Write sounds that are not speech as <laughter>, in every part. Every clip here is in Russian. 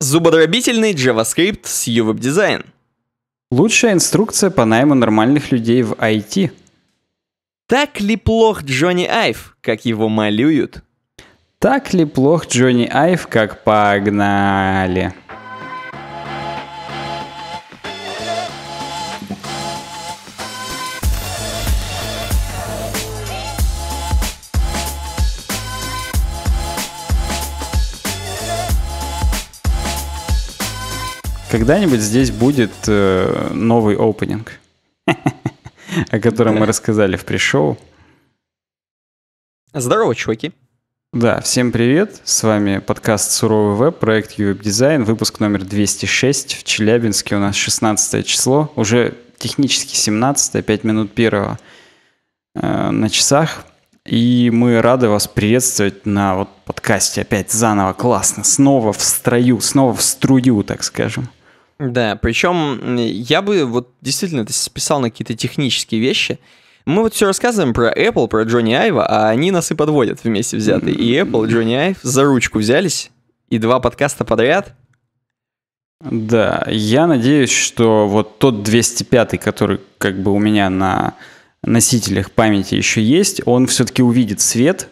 Зубодробительный JavaScript с UWeb Design. Лучшая инструкция по найму нормальных людей в IT. Так ли плох Джонни Айв, как его малюют? Так ли плох Джонни Айв, как погнали? когда-нибудь здесь будет э, новый опенинг, <laughs> о котором мы рассказали в пришоу. Здорово, чуваки. Да, всем привет. С вами подкаст «Суровый веб», проект «Ювеб Дизайн», выпуск номер 206. В Челябинске у нас 16 число, уже технически 17, 5 минут первого э, на часах. И мы рады вас приветствовать на вот подкасте опять заново, классно, снова в строю, снова в струю, так скажем. Да, причем я бы вот действительно это списал на какие-то технические вещи. Мы вот все рассказываем про Apple, про Джонни Айва, а они нас и подводят вместе взятые. И Apple, и Джонни Айв за ручку взялись, и два подкаста подряд. Да, я надеюсь, что вот тот 205, который как бы у меня на носителях памяти еще есть, он все-таки увидит свет.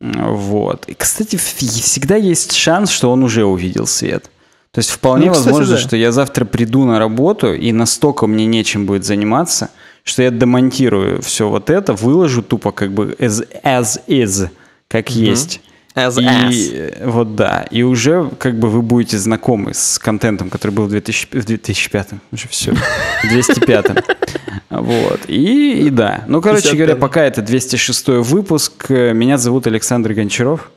Вот. И, кстати, всегда есть шанс, что он уже увидел свет. То есть вполне ну, кстати, возможно, да. что я завтра приду на работу, и настолько мне нечем будет заниматься, что я демонтирую все вот это, выложу тупо как бы as, as is, как mm-hmm. есть. As и as. Э, вот да, и уже как бы вы будете знакомы с контентом, который был в, 2000, в 2005, уже все, в 205. <laughs> Вот, и, и да. Ну, короче говоря, пока это 206 выпуск. Э, меня зовут Александр Гончаров.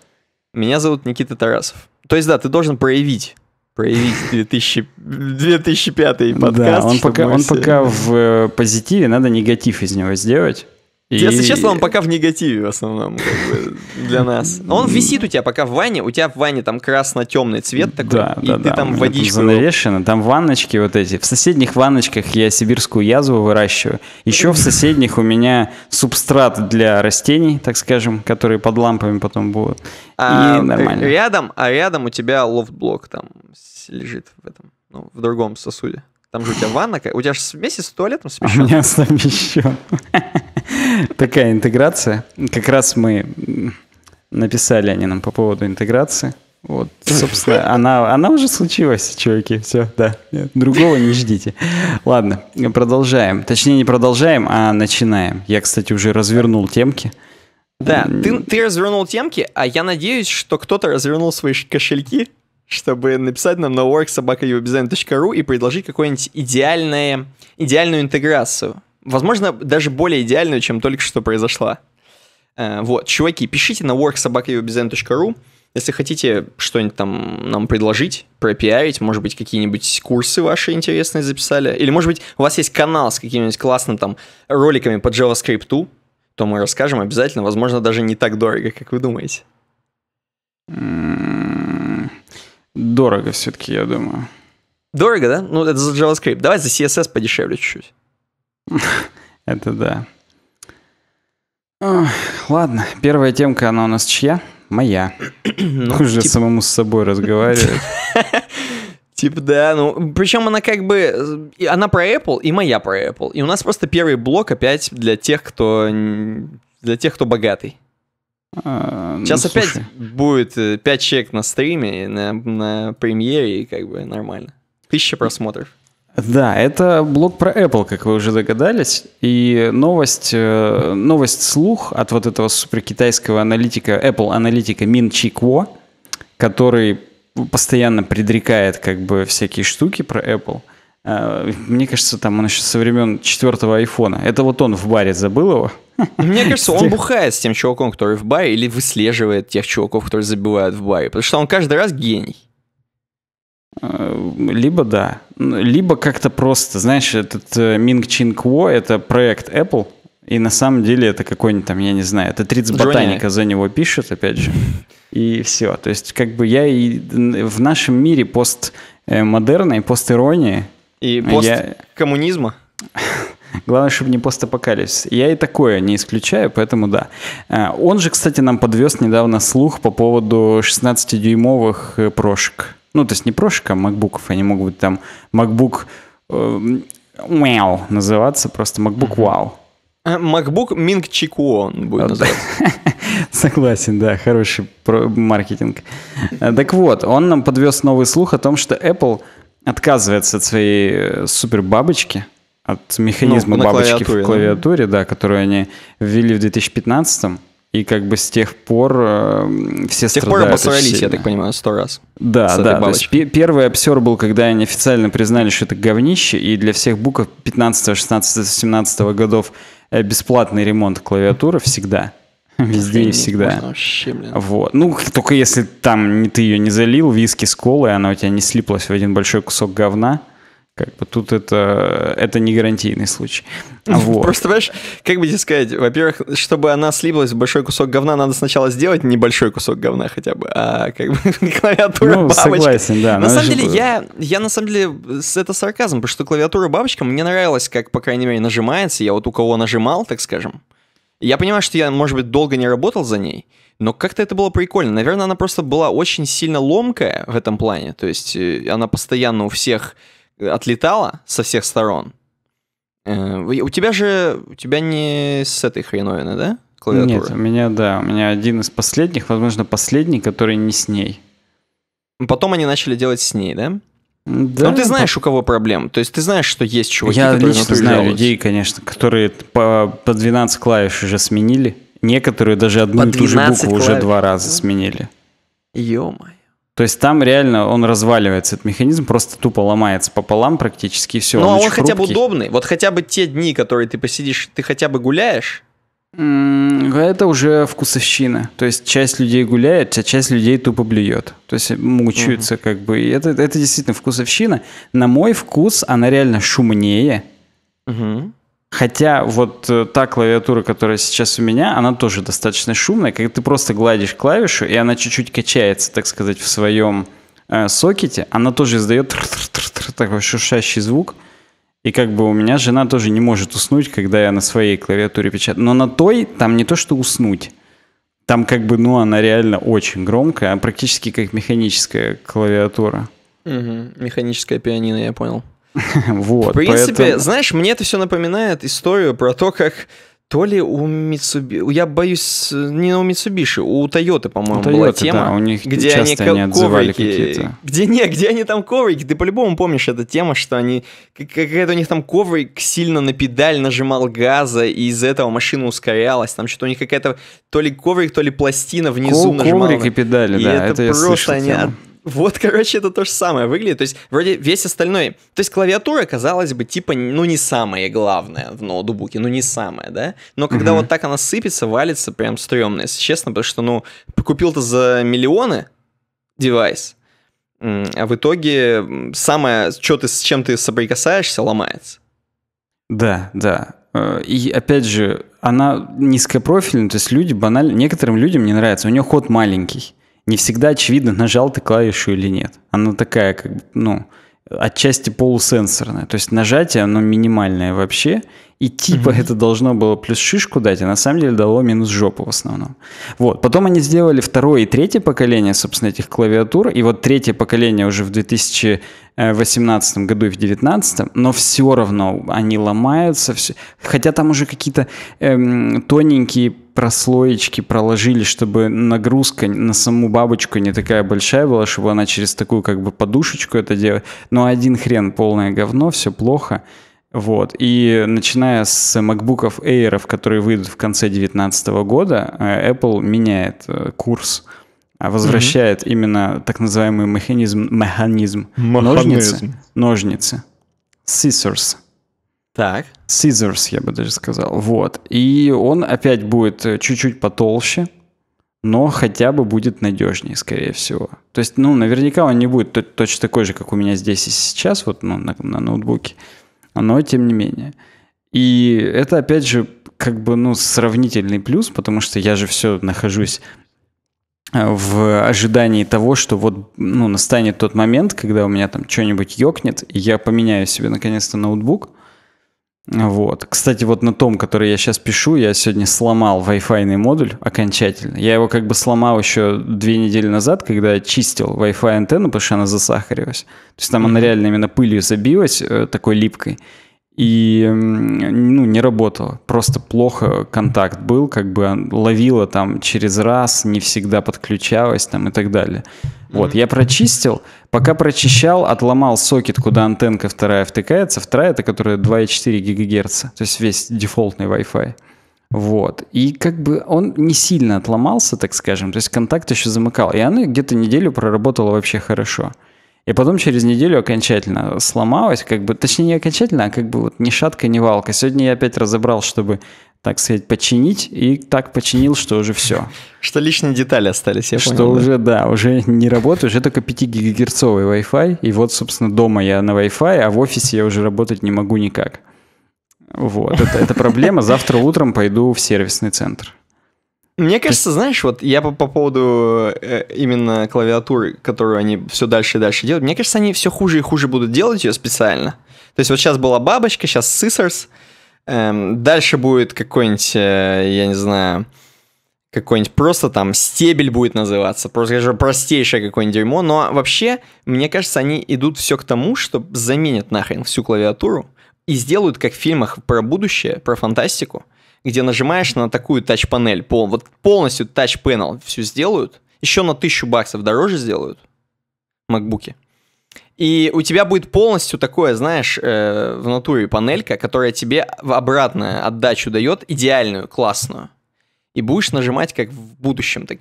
Меня зовут Никита Тарасов. То есть, да, ты должен проявить проявить 2000, 2005 подкаст. Да, он пока, он все... пока в э, позитиве, надо негатив из него сделать. И... Если честно, он пока в негативе в основном как бы, для нас. Он висит у тебя пока в ванне, у тебя в ванне там красно-темный цвет такой, да, и да, ты да. там водичку... Занавешено, там ванночки вот эти. В соседних ванночках я сибирскую язву выращиваю. Еще в соседних у меня субстрат для растений, так скажем, которые под лампами потом будут. А, и э, нормально. Рядом, а рядом у тебя лофт-блок там лежит в этом, ну, в другом сосуде. Там же у тебя ванна, у тебя же вместе с туалетом смещен. А у меня совмещен. Такая интеграция. Как раз мы написали они нам по поводу интеграции. Вот, собственно, она, она уже случилась, чуваки, все, да, нет, другого не ждите. Ладно, продолжаем. Точнее, не продолжаем, а начинаем. Я, кстати, уже развернул темки. Да, ты, ты развернул темки, а я надеюсь, что кто-то развернул свои кошельки чтобы написать нам на worksobakaubdesign.ru и предложить какую-нибудь идеальную идеальную интеграцию. Возможно, даже более идеальную, чем только что произошла. Э, вот, чуваки, пишите на worksobakaubdesign.ru, если хотите что-нибудь там нам предложить, пропиарить, может быть, какие-нибудь курсы ваши интересные записали, или, может быть, у вас есть канал с какими-нибудь классными там роликами по JavaScript, то мы расскажем обязательно, возможно, даже не так дорого, как вы думаете дорого все-таки, я думаю. Дорого, да? Ну, это за JavaScript. Давай за CSS подешевле чуть-чуть. <laughs> это да. ладно, первая темка, она у нас чья? Моя. <clears throat> ну, Уже самому с собой разговаривать. <laughs> Типа, да, ну, причем она как бы, она про Apple и моя про Apple. И у нас просто первый блок опять для тех, кто, для тех, кто богатый. Эм, Сейчас ну, опять слушай. будет 5 э, человек на стриме, на, на премьере, и как бы нормально. Тысяча просмотров. Да, это блог про Apple, как вы уже догадались. И новость, э, новость слух от вот этого суперкитайского аналитика, Apple аналитика Мин Чи Кво, который постоянно предрекает как бы всякие штуки про Apple – Э, мне кажется, там он еще со времен четвертого айфона. Это вот он в баре забыл его. <laughs> Мне кажется, он бухает с тем чуваком, который в баре, или выслеживает тех чуваков, которые забивают в баре. Потому что он каждый раз гений. Э, либо да, либо как-то просто, знаешь, этот э, Минг Чин Куо, это проект Apple, и на самом деле это какой-нибудь там, я не знаю, это 30 Джонни. ботаника за него пишет, опять же, и все. То есть как бы я и в нашем мире постмодерна и постиронии и посткоммунизма? Я... <laughs> Главное, чтобы не постапокалипсис. Я и такое не исключаю, поэтому да. А, он же, кстати, нам подвез недавно слух по поводу 16-дюймовых э, прошек. Ну, то есть не прошек, а макбуков. Они могут быть там MacBook Wow эм, называться, просто MacBook Wow. MacBook Ming Chi Kuo будет называться. <laughs> Согласен, да, хороший маркетинг. Э, так вот, он нам подвез новый слух о том, что Apple отказывается от своей э, супер бабочки, от механизма ну, бабочки клавиатуре, в клавиатуре, да. да, которую они ввели в 2015 -м. И как бы с тех пор э, все С тех пор обосрались, я так понимаю, сто раз. Да, да. То есть, первый обсер был, когда они официально признали, что это говнище, и для всех букв 15, 16, 17 годов э, бесплатный ремонт клавиатуры всегда. Везде и всегда. Вот. Ну, только если там не ты ее не залил, виски с колой, она у тебя не слиплась в один большой кусок говна. Как бы тут это, это не гарантийный случай. <laughs> Вот. Просто, понимаешь, как бы тебе сказать, во-первых, чтобы она слиплась в большой кусок говна, надо сначала сделать небольшой кусок говна хотя бы, а как бы <laughs> клавиатура ну, бабочка. согласен, да. На самом деле, я, я на самом деле, это сарказм, потому что клавиатура бабочка мне нравилась, как, по крайней мере, нажимается, я вот у кого нажимал, так скажем, я понимаю, что я, может быть, долго не работал за ней, но как-то это было прикольно. Наверное, она просто была очень сильно ломкая в этом плане. То есть э, она постоянно у всех э, отлетала со всех сторон. Э, у тебя же, у тебя не с этой хреновины, да? Клавиатура? Нет, у меня, да, у меня один из последних, возможно, последний, который не с ней. Потом они начали делать с ней, да? Ну, да, Но ты знаешь, у кого проблем. То есть ты знаешь, что есть чуваки, Я лично знаю жалуются. людей, конечно, которые по, по 12 клавиш уже сменили. Некоторые даже одну и ту же букву клавиш. уже два раза да. сменили. Ё-моё. То есть там реально он разваливается, этот механизм просто тупо ломается пополам практически, и все. Ну, а он, он хотя бы удобный. Вот хотя бы те дни, которые ты посидишь, ты хотя бы гуляешь, это уже вкусовщина. То есть часть людей гуляет, а часть людей тупо блюет. То есть мучаются угу. как бы. И это, это действительно вкусовщина. На мой вкус она реально шумнее. Угу. Хотя вот э, та клавиатура, которая сейчас у меня, она тоже достаточно шумная. Когда ты просто гладишь клавишу, и она чуть-чуть качается, так сказать, в своем э, сокете, она тоже издает такой шуршащий звук. Угу. И как бы у меня жена тоже не может уснуть, когда я на своей клавиатуре печатаю. Но на той там не то, что уснуть. Там как бы, ну, она реально очень громкая, а практически как механическая клавиатура. Угу. Механическое пианино, я понял. <laughs> Вот. В принципе, поэтому... знаешь, мне это все напоминает историю про то, как то ли у Mitsubishi, я боюсь, не у Митсубиши, у Тойоты, по-моему, у Toyota, была тема, да, у них где часто они, они отзывали какие-то. Где не, где они там коврики? Ты по-любому помнишь эту тему, что они какая-то у них там коврик сильно на педаль нажимал газа, и из-за этого машина ускорялась. Там что-то у них какая-то то ли коврик, то ли пластина внизу Ко- нажимала. Коврик и педали, и да, это, это я просто слышал они тему вот, <laughs> короче, это то же самое выглядит. То есть, вроде весь остальной... То есть, клавиатура, казалось бы, типа, ну, не самое главное в ноутбуке, ну, не самое, да? Но когда mm вот так она сыпется, валится, прям стрёмно, если честно, потому что, ну, купил-то за миллионы девайс, а в итоге самое, что ты, с чем ты соприкасаешься, ломается. Да, да. Э, и опять же, она низкопрофильная, то есть люди банально, некоторым людям не нравится, у нее ход маленький не всегда очевидно, нажал ты клавишу или нет. Она такая, как бы, ну, отчасти полусенсорная. То есть нажатие, оно минимальное вообще, и типа mm-hmm. это должно было плюс шишку дать, а на самом деле дало минус жопу в основном. Вот. Потом они сделали второе и третье поколение, собственно, этих клавиатур, и вот третье поколение уже в 2018 году и в 2019, но все равно они ломаются. Все... Хотя там уже какие-то эм, тоненькие прослоечки проложили, чтобы нагрузка на саму бабочку не такая большая была, чтобы она через такую как бы подушечку это делала. Но один хрен, полное говно, все плохо. Вот. И начиная с MacBook Air, которые выйдут в конце 2019 года, э, Apple меняет э, курс а возвращает mm-hmm. именно так называемый механизм, механизм, механизм. ножницы, ножницы, scissors. Так. Scissors, я бы даже сказал. Вот. И он опять будет э, чуть-чуть потолще, но хотя бы будет надежнее, скорее всего. То есть, ну, наверняка он не будет точно такой же, как у меня здесь и сейчас, вот ну, на, на ноутбуке. Но тем не менее. И это, опять же, как бы, ну, сравнительный плюс, потому что я же все нахожусь э, в ожидании того, что вот ну, настанет тот момент, когда у меня там что-нибудь ёкнет, и я поменяю себе наконец-то ноутбук – вот. Кстати, вот на том, который я сейчас пишу, я сегодня сломал Wi-Fi модуль окончательно. Я его как бы сломал еще две недели назад, когда чистил Wi-Fi антенну, потому что она засахарилась. То есть там она реально именно пылью забилась, э, такой липкой. И ну, не работала. Просто плохо контакт был, как бы ловила там через раз, не всегда подключалась там и так далее. Вот, я прочистил, пока прочищал, отломал сокет, куда антенка вторая втыкается. Вторая, это которая 2,4 ГГц, то есть весь дефолтный Wi-Fi. Вот. И как бы он не сильно отломался, так скажем, то есть контакт еще замыкал. И она где-то неделю проработала вообще хорошо. И потом через неделю окончательно сломалась, как бы, точнее не окончательно, а как бы вот ни шатка, ни валка. Сегодня я опять разобрал, чтобы так сказать, починить, и так починил, что уже все. Что лишние детали остались, я Что уже, да? уже не работает, уже только 5 гигагерцовый Wi-Fi, и вот, собственно, дома я на Wi-Fi, а в офисе я уже работать не могу никак. Вот, это, это проблема, завтра утром пойду в сервисный центр. Мне кажется, знаешь, вот я по, по поводу э, именно клавиатуры, которую они все дальше и дальше делают, мне кажется, они все хуже и хуже будут делать ее специально. То есть вот сейчас была бабочка, сейчас Scissors, Эм, дальше будет какой-нибудь, э, я не знаю, какой-нибудь просто там стебель будет называться, просто же простейшее какое-нибудь дерьмо, но вообще, мне кажется, они идут все к тому, что заменят нахрен всю клавиатуру и сделают как в фильмах про будущее, про фантастику, где нажимаешь на такую тач-панель, пол, вот полностью тач-панел все сделают, еще на тысячу баксов дороже сделают, макбуки. И у тебя будет полностью такое, знаешь, э, в натуре панелька, которая тебе в обратную отдачу дает идеальную, классную. И будешь нажимать как в будущем, так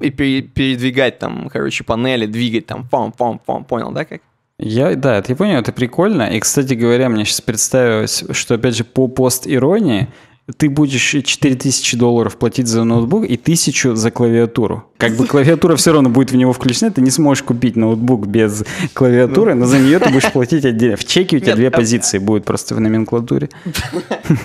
и передвигать там, короче, панели, двигать там, пам-пам-пам, понял, да, как? Я, да, это я понял, это прикольно. И, кстати говоря, мне сейчас представилось, что, опять же, по пост-иронии, ты будешь 4000 долларов платить за ноутбук и 1000 за клавиатуру. Как бы клавиатура все равно будет в него включена, ты не сможешь купить ноутбук без клавиатуры, но за нее ты будешь платить отдельно. В чеке у тебя две а- позиции будет просто в номенклатуре.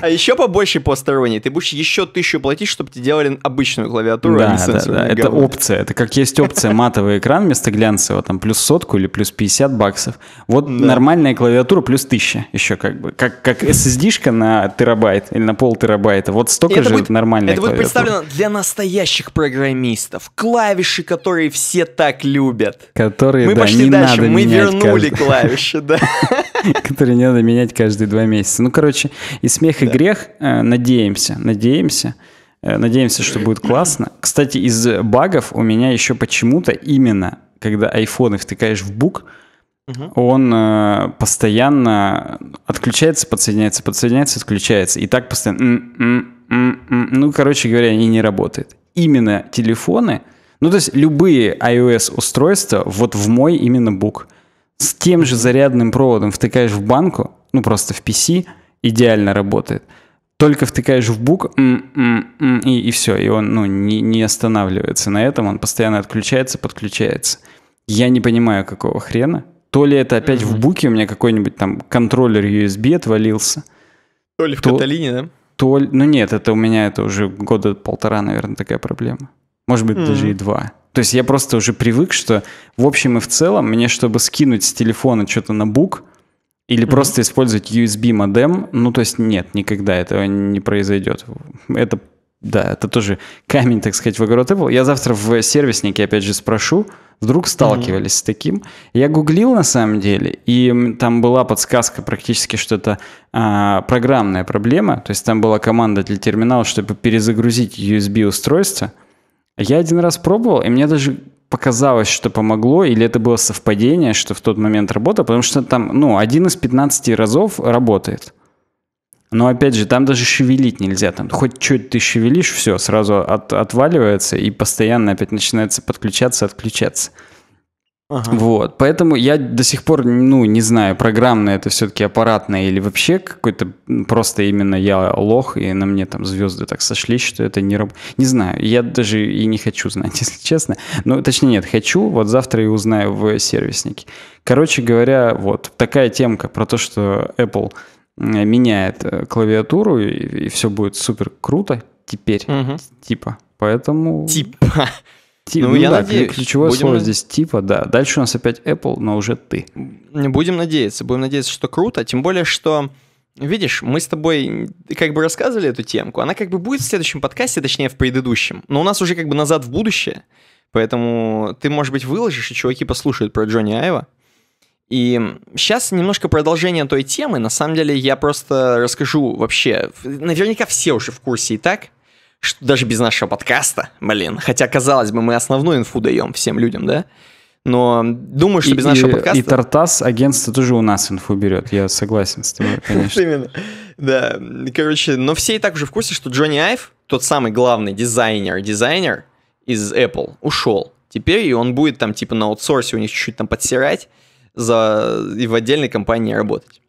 А еще побольше посторонней. Ты будешь еще тысячу платить, чтобы тебе делали обычную клавиатуру, да, а не Да, это опция. Это как есть опция матовый экран вместо глянцевого, там плюс сотку или плюс 50 баксов. Вот нормальная клавиатура плюс 1000 еще как бы. Как, как SSD-шка на терабайт или на пол терабайт терабайта. Вот столько это же будет, нормально. Это будет представлено для настоящих программистов. Клавиши, которые все так любят. Которые, Мы да, пошли не дальше, надо мы вернули каждый... клавиши, да. <laughs> Которые не надо менять каждые два месяца. Ну, короче, и смех, и грех. Э, надеемся, надеемся. Э, надеемся, что будет классно. Кстати, из багов у меня еще почему-то именно, когда айфоны втыкаешь в бук, Угу. Он э, постоянно отключается, подсоединяется, подсоединяется, отключается. И так постоянно... М-м-м-м-м. Ну, короче говоря, они не работают. Именно телефоны, ну, то есть любые iOS-устройства, вот в мой именно бук, с тем же зарядным проводом втыкаешь в банку, ну, просто в PC, идеально работает. Только втыкаешь в бук, и, и все, и он ну, не, не останавливается на этом, он постоянно отключается, подключается. Я не понимаю, какого хрена, то ли это опять mm-hmm. в буке у меня какой-нибудь там контроллер USB отвалился. То ли в то, Каталине, да? То ли, ну нет, это у меня это уже года полтора, наверное, такая проблема. Может быть, mm-hmm. даже и два. То есть я просто уже привык, что в общем и в целом мне, чтобы скинуть с телефона что-то на бук или mm-hmm. просто использовать USB модем, ну то есть нет, никогда этого не произойдет. Это да, это тоже камень, так сказать, в огород Apple. Я завтра в сервиснике, опять же, спрошу. Вдруг сталкивались mm-hmm. с таким. Я гуглил на самом деле, и там была подсказка практически, что это а, программная проблема. То есть там была команда для терминала, чтобы перезагрузить USB-устройство. Я один раз пробовал, и мне даже показалось, что помогло, или это было совпадение, что в тот момент работа, потому что там, ну, один из 15 разов работает. Но опять же, там даже шевелить нельзя. Там хоть чуть ты шевелишь, все, сразу от, отваливается и постоянно опять начинается подключаться, отключаться. Ага. Вот, поэтому я до сих пор, ну, не знаю, программное это все-таки аппаратное или вообще какой-то просто именно я лох, и на мне там звезды так сошли, что это не работает. Не знаю, я даже и не хочу знать, <laughs> если честно. Ну, точнее, нет, хочу, вот завтра и узнаю в сервиснике. Короче говоря, вот такая темка про то, что Apple меняет э, клавиатуру, и, и все будет супер круто теперь, угу. типа. Поэтому... Типа. Ти... Ну, ну, я да, надеюсь. Ключевое будем слово здесь типа, да. Дальше у нас опять Apple, но уже ты. Будем надеяться. Будем надеяться, что круто. Тем более, что, видишь, мы с тобой как бы рассказывали эту темку. Она как бы будет в следующем подкасте, точнее, в предыдущем. Но у нас уже как бы назад в будущее. Поэтому ты, может быть, выложишь, и чуваки послушают про Джонни Айва. И сейчас немножко продолжение той темы. На самом деле я просто расскажу вообще. Наверняка все уже в курсе и так, что даже без нашего подкаста, блин. Хотя, казалось бы, мы основную инфу даем всем людям, да? Но думаю, что без и, нашего подкаста... И Тартас агентство тоже у нас инфу берет, я согласен с тобой, <laughs> конечно. Именно, да. Короче, но все и так уже в курсе, что Джонни Айв, тот самый главный дизайнер, дизайнер из Apple, ушел. Теперь и он будет там типа на аутсорсе у них чуть-чуть там подсирать за, и в отдельной компании работать.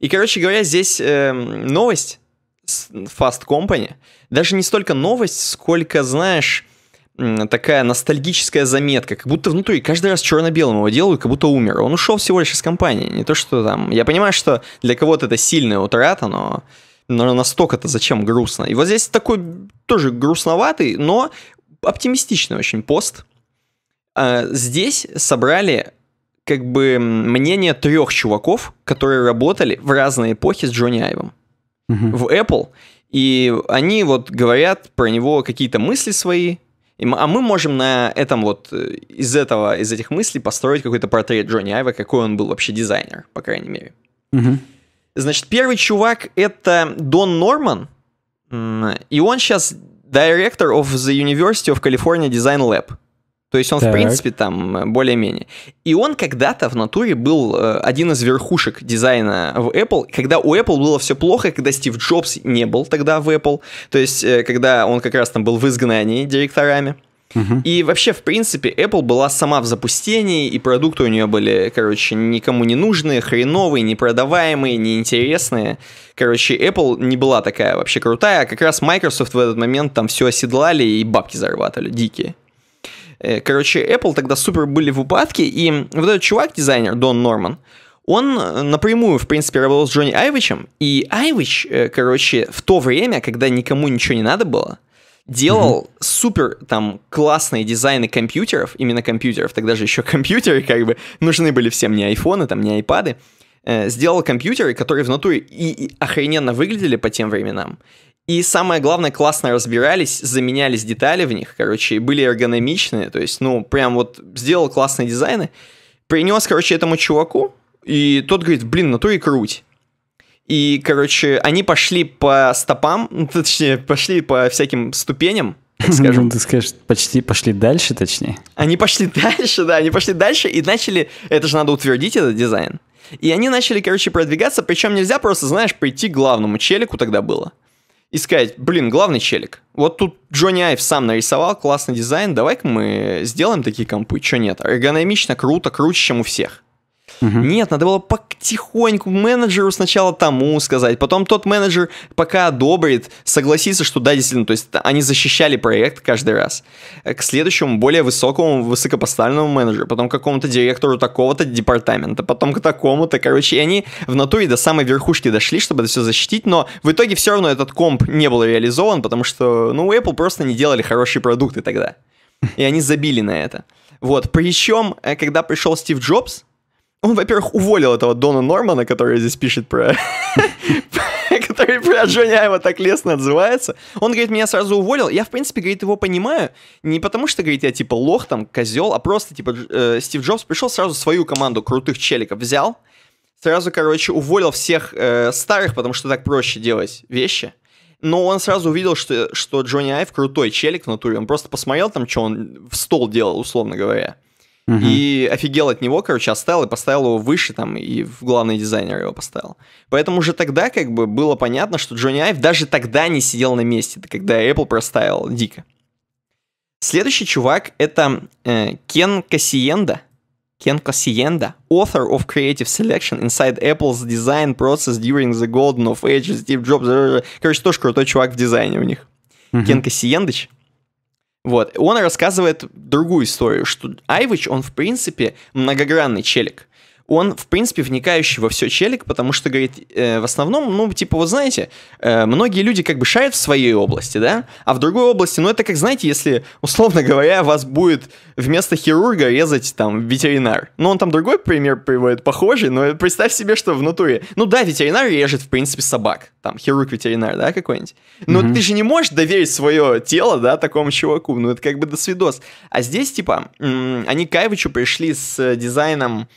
И, короче говоря, здесь э, новость Fast Company, даже не столько новость, сколько, знаешь, такая ностальгическая заметка, как будто внутри каждый раз черно-белым его делают, как будто умер. Он ушел всего лишь из компании, не то что там... Я понимаю, что для кого-то это сильная утрата, но, но настолько-то зачем грустно. И вот здесь такой тоже грустноватый, но оптимистичный очень пост. А, здесь собрали как бы мнение трех чуваков, которые работали в разные эпохи с Джонни Айвом угу. в Apple, и они вот говорят про него какие-то мысли свои, а мы можем на этом вот, э, из этого, из этих мыслей построить какой-то портрет Джонни Айва, какой он был вообще дизайнер, по крайней мере. Угу. Значит, первый чувак это Дон Норман, и он сейчас директор of the University of California Design Lab. То есть он, так. в принципе, там э, более-менее. И он когда-то в натуре был э, один из верхушек дизайна в Apple, когда у Apple было все плохо, когда Стив Джобс не был тогда в Apple, то есть э, когда он как раз там был в изгнании директорами. Угу. И вообще, в принципе, Apple была сама в запустении, и продукты у нее были, короче, никому не нужные, хреновые, непродаваемые, неинтересные. Короче, Apple не была такая вообще крутая, а как раз Microsoft в этот момент там все оседлали и бабки зарабатывали, дикие. Э, короче, Apple тогда супер были в упадке, и вот этот чувак, дизайнер Дон Норман, он э, напрямую, в принципе, работал с Джонни Айвичем, и Айвич, э, короче, в то время, когда никому ничего не надо было, делал mm-hmm. супер там классные дизайны компьютеров, именно компьютеров, тогда же еще компьютеры как бы нужны были всем, не айфоны, там, не айпады, сделал компьютеры, которые в натуре и, и охрененно выглядели по тем временам, и самое главное, классно разбирались, заменялись детали в них, короче, были эргономичные, то есть, ну, прям вот сделал классные дизайны, принес, короче, этому чуваку, и тот говорит, блин, на то и круть. И, короче, они пошли по стопам, <laughs> ну, точнее, пошли по всяким ступеням, <laughs> скажем. Ты скажешь, почти пошли дальше, точнее. Они пошли <laughs> дальше, да, они пошли дальше и начали, это же надо утвердить этот дизайн. И они начали, короче, продвигаться, причем нельзя просто, знаешь, прийти к главному челику тогда было и сказать, блин, главный челик, вот тут Джонни Айв сам нарисовал, классный дизайн, давай-ка мы сделаем такие компы, чё нет, эргономично, круто, круче, чем у всех. Угу. Нет, надо было потихоньку менеджеру сначала тому сказать, потом тот менеджер пока одобрит, согласится, что да, действительно, то есть они защищали проект каждый раз. Э, к следующему, более высокому, высокопоставленному менеджеру, потом какому-то директору такого-то департамента, потом к такому-то, короче, и они в натуре до самой верхушки дошли, чтобы это все защитить, но в итоге все равно этот комп не был реализован, потому что, ну, Apple просто не делали хорошие продукты тогда. И они забили на это. Вот, причем, э, когда пришел Стив Джобс, он, во-первых, уволил этого Дона Нормана, который здесь пишет про... <laughs> который про Айва так лестно отзывается. Он, говорит, меня сразу уволил. Я, в принципе, говорит, его понимаю. Не потому что, говорит, я типа лох, там, козел, а просто, типа, э, Стив Джобс пришел сразу свою команду крутых челиков взял, сразу, короче, уволил всех э, старых, потому что так проще делать вещи. Но он сразу увидел, что, что Джонни Айв крутой челик в натуре. Он просто посмотрел там, что он в стол делал, условно говоря. Угу. И офигел от него, короче, оставил и поставил его выше там, и в главный дизайнер его поставил. Поэтому уже тогда как бы было понятно, что Джонни Айв даже тогда не сидел на месте, когда Apple проставил дико. Следующий чувак это э, Кен Кассиенда. Кен Кассиенда, author of creative selection inside Apple's design process during the golden of age, Steve Jobs. Короче, тоже крутой чувак в дизайне у них. Угу. Кен Кассиендыч. Вот. Он рассказывает другую историю, что Айвич, он, в принципе, многогранный челик он, в принципе, вникающий во все челик, потому что, говорит, э, в основном, ну, типа, вот знаете, э, многие люди как бы шарят в своей области, да, а в другой области, ну, это как, знаете, если, условно <laughs> говоря, вас будет вместо хирурга резать, там, ветеринар. Ну, он там другой пример приводит, похожий, но представь себе, что в натуре. Ну, да, ветеринар режет, в принципе, собак, там, хирург-ветеринар, да, какой-нибудь. Но mm-hmm. ты же не можешь доверить свое тело, да, такому чуваку, ну, это как бы досвидос. А здесь, типа, они к Каевичу пришли с э, дизайном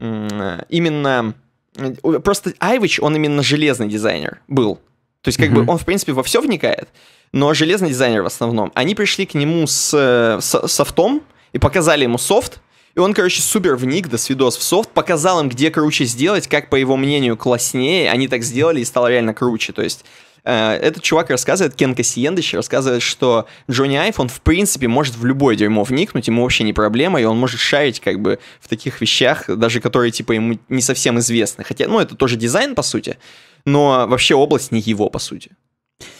именно... Э, просто Айвич, он именно железный дизайнер был. То есть, как mm-hmm. бы он, в принципе, во все вникает, но железный дизайнер в основном. Они пришли к нему с, э, с софтом и показали ему софт, и он, короче, супер вник до свидос в софт, показал им, где круче сделать, как, по его мнению, класснее. Они так сделали, и стало реально круче. То есть Э, этот чувак рассказывает, Кен Кассиендович рассказывает, что Джонни Айв, он в принципе может в любой дерьмо вникнуть, ему вообще не проблема, и он может шарить как бы в таких вещах, даже которые типа ему не совсем известны. Хотя, ну, это тоже дизайн, по сути, но вообще область не его, по сути.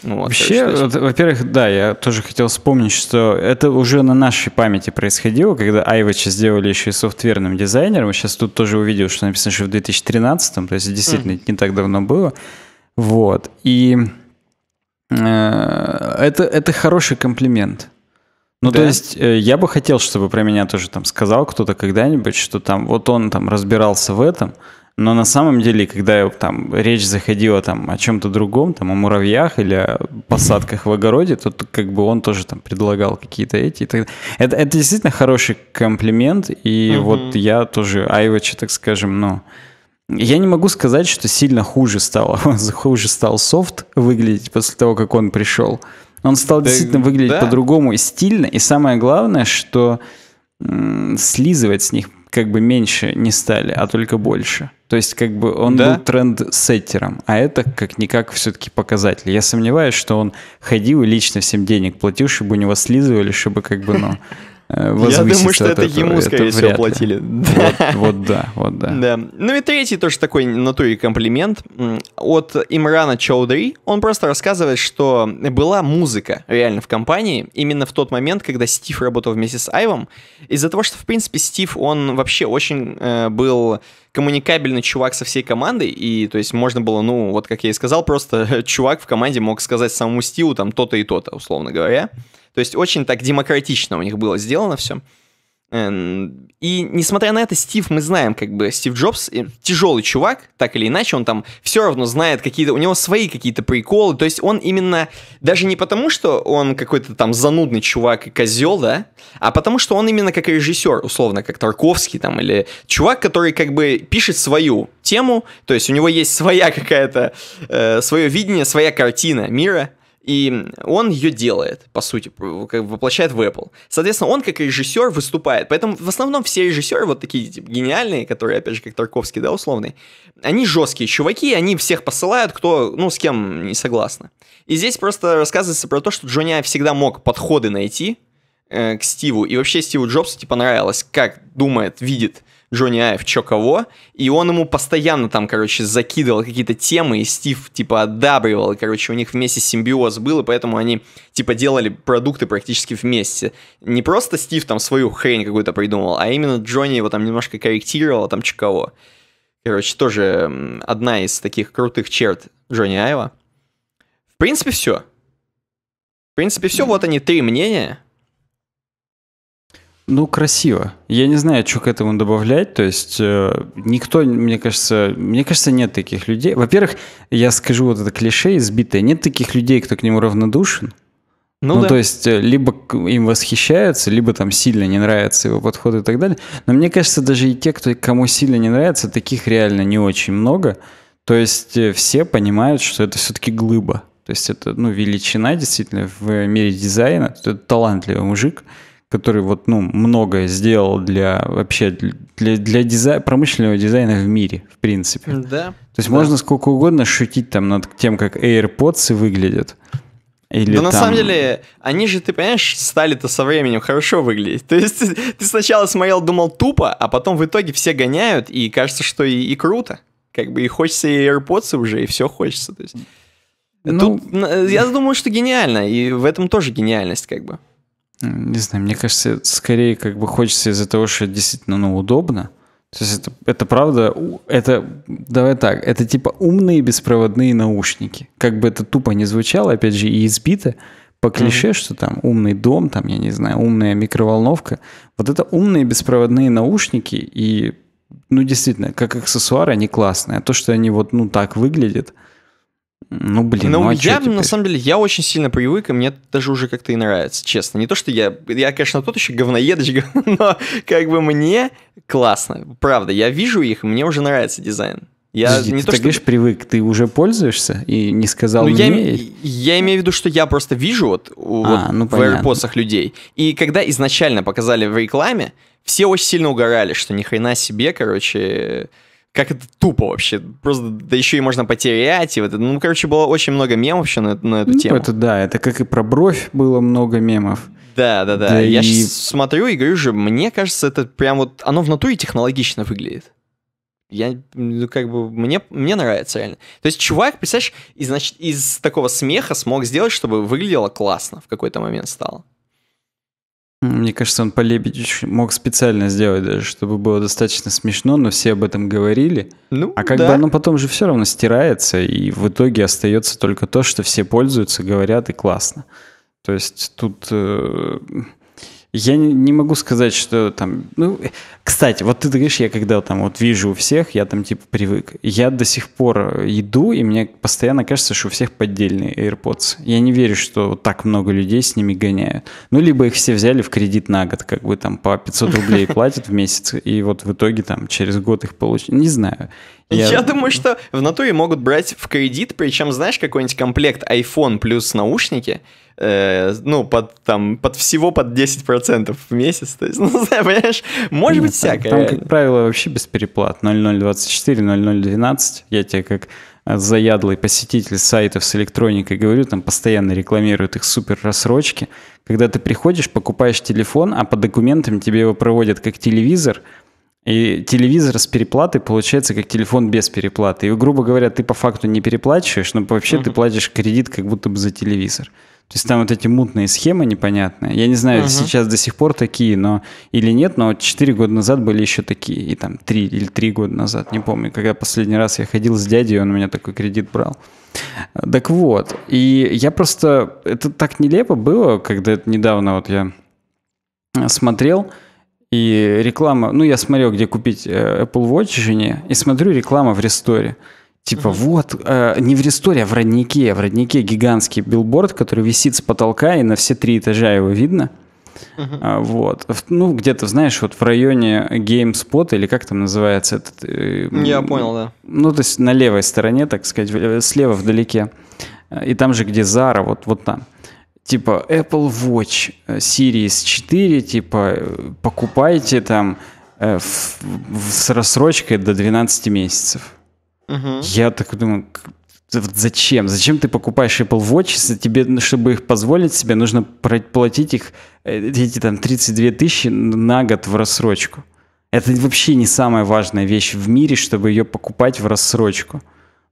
Ну, вот, Вообще, во-первых, да, я тоже хотел вспомнить, что это уже на нашей памяти происходило, когда Айвача сделали еще и софтверным дизайнером. Сейчас тут тоже увидел, что написано, что в 2013, то есть действительно mm. не так давно было. Вот. И э, это, это хороший комплимент. Ну, да? то есть э, я бы хотел, чтобы про меня тоже там сказал кто-то когда-нибудь, что там вот он там разбирался в этом, но на самом деле, когда там речь заходила там о чем-то другом, там о муравьях или о посадках в огороде, то как бы он тоже там предлагал какие-то эти. И так это, это действительно хороший комплимент, и угу. вот я тоже Айвача, так скажем, ну... Но я не могу сказать, что сильно хуже стало. <laughs> хуже стал софт выглядеть после того, как он пришел. Он стал да, действительно выглядеть да. по-другому и стильно. И самое главное, что слизывать с них как бы меньше не стали, а только больше. То есть как бы он да? был тренд-сеттером, а это как-никак все-таки показатель. Я сомневаюсь, что он ходил и лично всем денег платил, чтобы у него слизывали, чтобы как бы, ну, Э, я думаю, что это этого. ему, скорее это всего, платили. Да. Вот, вот да, вот да. да. Ну и третий тоже такой натуре комплимент от Имрана Чоудри. Он просто рассказывает, что была музыка реально в компании именно в тот момент, когда Стив работал вместе с Айвом. Из-за того, что, в принципе, Стив, он вообще очень э, был коммуникабельный чувак со всей командой, и, то есть, можно было, ну, вот как я и сказал, просто <laughs> чувак в команде мог сказать самому Стиву там то-то и то-то, условно говоря. То есть очень так демократично у них было сделано все. Эм, и несмотря на это, Стив, мы знаем, как бы Стив Джобс э, тяжелый чувак, так или иначе, он там все равно знает какие-то, у него свои какие-то приколы, то есть он именно, даже не потому, что он какой-то там занудный чувак и козел, да, а потому что он именно как режиссер, условно, как Тарковский там, или чувак, который как бы пишет свою тему, то есть у него есть своя какая-то, э, свое видение, своя картина мира, и он ее делает, по сути, воплощает в Apple. Соответственно, он как режиссер выступает. Поэтому в основном все режиссеры, вот такие типа, гениальные, которые, опять же, как Тарковский, да, условный, они жесткие чуваки, они всех посылают, кто, ну, с кем не согласны. И здесь просто рассказывается про то, что Джонни всегда мог подходы найти, э, к Стиву. И вообще Стиву Джобсу типа нравилось, как думает, видит Джонни Айв «Чё кого?», и он ему постоянно там, короче, закидывал какие-то темы, и Стив, типа, одабривал, и, короче, у них вместе симбиоз был, и поэтому они, типа, делали продукты практически вместе. Не просто Стив там свою хрень какую-то придумал, а именно Джонни его там немножко корректировал, там, чё кого. Короче, тоже одна из таких крутых черт Джонни Айва. В принципе, все. В принципе, все. Вот они, три мнения. Ну, красиво. Я не знаю, что к этому добавлять. То есть э, никто, мне кажется, мне кажется, нет таких людей. Во-первых, я скажу вот это клише избитое. Нет таких людей, кто к нему равнодушен. Ну, ну да. то есть э, либо им восхищаются, либо там сильно не нравится его подход и так далее. Но мне кажется, даже и те, кто кому сильно не нравится, таких реально не очень много. То есть э, все понимают, что это все-таки глыба. То есть это ну, величина действительно в мире дизайна. Это талантливый мужик который вот, ну, многое сделал для вообще для, для дизай, промышленного дизайна в мире, в принципе. Да. То есть да. можно сколько угодно шутить там над тем, как AirPods выглядят. Или Но там... на самом деле, они же, ты понимаешь, стали-то со временем хорошо выглядеть. То есть ты, <laughs> ты сначала смотрел, думал тупо, а потом в итоге все гоняют, и кажется, что и, и круто. Как бы и хочется и AirPods уже, и все хочется. То есть, ну... Тут, я думаю, что гениально, и в этом тоже гениальность как бы. Не знаю, мне кажется, скорее как бы хочется из-за того, что действительно ну, удобно. То есть это, это правда, это, давай так, это типа умные беспроводные наушники. Как бы это тупо не звучало, опять же, и избито, по клише, mm-hmm. что там умный дом, там, я не знаю, умная микроволновка. Вот это умные беспроводные наушники и, ну, действительно, как аксессуары они классные. А то, что они вот, ну, так выглядят – ну, блин, ну, ну а я, на самом деле, я очень сильно привык, и мне даже уже как-то и нравится, честно. Не то, что я, я, конечно, тот еще говноедочка, <laughs> но как бы мне классно, правда. Я вижу их, и мне уже нравится дизайн. Я Подожди, не ты то, так что... говоришь, привык, ты уже пользуешься и не сказал ну, мне? Я, я имею в виду, что я просто вижу вот, а, вот ну, в AirPods людей. И когда изначально показали в рекламе, все очень сильно угорали, что ни хрена себе, короче, как это тупо вообще. Просто, да еще и можно потерять. И вот, ну, короче, было очень много мемов вообще на, на эту ну, тему. это да, это как и про бровь было много мемов. Да, да, да. да Я и... смотрю и говорю же, мне кажется, это прям вот, оно в натуре технологично выглядит. Я, ну, как бы, мне, мне нравится реально. То есть чувак, представляешь, из, значит, из такого смеха смог сделать, чтобы выглядело классно в какой-то момент стало. Мне кажется, он по Лебедю мог специально сделать даже, чтобы было достаточно смешно, но все об этом говорили. Ну, а как да. бы оно потом же все равно стирается, и в итоге остается только то, что все пользуются, говорят, и классно. То есть тут э, я не, могу сказать, что там... Ну, кстати, вот ты говоришь, я когда там вот вижу у всех, я там типа привык. Я до сих пор э, иду, и мне постоянно кажется, что у всех поддельные AirPods. Я не верю, что так много людей с ними гоняют. Ну, либо их все взяли в кредит на год, как бы там по 500 рублей <laughs> платят в месяц, и вот в итоге там через год их получили. Не знаю. Я... я думаю, что в натуре могут брать в кредит, причем, знаешь, какой-нибудь комплект iPhone плюс наушники – э, ну, под, там, под всего под 10% в месяц. То есть, <laughs> ну, понимаешь, может Нет, быть всякое. Там, как правило, вообще без переплат. 0024, 0012. Я тебе как э, заядлый посетитель сайтов с электроникой, говорю, там постоянно рекламируют их супер рассрочки. Когда ты приходишь, покупаешь телефон, а по документам тебе его проводят как телевизор, и телевизор с переплатой получается как телефон без переплаты. И, грубо говоря, ты по факту не переплачиваешь, но вообще uh-huh. ты платишь кредит как будто бы за телевизор. То есть там вот эти мутные схемы непонятные. Я не знаю, угу. сейчас до сих пор такие, но или нет, но вот 4 года назад были еще такие, и там 3 или 3 года назад, не помню, когда последний раз я ходил с дядей, он у меня такой кредит брал. Так вот, и я просто... Это так нелепо было, когда это недавно вот я смотрел, и реклама... Ну, я смотрел, где купить э, Apple Watch жене, и смотрю реклама в ресторе. Типа, угу. вот, э, не в ресторе, а в роднике. В роднике гигантский билборд, который висит с потолка, и на все три этажа его видно. Uh-huh. вот. Ну, где-то, знаешь, вот в районе GameSpot, или как там называется этот... Э, Я понял, да. Ну, то есть на левой стороне, так сказать, э, слева вдалеке. И там же, где Zara, вот, вот там. Типа Apple Watch э, Series 4, типа э, покупайте там э, в, в, с рассрочкой до 12 месяцев. Угу. Я так думаю, зачем? Зачем ты покупаешь Apple Watch, если тебе, ну, чтобы их позволить себе, нужно платить их э, эти там 32 тысячи на год в рассрочку. Это вообще не самая важная вещь в мире, чтобы ее покупать в рассрочку.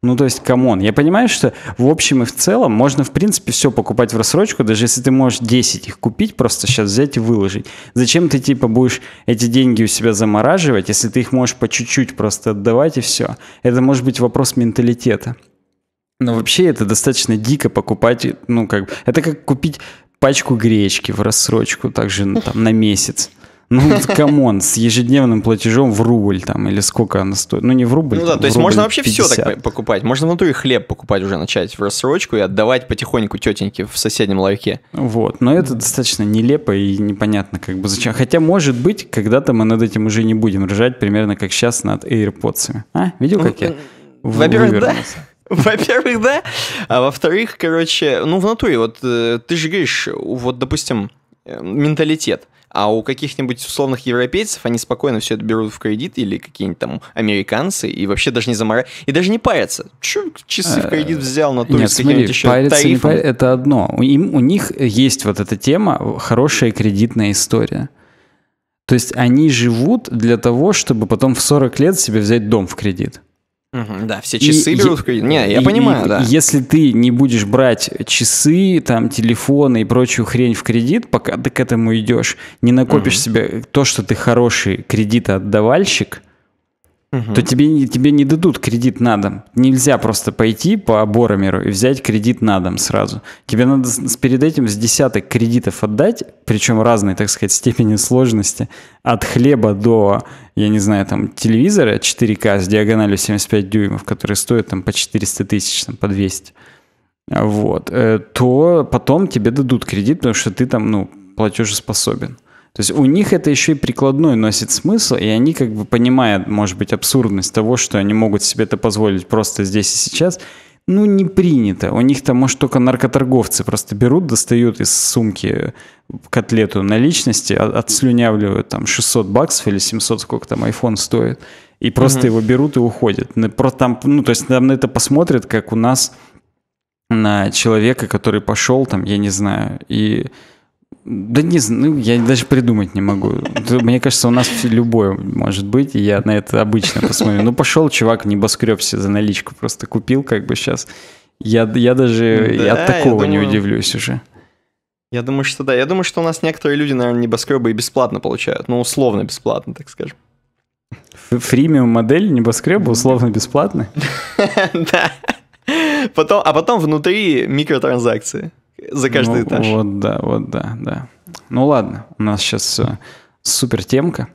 Ну, то есть, камон, я понимаю, что в общем и в целом можно, в принципе, все покупать в рассрочку, даже если ты можешь 10 их купить, просто сейчас взять и выложить. Зачем ты, типа, будешь эти деньги у себя замораживать, если ты их можешь по чуть-чуть просто отдавать и все? Это может быть вопрос менталитета. Но вообще это достаточно дико покупать, ну, как бы, это как купить пачку гречки в рассрочку, также ну, там, на месяц. Ну, камон, с ежедневным платежом в рубль там, или сколько она стоит. Ну, не в рубль. Ну да, там, то есть можно вообще 50. все так покупать. Можно внутри хлеб покупать уже, начать в рассрочку и отдавать потихоньку тетеньке в соседнем ларьке. Вот, но это достаточно нелепо и непонятно как бы зачем. Хотя, может быть, когда-то мы над этим уже не будем ржать, примерно как сейчас над AirPods. А, видел, ну, как я? Во-первых, да. <laughs> Во-первых, да. А во-вторых, короче, ну в натуре, вот э, ты же говоришь, вот, допустим, э, менталитет. А у каких-нибудь условных европейцев они спокойно все это берут в кредит или какие-нибудь там американцы и вообще даже не заморачиваются И даже не парятся. чу часы в кредит э, взял на то Нет, с смотри, еще париться, Не пар... это одно. У, им, у них есть вот эта тема «хорошая кредитная история». То есть они живут для того, чтобы потом в 40 лет себе взять дом в кредит. Угу, да, все часы и, берут в кредит. Не, я и, понимаю, и, да. Если ты не будешь брать часы, там, телефоны и прочую хрень в кредит, пока ты к этому идешь, не накопишь угу. себе то, что ты хороший кредитоотдавальщик, то тебе, тебе не дадут кредит на дом. Нельзя просто пойти по Боромеру и взять кредит на дом сразу. Тебе надо перед этим с десяток кредитов отдать, причем разной, так сказать, <laughs> степени сложности, от хлеба до, я не знаю, там, телевизора 4К с диагональю 75 дюймов, который стоит там по 400 тысяч, там, по 200 вот, э, то потом тебе дадут кредит, потому что ты там, ну, платежеспособен. То есть у них это еще и прикладной носит смысл, и они как бы понимают, может быть, абсурдность того, что они могут себе это позволить просто здесь и сейчас, ну, не принято. У них там, может, только наркоторговцы просто берут, достают из сумки котлету наличности, а, отслюнявливают там 600 баксов или 700, сколько там iPhone стоит, и просто угу. его берут и уходят. Просто там, ну, то есть там на это посмотрят, как у нас на человека, который пошел там, я не знаю, и да не знаю, ну, я даже придумать не могу. Мне кажется, у нас любое может быть, и я на это обычно посмотрю. Ну, пошел чувак, небоскреб себе за наличку просто купил как бы сейчас. Я, я даже да, от такого думаю, не удивлюсь уже. Я думаю, что да. Я думаю, что у нас некоторые люди, наверное, небоскребы и бесплатно получают. Ну, условно бесплатно, так скажем. Фримиум модель небоскреба условно бесплатно? <laughs> Да. а потом внутри микротранзакции за каждый ну, этаж. Вот да, вот да, да. Ну ладно, у нас сейчас э, супер темка.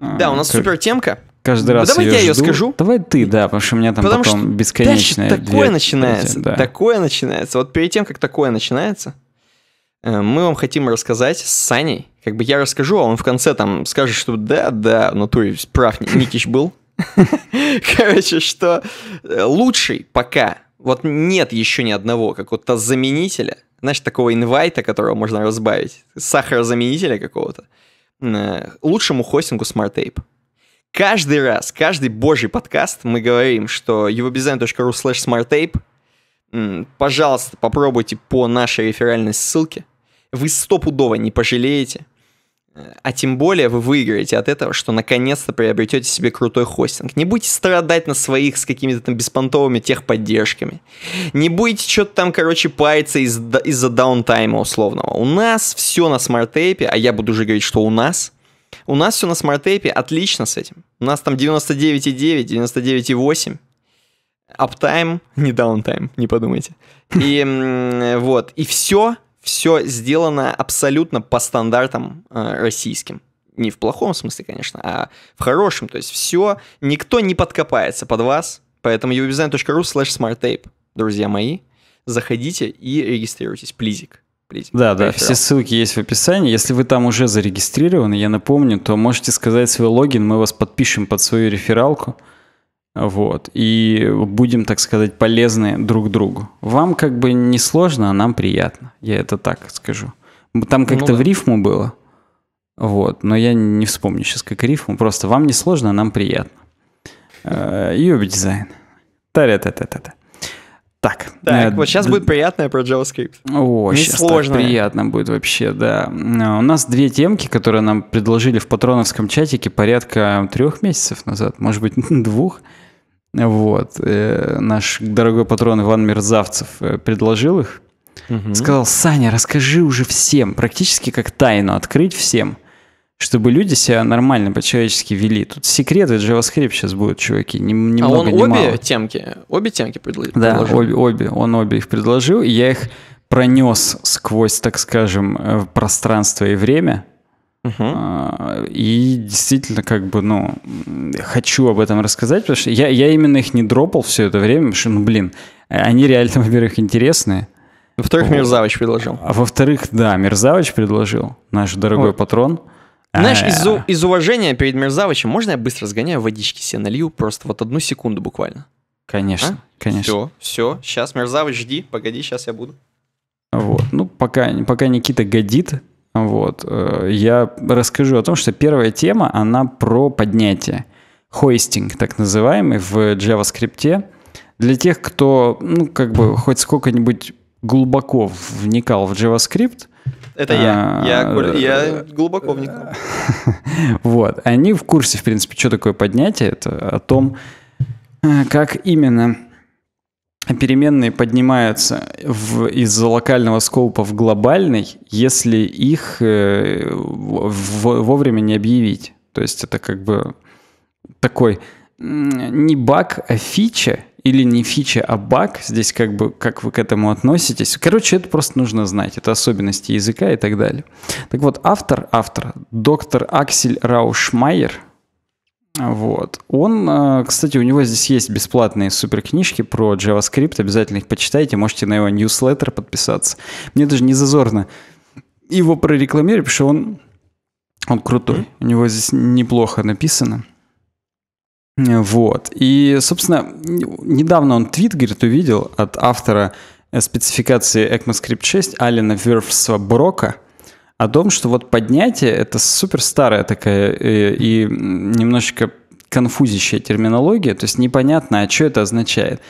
А, да, у нас как... супер темка. Каждый ну, раз. Давай ее я жду. ее скажу. Давай ты, да, потому что у меня там потому потом бесконечное. такое две... начинается. Да. Такое начинается. Вот перед тем, как такое начинается, Э, мы вам хотим рассказать с Саней. Как бы я расскажу, а он в конце там скажет, что да, да, в ну, натуре прав, Никич был. <laughs> Короче, что э, лучший пока, вот нет еще ни одного какого-то заменителя, знаешь, такого инвайта, которого можно разбавить, сахарозаменителя какого-то, э, лучшему хостингу Smart Tape. Каждый раз, каждый божий подкаст мы говорим, что eurodesign.ru slash smarttape, пожалуйста, попробуйте по нашей реферальной ссылке – вы стопудово не пожалеете. А тем более вы выиграете от этого, что наконец-то приобретете себе крутой хостинг. Не будете страдать на своих с какими-то там беспонтовыми техподдержками. Не будете что-то там, короче, париться из- за даунтайма условного. У нас все на смарт-тейпе, а я буду уже говорить, что у нас. У нас все на смарт-тейпе отлично с этим. У нас там 99,9, 99,8. Аптайм, не даунтайм, не подумайте. И вот, и все все сделано абсолютно по стандартам э, российским. Не в плохом смысле, конечно, а в хорошем. То есть все, никто не подкопается под вас. Поэтому uwebdesign.ru slash smarttape, друзья мои. Заходите и регистрируйтесь, плизик. Плизик. Да, да, все ссылки есть в описании. Если вы там уже зарегистрированы, я напомню, то можете сказать свой логин, мы вас подпишем под свою рефералку. Вот. И будем, так сказать, полезны друг другу. Вам как бы не сложно, а нам приятно. Я это так скажу. Там ну как-то ну, да. в рифму было. Вот. Но я не вспомню сейчас как рифму. Просто вам не сложно, а нам приятно. Э, Юб-дизайн. Та-та-та-та-та. Так. Так, э, вот сейчас будет приятное про JavaScript. О, не сейчас сложное. так приятно будет вообще, да. Э, у нас две темки, которые нам предложили в патроновском чатике порядка трех месяцев назад, может быть, <laughs> двух. Вот. Э, наш дорогой патрон Иван Мерзавцев э, предложил их. Угу. Сказал, Саня, расскажи уже всем, практически как тайну открыть всем, чтобы люди себя нормально по-человечески вели. Тут секреты JavaScript сейчас будут, чуваки, ни, ни а много, он обе мало. темки, обе темки предложил? Да, обе, обе, он обе их предложил, и я их пронес сквозь, так скажем, э, пространство и время – uh И действительно, как бы, ну, хочу об этом рассказать, потому что я, я именно их не дропал все это время, потому что, ну, блин, они реально, <laughs> во-первых, интересные. Во-вторых, вот. предложил. А во-вторых, да, Мерзавич предложил, наш дорогой вот. патрон. Знаешь, а, из, из уважения перед Мерзавичем, можно я быстро сгоняю водички себе налью? Просто вот одну секунду буквально. Конечно, а? конечно. Все, все, сейчас, Мерзавыч, жди, погоди, сейчас я буду. Вот, ну, пока, пока Никита годит, вот. Э, я расскажу о том, что первая тема, она про поднятие. хостинг, так называемый, в JavaScript. Для тех, кто, ну, как бы, хоть сколько-нибудь глубоко вникал в JavaScript, это я. А, я, я э, глубоко вникал. <laughs> Вот. Они в курсе, в принципе, что такое поднятие. Это о том, э, как именно переменные поднимаются в, из локального скопа в глобальный, если их э, в, вовремя не объявить. То есть это как бы такой не баг, а фича, или не фича, а баг. Здесь как бы, как вы к этому относитесь. Короче, это просто нужно знать. Это особенности языка и так далее. Так вот, автор, автор, доктор Аксель Раушмайер – вот. Он, э, кстати, у него здесь есть бесплатные суперкнижки про JavaScript, обязательно их почитайте, можете на его newsletter подписаться. Мне даже не зазорно его прорекламировать, потому что он, он крутой, mm-hmm. у него здесь неплохо написано. Вот. И, собственно, недавно он твит, говорит, увидел от автора спецификации ECMAScript 6 Алина Верфса Брока – о том, что вот поднятие — это супер старая такая и, э, и немножечко конфузящая терминология, то есть непонятно, а что это означает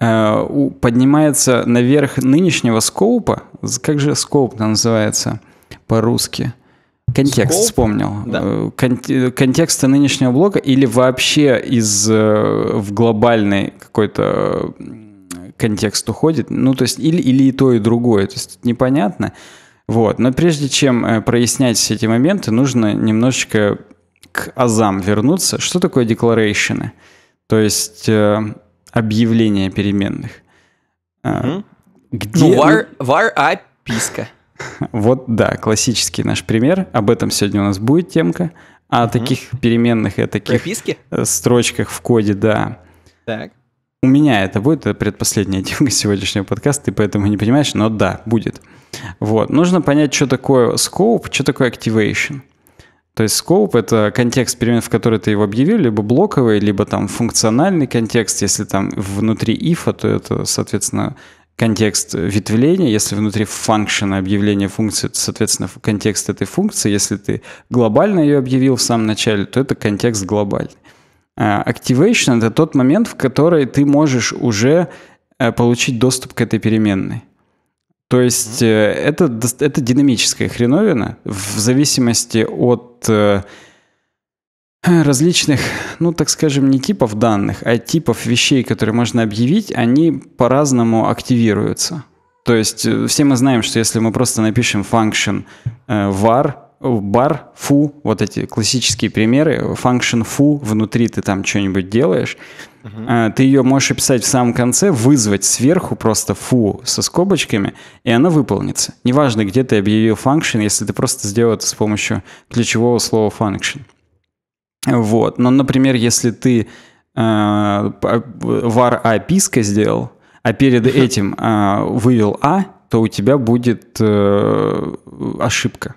э, поднимается наверх нынешнего скоупа. Как же скоуп называется по-русски? Контекст Scope? вспомнил. Да. Э, Кон- контекста нынешнего блока или вообще из в глобальный какой-то контекст уходит. Ну, то есть или, или и то, и другое. То есть непонятно. Вот. Но прежде чем э, прояснять все эти моменты, нужно немножечко к азам вернуться. Что такое декларейшены? То есть э, объявление переменных. Mm-hmm. Где... Ну, var, var описка. <laughs> Вот, да, классический наш пример. Об этом сегодня у нас будет темка. О mm-hmm. таких переменных и о таких Прописки? строчках в коде, да. Так. У меня это будет, это предпоследняя <laughs> темка сегодняшнего подкаста, ты поэтому не понимаешь, но да, будет. Вот. Нужно понять, что такое scope, что такое activation. То есть scope — это контекст перемен, в который ты его объявил, либо блоковый, либо там функциональный контекст. Если там внутри if, то это, соответственно, контекст ветвления, если внутри функшена объявление функции, то, соответственно, контекст этой функции, если ты глобально ее объявил в самом начале, то это контекст глобальный. А, activation — это тот момент, в который ты можешь уже э, получить доступ к этой переменной. То есть mm-hmm. это, это динамическая хреновина в зависимости от э, различных, ну так скажем, не типов данных, а типов вещей, которые можно объявить, они по-разному активируются. То есть э, все мы знаем, что если мы просто напишем function var, бар, фу, вот эти классические примеры, function фу, внутри ты там что-нибудь делаешь, uh-huh. ты ее можешь описать в самом конце, вызвать сверху просто фу со скобочками, и она выполнится. Неважно, где ты объявил function, если ты просто сделал это с помощью ключевого слова function. Вот. Но, например, если ты var э, а писка сделал, а перед <laughs> этим э, вывел а, то у тебя будет э, ошибка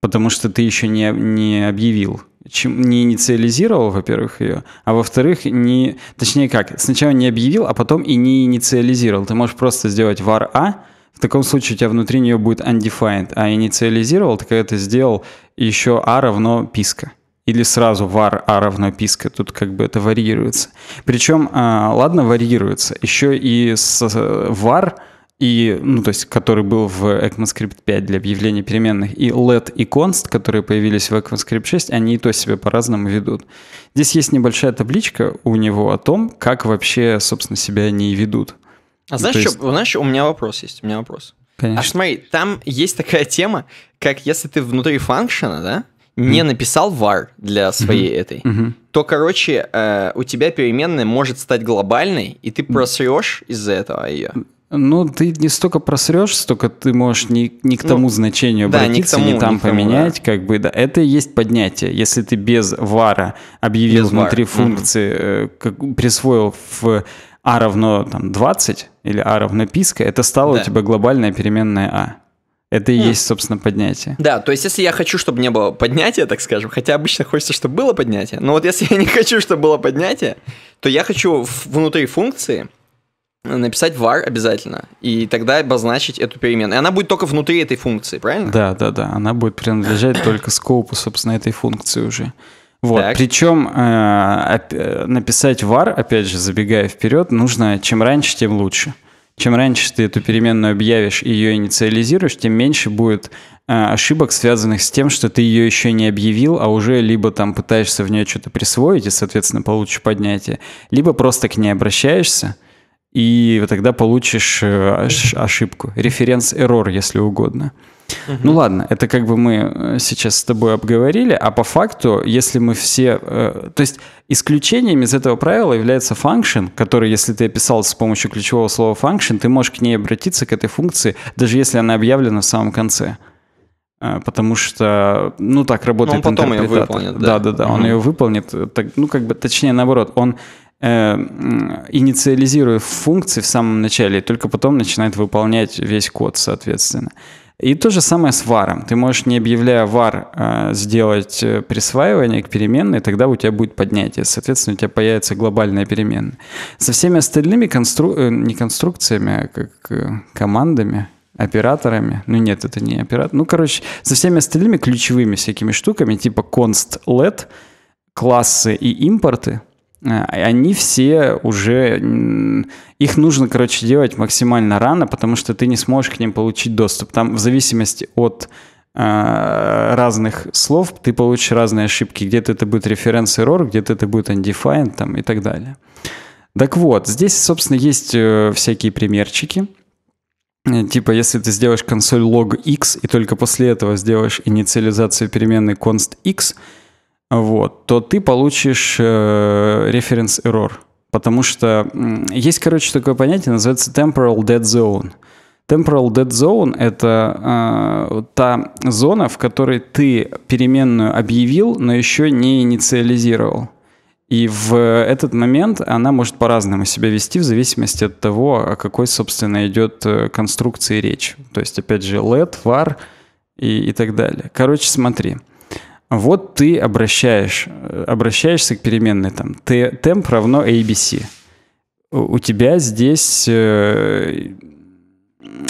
Потому что ты еще не, не объявил, чем, не инициализировал, во-первых, ее, а во-вторых, не... Точнее как, сначала не объявил, а потом и не инициализировал. Ты можешь просто сделать var a, а, в таком случае у тебя внутри нее будет undefined, а инициализировал, ты когда ты сделал еще a а равно писка. Или сразу var a а равно писка, тут как бы это варьируется. Причем, ладно, варьируется, еще и с var и, ну, то есть, который был в ECMAScript 5 для объявления переменных, и let и const, которые появились в ECMAScript 6, они и то себе по-разному ведут. Здесь есть небольшая табличка у него о том, как вообще, собственно, себя они ведут. А ну, знаешь, есть... что, знаешь, у меня вопрос есть, у меня вопрос. А Конечно. А смотри, там есть такая тема, как если ты внутри фанкшена, да, не mm. написал var для своей mm-hmm. этой, mm-hmm. то, короче, э, у тебя переменная может стать глобальной, и ты просрешь из-за этого ее. Ну, ты не столько просрешь, столько ты можешь не, не к ну, тому ну, значению обратиться, да, не, тому, не там не тому, поменять, да. как бы, да. Это и есть поднятие. Если ты без вара объявил без внутри вар. функции, mm как, присвоил в а равно там 20 или а равно писка, это стало да. у тебя глобальная переменная а. Это и mm. есть, собственно, поднятие. Да, то есть, если я хочу, чтобы не было поднятия, так скажем, хотя обычно хочется, чтобы было поднятие, но вот если я не хочу, чтобы было поднятие, то я хочу внутри функции написать var обязательно, и тогда обозначить эту переменную. И она будет только внутри этой функции, правильно? Да, да, да. Она будет принадлежать <coughs> только скопу, собственно, этой функции уже. Вот. Так. Причем э, э, написать var, опять же, забегая вперед, нужно чем раньше, тем лучше. Чем раньше ты эту переменную объявишь и ее инициализируешь, тем меньше будет э, ошибок, связанных с тем, что ты ее еще не объявил, а уже либо там пытаешься в нее что-то присвоить и, соответственно, получишь поднятие, либо просто к ней обращаешься – и тогда получишь э, ошибку, референс-эррор, если угодно. Угу. Ну ладно, это как бы мы э, сейчас с тобой обговорили, а по факту, если мы все... Э, то есть исключением из этого правила является function, который, если ты описал с помощью ключевого слова function, ты можешь к ней обратиться, к этой функции, даже если она объявлена в самом конце. потому что, ну так работает интерпретатор. Ну, он потом ее выполнит, да? Да-да-да, угу. он ее выполнит, так, ну как бы, точнее наоборот, он э, инициализируя функции в самом начале, и только потом начинает выполнять весь код, соответственно. И то же самое с var. Ты можешь, не объявляя var, э, сделать э, присваивание к переменной, тогда у тебя будет поднятие. Соответственно, у тебя появится глобальная переменная. Со всеми остальными констру... Э, не конструкциями, а как командами, операторами. Ну нет, это не оператор. Ну, короче, со всеми остальными ключевыми всякими штуками, типа const let, классы и импорты – Э, они все уже... Их нужно, короче, делать максимально рано, потому что ты не сможешь к ним получить доступ. Там в зависимости от э, разных слов ты получишь разные ошибки. Где-то это будет референс error, где-то это будет undefined там, и так далее. Так вот, здесь, собственно, есть э, всякие примерчики. Э, типа, если ты сделаешь консоль log x и только после этого сделаешь инициализацию переменной const x – вот, то ты получишь референс э, эррор. Потому что есть, короче, такое понятие, называется temporal dead zone. Temporal dead zone — это э, та зона, в которой ты переменную объявил, но еще не инициализировал. И в этот момент она может по-разному себя вести в зависимости от того, о какой, собственно, идет э, конструкции речь. То есть, опять же, let, var и, и так далее. Короче, смотри — вот ты обращаешь, э, обращаешься к переменной там. темп равно ABC. У тебя здесь э,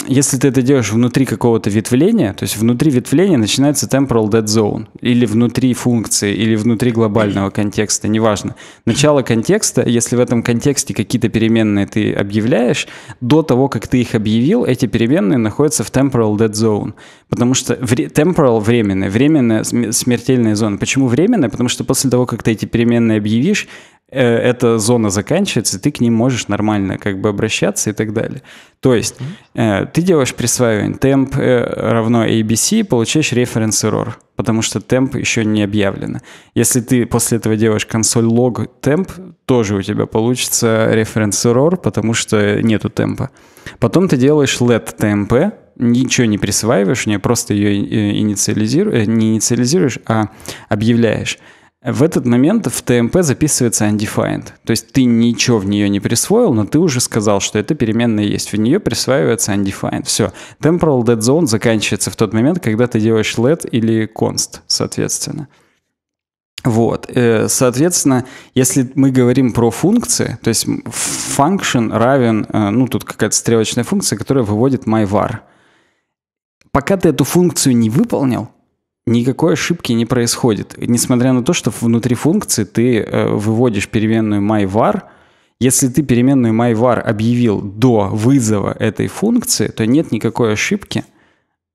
если ты это делаешь внутри какого-то ветвления, то есть внутри ветвления начинается temporal dead zone, или внутри функции, или внутри глобального контекста, неважно. Начало контекста, если в этом контексте какие-то переменные ты объявляешь, до того, как ты их объявил, эти переменные находятся в temporal dead zone. Потому что вре- temporal временная, временная смертельная зона. Почему временная? Потому что после того, как ты эти переменные объявишь, Э, эта зона заканчивается, ты к ним можешь нормально как бы обращаться и так далее. То есть э, ты делаешь присваивание, темп э, равно ABC, получаешь референс error, потому что темп еще не объявлено. Если ты после этого делаешь консоль log темп, тоже у тебя получится референс error, потому что нету темпа. Потом ты делаешь let темп, ничего не присваиваешь, не просто ее э, инициализируешь, э, не инициализируешь, а объявляешь. В этот момент в ТМП записывается undefined. То есть ты ничего в нее не присвоил, но ты уже сказал, что эта переменная есть. В нее присваивается undefined. Все. Temporal dead zone заканчивается в тот момент, когда ты делаешь let или const, соответственно. Вот, э, соответственно, если мы говорим про функции, то есть function равен, э, ну тут какая-то стрелочная функция, которая выводит myvar. Пока ты эту функцию не выполнил, никакой ошибки не происходит. Несмотря на то, что внутри функции ты э, выводишь переменную myVar, если ты переменную myVar объявил до вызова этой функции, то нет никакой ошибки,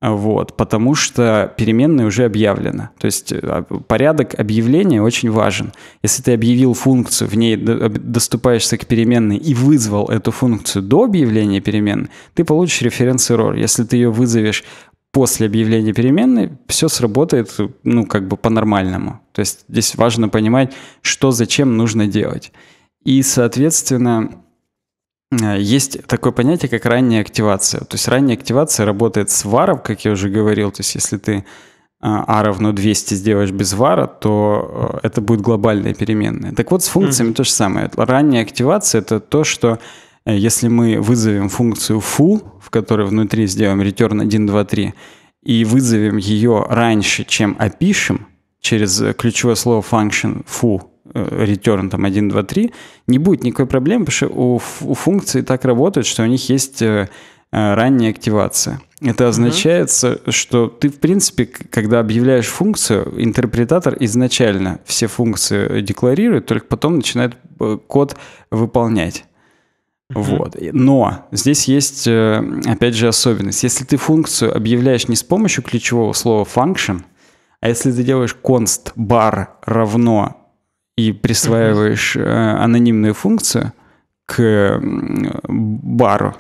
вот, потому что переменная уже объявлена. То есть э, а, порядок объявления очень важен. Если ты объявил функцию, в ней доступаешься к переменной и вызвал эту функцию до объявления переменной, ты получишь референс-эррор. Если ты ее вызовешь после объявления переменной все сработает, ну, как бы по-нормальному. То есть здесь важно понимать, что зачем нужно делать. И, соответственно, э, есть такое понятие, как ранняя активация. То есть ранняя активация работает с варом, как я уже говорил. То есть если ты э, а равно 200 сделаешь без вара, то э, это будет глобальная переменная. Так вот, с функциями mm-hmm. то же самое. Ранняя активация — это то, что Э, если мы вызовем функцию foo, в которой внутри сделаем return 1, 2, 3, и вызовем ее раньше, чем опишем, через ключевое слово function foo, э, return там 1, 2, 3, не будет никакой проблемы, потому что у, у функций так работают, что у них есть э, ранняя активация. Это означает, mm-hmm. что ты, в принципе, когда объявляешь функцию, интерпретатор изначально все функции декларирует, только потом начинает код выполнять. Вот. Но здесь есть, э, опять же, особенность. Если ты функцию объявляешь не с помощью ключевого слова function, а если ты делаешь const bar равно и присваиваешь uh-huh. анонимную функцию к бару,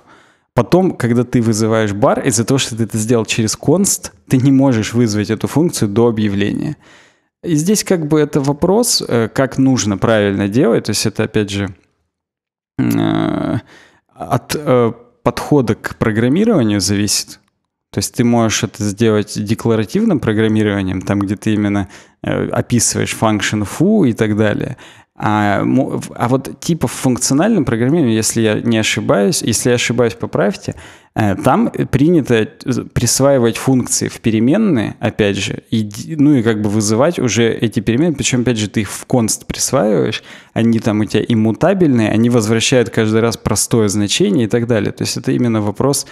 Потом, когда ты вызываешь бар, из-за того, что ты это сделал через const, ты не можешь вызвать эту функцию до объявления. И здесь как бы это вопрос, э, как нужно правильно делать. То есть это, опять же, Э, от э, подхода к программированию зависит. То есть ты можешь это сделать декларативным программированием, там, где ты именно э, описываешь function foo и так далее. А, а вот типа в функциональном программировании, если я не ошибаюсь, если я ошибаюсь, поправьте, э, там принято присваивать функции в переменные, опять же, и, ну и как бы вызывать уже эти переменные, причем, опять же, ты их в конст присваиваешь, они там у тебя иммутабельные, они возвращают каждый раз простое значение и так далее. То есть это именно вопрос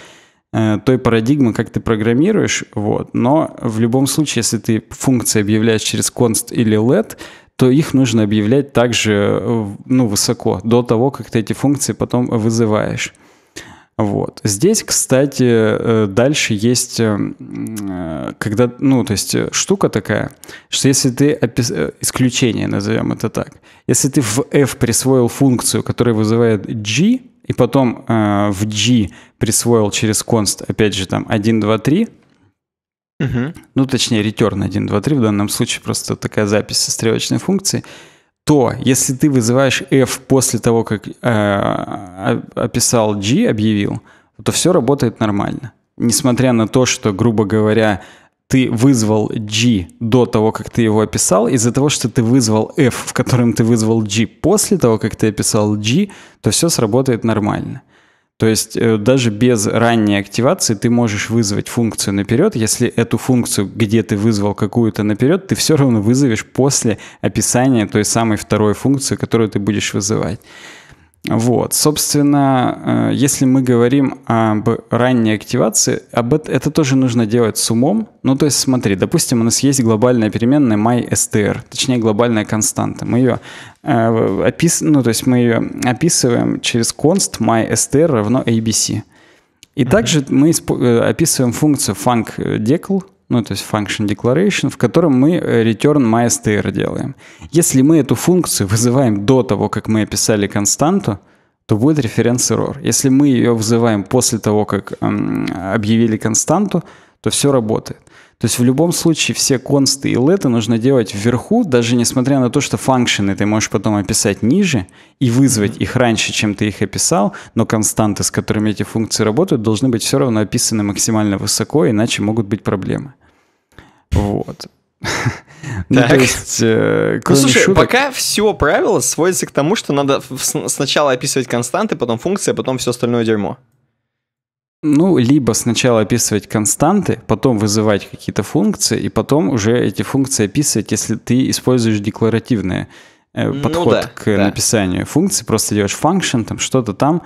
э, той парадигмы, как ты программируешь, вот. Но в любом случае, если ты функции объявляешь через const или let, то их нужно объявлять также э, ну, высоко, до того, как ты эти функции потом вызываешь. Вот. Здесь, кстати, э, дальше есть, э, когда, ну, то есть штука такая, что если ты, опис... исключение назовем это так, если ты в f присвоил функцию, которая вызывает g, и потом э, в g присвоил через const, опять же, там 1, 2, 3, угу. ну точнее return 1, 2, 3, в данном случае просто такая запись со стрелочной функцией, то если ты вызываешь f после того, как э, а, а, описал g, объявил, то все работает нормально. Несмотря на то, что, грубо говоря, ты вызвал G до того, как ты его описал, из-за того, что ты вызвал F, в котором ты вызвал G после того, как ты описал G, то все сработает нормально. То есть э, даже без ранней активации ты можешь вызвать функцию наперед. Если эту функцию, где ты вызвал какую-то наперед, ты все равно вызовешь после описания той самой второй функции, которую ты будешь вызывать. Вот, собственно, э, если мы говорим об ранней активации, об это, это тоже нужно делать с умом. Ну, то есть, смотри, допустим, у нас есть глобальная переменная myStr, точнее, глобальная константа. Мы ее э, опис... ну, то есть мы ее описываем через const myStr равно abc. И mm-hmm. также мы исп... Э, описываем функцию funcDecl, ну, то есть function declaration, в котором мы э, return myStr делаем. Если мы эту функцию вызываем до того, как мы описали константу, то будет reference error. Если мы ее вызываем после того, как эм, объявили константу, то все работает. То есть в любом случае все консты и леты нужно делать вверху, даже несмотря на то, что функции ты можешь потом описать ниже и вызвать их раньше, чем ты их описал, но константы, с которыми эти функции работают, должны быть все равно описаны максимально высоко, иначе могут быть проблемы. Вот. <laughs> Ну, так. то есть, э, ну, слушай, шуток... пока все правило сводится к тому, что надо сначала описывать константы, потом функции, а потом все остальное дерьмо. Ну, либо сначала описывать константы, потом вызывать какие-то функции, и потом уже эти функции описывать, если ты используешь декларативные э, ну подход ну, да, к да. написанию функции, просто делаешь function, там что-то там,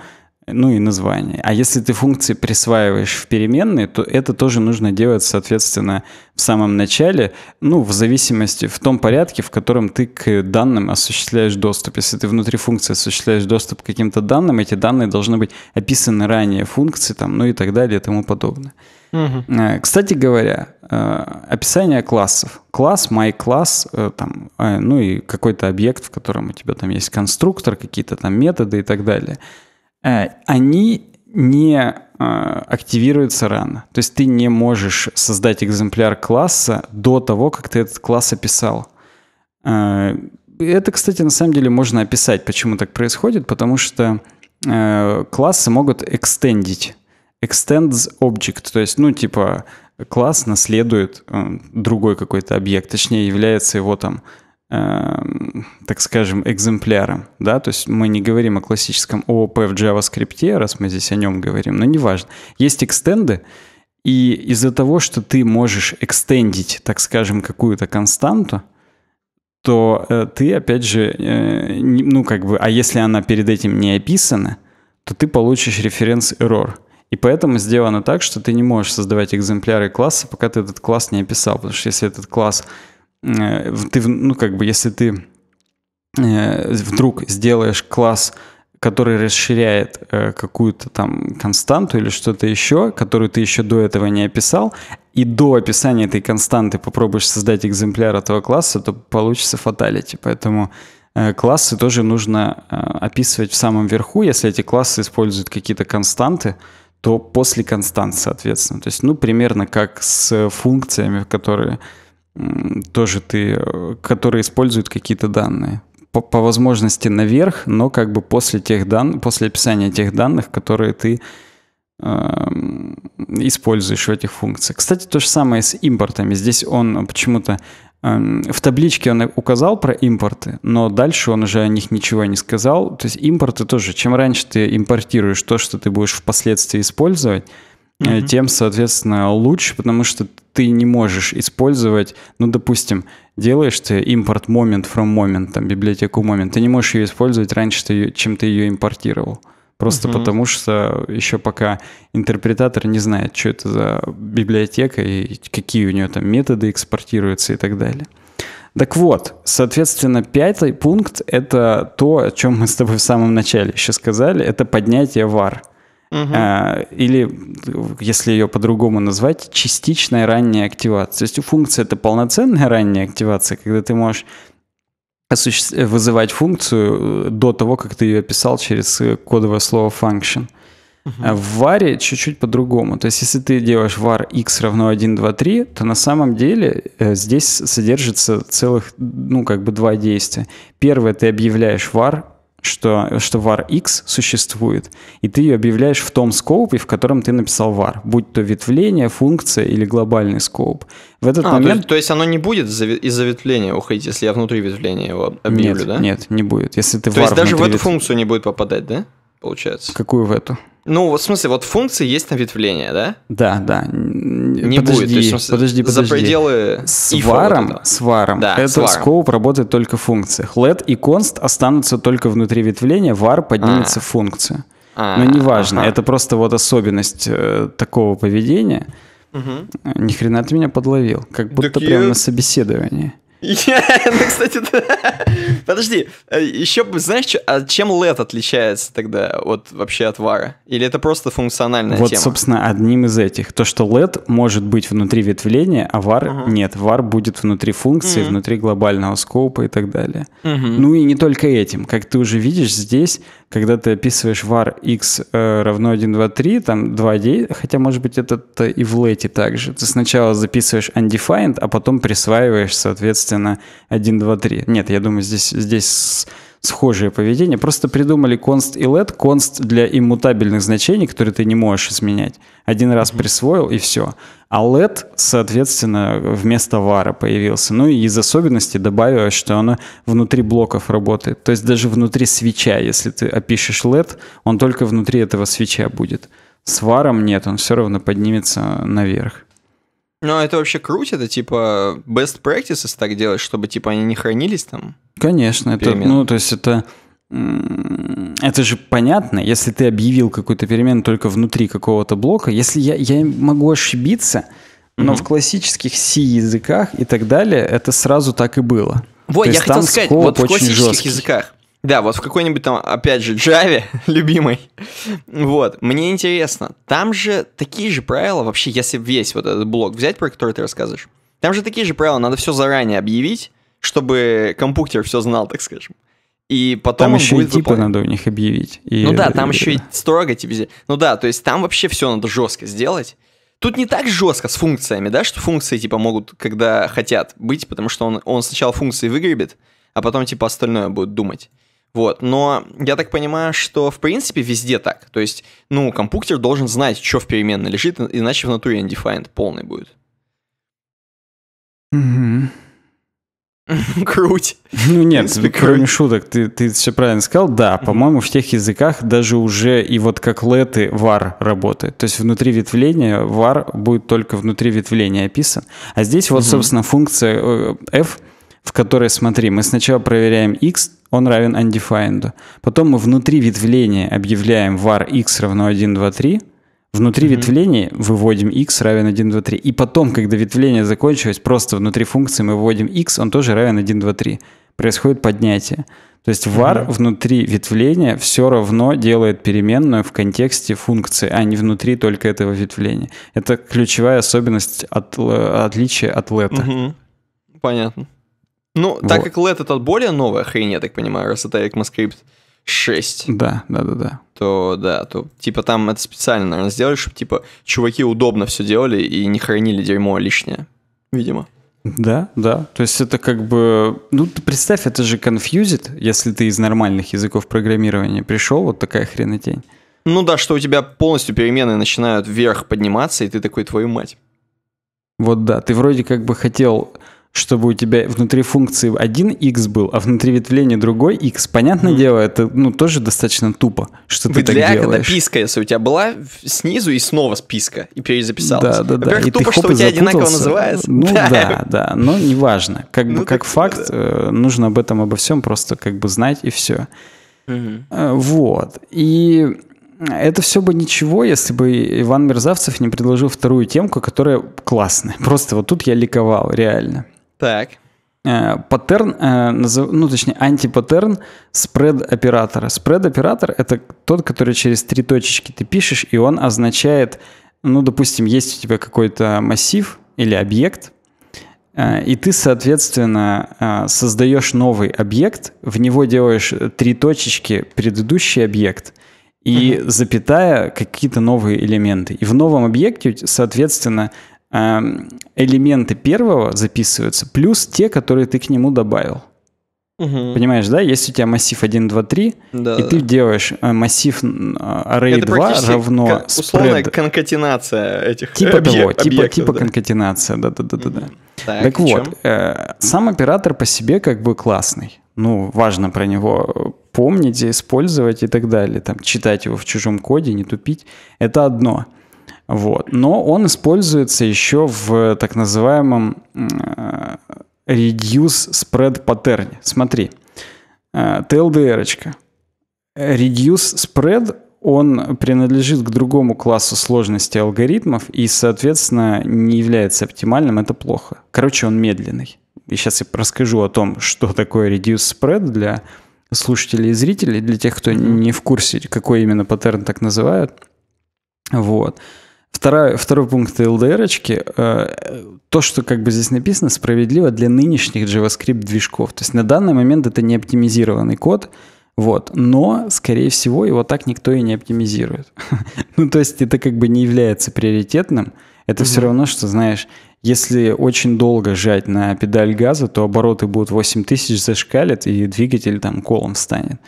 ну и название. А если ты функции присваиваешь в переменные, то это тоже нужно делать, соответственно, в самом начале, ну, в зависимости, в том порядке, в котором ты к данным осуществляешь доступ. Если ты внутри функции осуществляешь доступ к каким-то данным, эти данные должны быть описаны ранее функции, там, ну и так далее и тому подобное. Угу. Кстати говоря, э, описание классов. Класс, my класс, э, там, ну и какой-то объект, в котором у тебя там есть конструктор, какие-то там методы и так далее – Э, они не э, активируются рано. То есть ты не можешь создать экземпляр класса до того, как ты этот класс описал. Э, это, кстати, на самом деле можно описать, почему так происходит, потому что классы могут экстендить. Extends object, то есть, ну, типа, класс наследует другой какой-то объект, точнее, является его там Эм, так скажем, экземпляром, да, то есть мы не говорим о классическом ООП в JavaScript, раз мы здесь о нем говорим, но неважно. Есть экстенды, и из-за того, что ты можешь экстендить, так скажем, какую-то константу, то э, ты, опять же, э, не, ну как бы, а если она перед этим не описана, то ты получишь референс-эррор. И поэтому сделано так, что ты не можешь создавать экземпляры класса, пока ты этот класс не описал. Потому что если этот класс Э, ты, ну, как бы, если ты э, вдруг сделаешь класс который расширяет э, какую-то там константу или что-то еще, которую ты еще до этого не описал, и до описания этой константы попробуешь создать экземпляр этого класса, то получится фаталити. Поэтому классы тоже нужно описывать в самом верху. Если эти классы используют какие-то константы, то после констант, соответственно. То есть, ну, примерно как с функциями, которые тоже ты, э, которые используют какие-то данные. По, по возможности наверх, но как бы после тех данных, после описания тех данных, которые ты эм, используешь в этих функциях. Кстати, то же самое с импортами. Здесь он почему-то эм, в табличке он указал про импорты, но дальше он уже о них ничего не сказал. То есть импорты тоже, чем раньше ты импортируешь то, что ты будешь впоследствии использовать, Э, тем, соответственно, лучше, потому что ты не можешь использовать, ну, допустим, делаешь ты импорт момент from момент, там, библиотеку момент, ты не можешь ее использовать раньше, ты чем ты ее импортировал. Просто угу. потому что еще пока интерпретатор не знает, что это за библиотека и какие у нее там методы экспортируются и так далее. Так вот, соответственно, пятый пункт — это то, о чем мы с тобой в самом начале еще сказали, это поднятие VAR — Угу. А, или, если ее по-другому назвать, частичная ранняя активация. То есть у функции это полноценная ранняя активация, когда ты можешь осуществ... вызывать функцию э, до того, как ты ее описал через э, кодовое слово function. Угу. А в var чуть-чуть по-другому. То есть, если ты делаешь var x равно 1, 2, 3, то на самом деле э, здесь содержится целых, ну, как бы два действия. Первое, ты объявляешь var что, что var x существует, и ты ее объявляешь в том скоупе, в котором ты написал var, будь то ветвление, функция или глобальный скоуп. В этот а, момент... то, есть, то есть оно не будет из-за ветвления уходить, если я внутри ветвления его объявлю, нет, да? Нет, не будет. Если ты то var есть даже в эту ветв... функцию не будет попадать, да? Получается. Какую в эту? Ну, в смысле, вот функции есть наветвление, да? Да, да. Не подожди, будет. Есть, подожди, подожди. За пределы с варом, вот с варом. Да, Этот сваром. скоуп работает только в функциях. Let и const останутся только внутри ветвления, var поднимется а. в функцию. А, Но неважно, ага. это просто вот особенность э, такого поведения. Угу. Ни хрена ты меня подловил, как будто так прям я... на собеседовании. Ну, кстати, подожди, э, еще знаешь, а чем LED отличается тогда от вообще от вара? Или это просто функциональная тема? Вот, собственно, одним из этих. То, что LED может быть внутри ветвления, а вар нет. Вар будет внутри функции, внутри глобального скопа и так далее. Ну и не только этим. Как ты уже видишь, здесь когда ты описываешь var x э, равно 1, 2, 3, там 2 d, хотя, может быть, это и в лете также. Ты сначала записываешь undefined, а потом присваиваешь, соответственно, 1, 2, 3. Нет, я думаю, здесь, здесь схожее поведение. Просто придумали const и let, const для иммутабельных значений, которые ты не можешь изменять. Один раз присвоил и все. А let, соответственно, вместо вара появился. Ну и из особенностей добавилось, что оно внутри блоков работает. То есть даже внутри свеча, если ты опишешь let, он только внутри этого свеча будет. С варом нет, он все равно поднимется наверх. Ну, это вообще круто, это типа best practices так делать, чтобы типа они не хранились там? Конечно, это, ну, то есть это... Это же понятно, если ты объявил какую-то перемену только внутри какого-то блока, если я, я могу ошибиться, но mm-hmm. в классических C языках и так далее это сразу так и было. Вот, я хотел сказать, вот в классических языках да, вот в какой-нибудь там, опять же, Java, <laughs> любимой. Вот, мне интересно, там же такие же правила, вообще, если весь вот этот блок взять, про который ты рассказываешь, там же такие же правила, надо все заранее объявить, чтобы компьютер все знал, так скажем. И потом там еще будет и типы выполнять. надо у них объявить. И... Ну да, там э, и... еще э. и строго типы. Ну да, то есть там вообще все надо жестко сделать. Тут не так жестко с функциями, да, что функции типа могут, когда хотят быть, потому что он, он сначала функции выгребет, а потом типа остальное будет думать. Вот, но я так понимаю, что в принципе везде так. То есть, ну, компьютер должен знать, что в переменной лежит, иначе в натуре undefined полный будет. <laughs> Круть. Ну нет, ну, кроме шуток, ты, ты все правильно сказал. Да, по-моему, в тех языках даже уже и вот как леты var работает. То есть внутри ветвления var будет только внутри ветвления описан. А здесь вот, собственно, функция э, f — в которой, смотри, мы сначала проверяем x, он равен undefined. Потом мы внутри ветвления объявляем var x равно 1, 2, 3. Внутри mm-hmm. ветвления выводим x равен 1, 2, 3. И потом, когда ветвление закончилось, просто внутри функции мы выводим x, он тоже равен 1, 2, 3. Происходит поднятие. То есть var mm-hmm. внутри ветвления все равно делает переменную в контексте функции, а не внутри только этого ветвления. Это ключевая особенность от, отличия от лета. Mm-hmm. Понятно. Ну, вот. так как LED это более новая хрень, я так понимаю, раз это ECMAScript 6. Да, да, да, да. То да, то типа там это специально, наверное, сделали, чтобы типа чуваки удобно все делали и не хранили дерьмо лишнее, видимо. Да, да. То есть это как бы... Ну, ты представь, это же конфьюзит, если ты из нормальных языков программирования пришел, вот такая хренотень. Ну да, что у тебя полностью перемены начинают вверх подниматься, и ты такой, твою мать. Вот да, ты вроде как бы хотел чтобы у тебя внутри функции один x был, а внутри ветвления другой x. Понятное mm-hmm. дело, это ну тоже достаточно тупо, что ты для, так делаешь. когда писка, если у тебя была снизу и снова списка, и перезаписалась. Да, да, да. Во-первых, и тупо, ты, что у тебя одинаково называется. Ну да, да, да. но неважно. Как ну, бы как факт, да. Э, нужно об этом обо всем просто как бы знать и все. Mm-hmm. Э, вот. И это все бы ничего, если бы Иван Мерзавцев не предложил вторую темку, которая классная. Просто вот тут я ликовал, реально. Так. Э, паттерн, э, ну точнее антипаттерн спред-оператора. Спред-оператор — это тот, который через три точечки ты пишешь, и он означает, ну допустим, есть у тебя какой-то массив или объект, э, и ты, соответственно, создаешь новый объект, в него делаешь три точечки, предыдущий объект — и угу. запятая какие-то новые элементы. И в новом объекте, соответственно, Эм, элементы первого записываются, плюс те, которые ты к нему добавил. Угу. Понимаешь, да? есть у тебя массив 1, 2, 3, да, и да. ты делаешь э, массив э, array Это 2 равно кон- условная конкатенация этих Типа объ- того, типа, объектов, типа, типа да. конкатинация, да-да-да-да. Угу. Так, так вот, э, сам оператор по себе как бы классный. Ну, важно про него помнить, использовать и так далее. Там, читать его в чужом коде, не тупить. Это одно – вот. Но он используется еще в так называемом э, reduce spread паттерне. Смотри, TLDR. Э, reduce spread он принадлежит к другому классу сложности алгоритмов и, соответственно, не является оптимальным, это плохо. Короче, он медленный. И сейчас я расскажу о том, что такое reduce spread для слушателей и зрителей, для тех, кто не в курсе, какой именно паттерн так называют. Вот. Второй, второй пункт LDR-очки. Э, то, что как бы здесь написано, справедливо для нынешних JavaScript-движков. То есть на данный момент это не оптимизированный код, вот. Но, скорее всего, его так никто и не оптимизирует. <laughs> ну, то есть это как бы не является приоритетным. Это mm все равно, что, знаешь, если очень долго жать на педаль газа, то обороты будут 8000 зашкалят, и двигатель там колом встанет.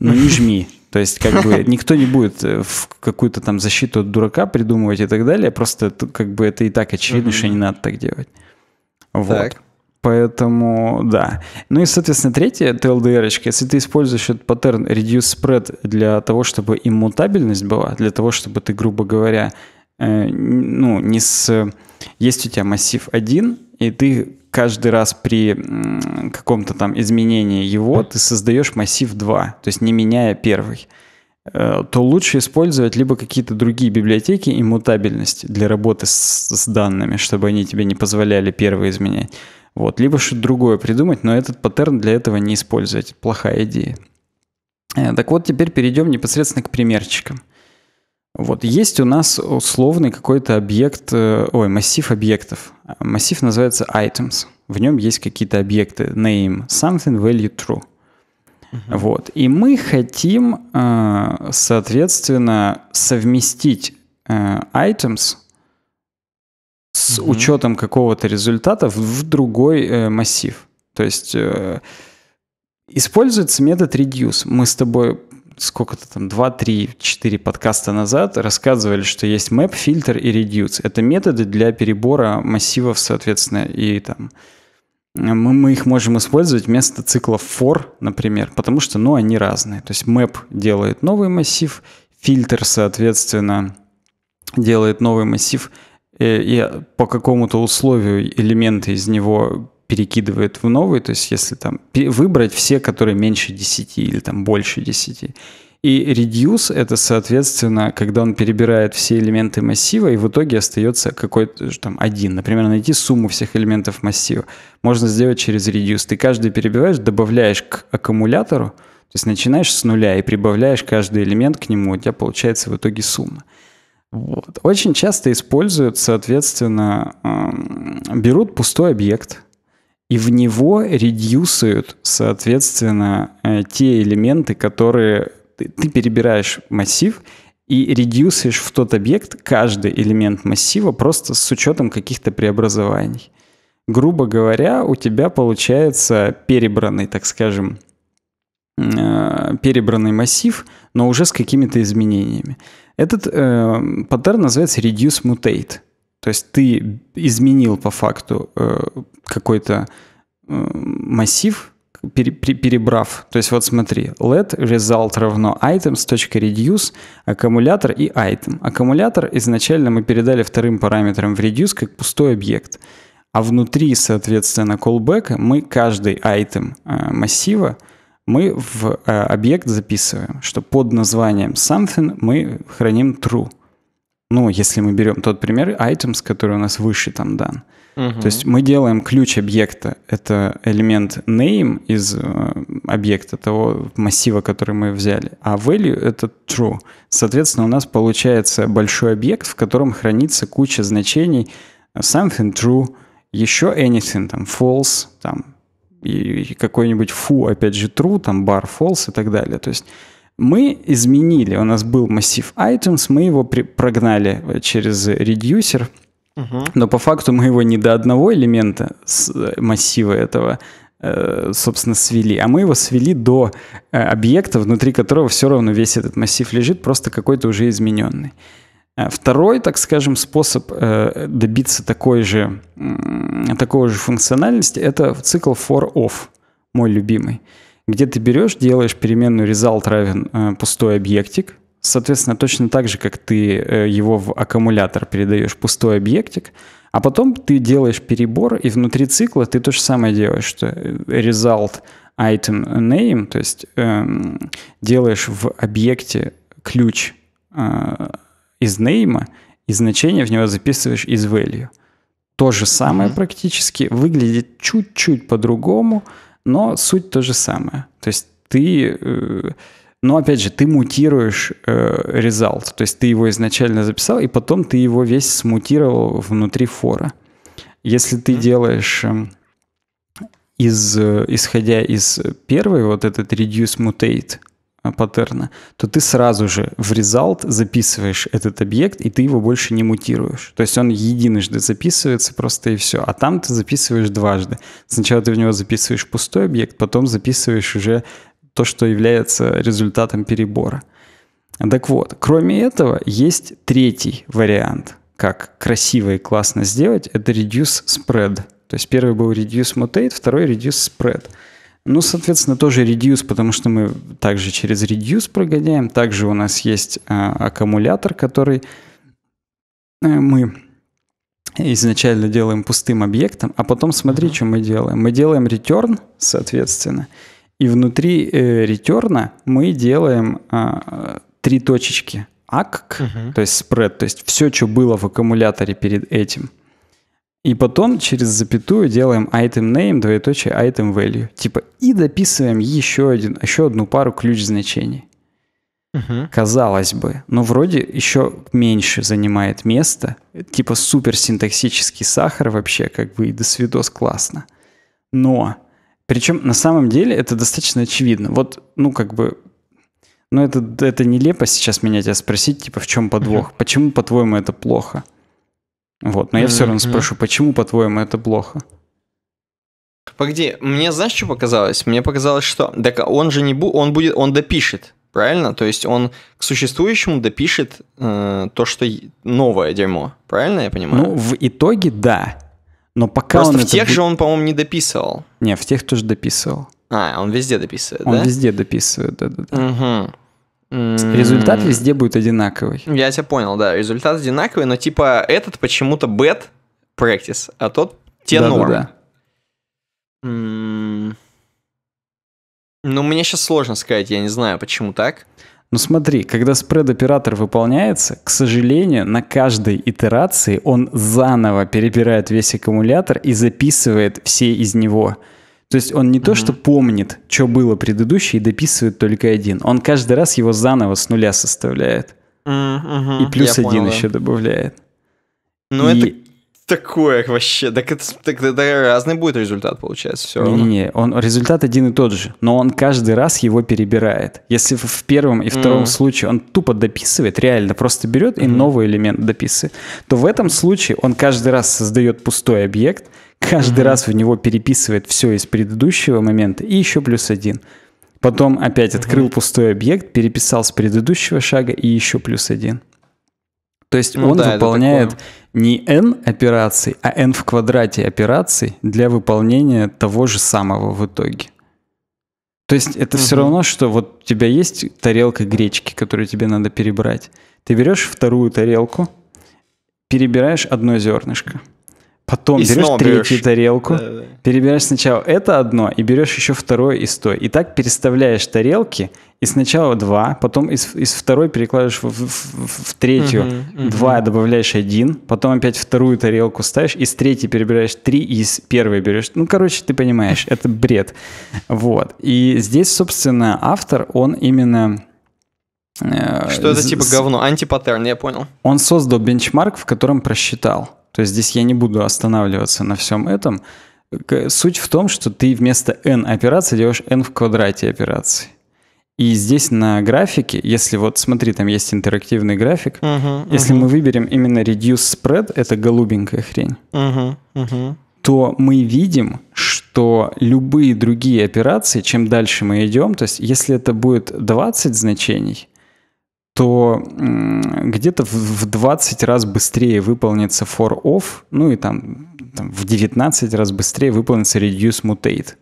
Но ну, не жми. То есть, как бы, <laughs> никто не будет э, в какую-то там защиту от дурака придумывать и так далее. Просто, как бы, это и так очевидно, что не надо так делать. Вот. Так. Поэтому, да. Ну и, соответственно, третье, TLDR, если ты используешь этот паттерн reduce spread для того, чтобы иммутабельность была, для того, чтобы ты, грубо говоря, э, ну, не с... Э, есть у тебя массив один и ты каждый раз при каком-то там изменении его ты создаешь массив 2, то есть не меняя первый э, то лучше использовать либо какие-то другие библиотеки и мутабельность для работы с, с данными, чтобы они тебе не позволяли первые изменять. Вот. Либо что-то другое придумать, но этот паттерн для этого не использовать. Плохая идея. Э, так вот, теперь перейдем непосредственно к примерчикам. Вот есть у нас условный какой-то объект, э, ой, массив объектов. Массив называется items. В нем есть какие-то объекты, name, something, value, true. Uh-huh. Вот. И мы хотим, э, соответственно, совместить э, items с uh-huh. учетом какого-то результата в другой массив. То есть используется метод reduce. Мы с тобой сколько-то там, 2, 3, 4 подкаста назад рассказывали, что есть map, filter и reduce. Это методы для перебора массивов, соответственно, и там мы, мы их можем использовать вместо циклов for, например, потому что, ну, они разные. То есть map делает новый массив, фильтр, соответственно, делает новый массив, и, э, и по какому-то условию элементы из него перекидывает в новый, то есть если там выбрать все, которые меньше 10 или там больше 10. И reduce — это, соответственно, когда он перебирает все элементы массива, и в итоге остается какой-то там один. Например, найти сумму всех элементов массива. Можно сделать через reduce. Ты каждый перебираешь, добавляешь к аккумулятору, то есть начинаешь с нуля и прибавляешь каждый элемент к нему, у тебя получается в итоге сумма. Вот. Очень часто используют, соответственно, берут пустой объект — и в него редюсуют, соответственно, э, те элементы, которые ты, ты перебираешь массив и редюсишь в тот объект каждый элемент массива просто с учетом каких-то преобразований. Грубо говоря, у тебя получается перебранный, так скажем, э, перебранный массив, но уже с какими-то изменениями. Этот э, паттерн называется reduce mutate. То есть ты изменил по факту э, какой-то э, массив, перебрав. То есть вот смотри, let result равно items.reduce, аккумулятор и item. Аккумулятор изначально мы передали вторым параметром в reduce как пустой объект. А внутри, соответственно, callback мы каждый item э, массива мы в объект записываем, что под названием something мы храним true ну, если мы берем тот пример items, который у нас выше там дан. Угу. То есть мы делаем ключ объекта. Это элемент name из э, объекта, того массива, который мы взяли. А value — это true. Соответственно, у нас получается большой объект, в котором хранится куча значений something true, еще anything, там, false, там, и какой-нибудь foo, опять же, true, там, bar, false и так далее. То есть мы изменили, у нас был массив items, мы его прогнали э, через редюсер, угу. но по факту мы его не до одного элемента э, массива этого э, собственно, свели. А мы его свели до объекта, внутри которого все равно весь этот массив лежит, просто какой-то уже измененный. Второй, так скажем, способ добиться такой же, такой же функциональности – это цикл for-off, мой любимый где ты берешь, делаешь переменную result равен э, пустой объектик, соответственно, точно так же, как ты э, его в аккумулятор передаешь пустой объектик, а потом ты делаешь перебор, и внутри цикла ты то же самое делаешь, что э, result item name, то есть эм, делаешь в объекте ключ э, из name, и значение в него записываешь из value. То же самое mm-hmm. практически, выглядит чуть-чуть по-другому, но суть то же самое. То есть ты... Э, но опять же, ты мутируешь э, то есть ты его изначально записал, и потом ты его весь смутировал внутри фора. Если ты делаешь эм, из, э, исходя из первой, вот этот reduce mutate, Э, паттерна, то ты сразу же в result записываешь этот объект, и ты его больше не мутируешь. То есть он единожды записывается просто и все. А там ты записываешь дважды. Сначала ты в него записываешь пустой объект, потом записываешь уже то, что является результатом перебора. Так вот, кроме этого, есть третий вариант, как красиво и классно сделать, это reduce spread. То есть первый был reduce mutate, второй reduce spread. Ну, соответственно, тоже reduce, потому что мы также через reduce прогоняем. Также у нас есть а, аккумулятор, который э, мы изначально делаем пустым объектом, а потом смотри, mm-hmm. что мы делаем. Мы делаем return, соответственно, и внутри э, return мы делаем э, три точечки. акк, uh-huh. то есть spread, то есть все, что было в аккумуляторе перед этим – и потом через запятую делаем item name, двоеточие item value. Типа и дописываем еще, один, еще одну пару ключ значений. Угу. Казалось бы, но вроде еще меньше занимает место. Типа супер синтаксический сахар вообще, как бы и до свидос классно. Но, причем на самом деле это достаточно очевидно. Вот, ну как бы, ну это, это нелепо сейчас меня тебя спросить, типа в чем подвох? Угу. Почему, по-твоему, это плохо? Вот, но я mm-hmm. все равно спрошу, почему, по-твоему, это плохо? Погоди, мне знаешь, что показалось? Мне показалось, что так он же не бу... он будет, он допишет, правильно? То есть он к существующему допишет э, то, что новое дерьмо, правильно я понимаю? Ну, в итоге да, но пока Просто он в тех это... же он, по-моему, не дописывал. Не, в тех тоже дописывал. А, он везде дописывает, он да? Он везде дописывает, да-да-да. Угу. Результат везде будет одинаковый. Я тебя понял, да. Результат одинаковый, но типа этот почему-то bad practice, а тот те да, нормы. Да, да. Ну, мне сейчас сложно сказать, я не знаю, почему так. Но ну, смотри, когда спред-оператор выполняется, к сожалению, на каждой итерации он заново перебирает весь аккумулятор и записывает все из него. То есть он не то, что помнит, что было предыдущее, и дописывает только один. Он каждый раз его заново с нуля составляет. И плюс Я один понял, еще да. добавляет. Ну, и... это такое вообще? Так это, так, это разный будет результат, получается, все равно. Не-не, он, результат один и тот же, но он каждый раз его перебирает. Если в первом и втором mm случае он тупо дописывает, реально просто берет mm-hmm. и новый элемент дописывает, то в этом случае он каждый раз создает пустой объект, каждый mm-hmm. раз в него переписывает все из предыдущего момента и еще плюс один. Потом опять открыл mm-hmm. пустой объект, переписал с предыдущего шага и еще плюс один. То есть ну, он да, выполняет не n операций, а n в квадрате операций для выполнения того же самого в итоге. То есть это угу. все равно, что вот у тебя есть тарелка гречки, которую тебе надо перебрать. Ты берешь вторую тарелку, перебираешь одно зернышко. Потом и берешь третью берешь. тарелку, да, да. перебираешь сначала это одно, и берешь еще второе из той. И так переставляешь тарелки, и сначала два, потом из, из второй перекладываешь в, в, в третью, угу, uh-huh, uh-huh. добавляешь один, потом опять вторую тарелку ставишь, из третьей перебираешь три, и из первой берешь. Ну, короче, ты понимаешь, <laughs> это бред. Вот. И здесь, собственно, автор, он именно... Э, Что это типа говно, антипаттерн, я понял. Он создал бенчмарк, в котором просчитал. То есть здесь я не буду останавливаться на всем этом. Суть в том, что ты вместо n операции делаешь n в квадрате операции. И здесь на графике, если вот смотри, там есть интерактивный график, uh-huh, если uh-huh. мы выберем именно reduce spread, это голубенькая хрень, uh-huh, uh-huh. то мы видим, что любые другие операции, чем дальше мы идем, то есть если это будет 20 значений, то где-то в 20 раз быстрее выполнится for off, ну и там, там в 19 раз быстрее выполнится reduce mutate.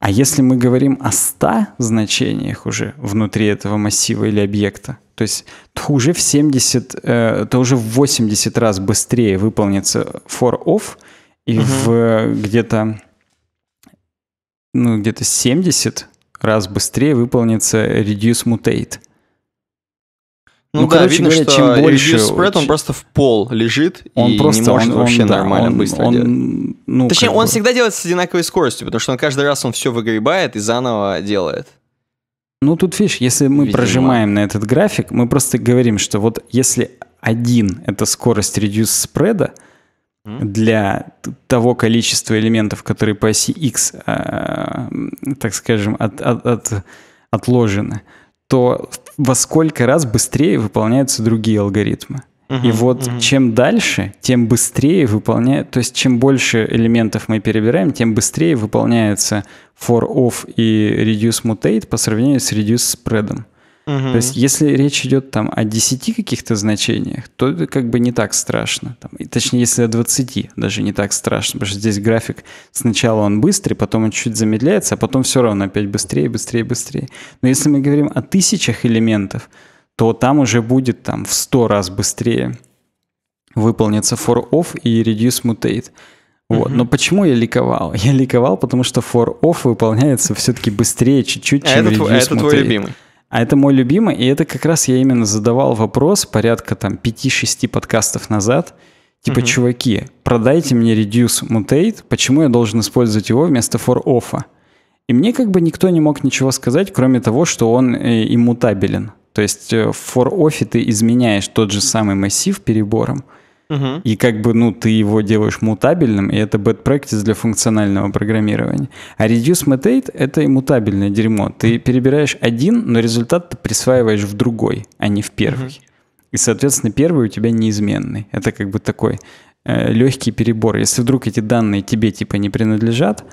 А если мы говорим о 100 значениях уже внутри этого массива или объекта, то есть то уже в 70, э, то уже в 80 раз быстрее выполнится for off, и угу. в где-то ну, где-то 70 раз быстрее выполнится reduce mutate. Ну, ну да, короче видно, говоря, чем больше... Spread, он просто в пол лежит он и просто, не может он, вообще он, нормально он, быстро он, делать. Он, ну, Точнее, он бы... всегда делает с одинаковой скоростью, потому что он каждый раз он все выгребает и заново делает. Ну, тут, видишь, если мы Видимо. прожимаем на этот график, мы просто говорим, что вот если один — это скорость reduce спреда, для того количества элементов, которые по оси x, э, а, так скажем, от, от, от, отложены, то во сколько раз быстрее выполняются другие алгоритмы. Uh-huh, и вот uh-huh. чем дальше, тем быстрее выполняется то есть чем больше элементов мы перебираем, тем быстрее выполняется for off и reduce mutate по сравнению с reduce spread. Угу. То есть если речь идет там о 10 каких-то значениях, то это как бы не так страшно. Там, и, точнее, если о 20, даже не так страшно, потому что здесь график сначала он быстрый, потом он чуть замедляется, а потом все равно опять быстрее, быстрее, быстрее. Но если мы говорим о тысячах элементов, то там уже будет там в 100 раз быстрее выполнится for off и reduce mutate. Вот. mm Но почему я ликовал? <laughs> Я ликовал, потому что for off выполняется все-таки быстрее чуть-чуть, а чем а reduce это, mutate. это твой любимый. А это мой любимый, и это как раз я именно задавал вопрос порядка там 5-6 подкастов назад. Типа, угу. чуваки, продайте мне Reduce Mutate, почему я должен использовать его вместо for off? И мне как бы никто не мог ничего сказать, кроме того, что он э, иммутабелен. То есть э, в for off ты изменяешь тот же самый массив перебором, Угу. И как бы, ну, ты его делаешь мутабельным, и это bad practice для функционального программирования. А reduce mutate — это и мутабельное дерьмо. Ты перебираешь один, но результат ты присваиваешь в другой, а не в первый. Угу. И, соответственно, первый у тебя неизменный. Это как бы такой э, легкий перебор. Если вдруг эти данные тебе типа не принадлежат,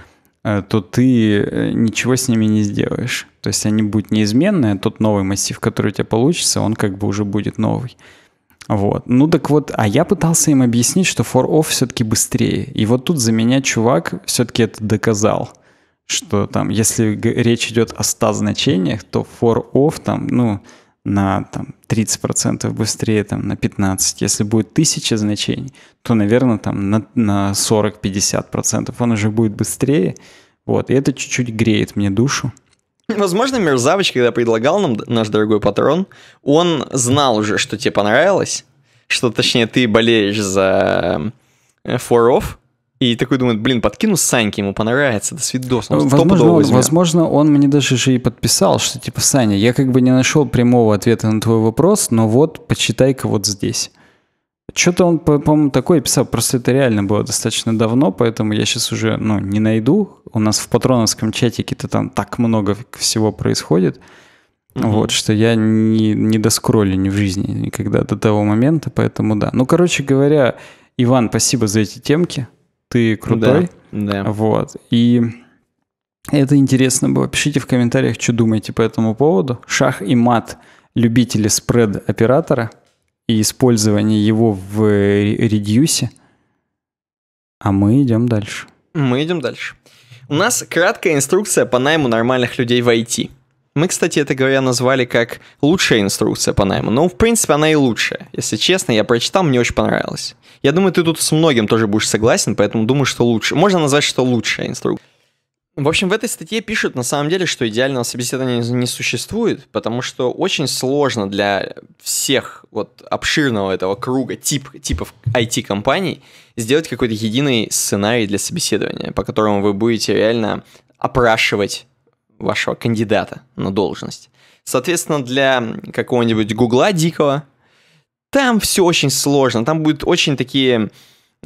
э, то ты э, ничего с ними не сделаешь. То есть они будут неизменные. а тот новый массив, который у тебя получится, он как бы уже будет новый. Вот. Ну так вот, а я пытался им объяснить, что for off все-таки быстрее. И вот тут за меня чувак все-таки это доказал что там, если речь идет о 100 значениях, то for off там, ну, на там, 30% быстрее, там, на 15. Если будет 1000 значений, то, наверное, там на, на 40-50% он уже будет быстрее. Вот, и это чуть-чуть греет мне душу. Возможно, Мерзавыч, когда предлагал нам наш дорогой патрон, он знал уже, что тебе понравилось, что, точнее, ты болеешь за э, For Off, и такой думает, блин, подкину Саньке, ему понравится, до свидос. Он возможно, он, возможно, он мне даже же и подписал, что типа, Саня, я как бы не нашел прямого ответа на твой вопрос, но вот, почитай-ка вот здесь. Что-то он, по-моему, такое писал, просто это реально было достаточно давно, поэтому я сейчас уже, ну, не найду. У нас в патроновском чатике-то там так много всего происходит, угу. вот, что я не, не доскроллю ни в жизни никогда до того момента, поэтому да. Ну, короче говоря, Иван, спасибо за эти темки, ты крутой. Да, да. Вот, и это интересно было. Пишите в комментариях, что думаете по этому поводу. Шах и мат любители спред-оператора – и использование его в редьюсе. А мы идем дальше. Мы идем дальше. У нас краткая инструкция по найму нормальных людей в IT. Мы, кстати, это говоря назвали как лучшая инструкция по найму, но ну, в принципе она и лучшая. Если честно, я прочитал, мне очень понравилось. Я думаю, ты тут с многим тоже будешь согласен, поэтому думаю, что лучше. Можно назвать, что лучшая инструкция. В общем, в этой статье пишут на самом деле, что идеального собеседования не существует, потому что очень сложно для всех вот обширного этого круга тип, типов IT-компаний сделать какой-то единый сценарий для собеседования, по которому вы будете реально опрашивать вашего кандидата на должность. Соответственно, для какого-нибудь гугла дикого там все очень сложно, там будут очень такие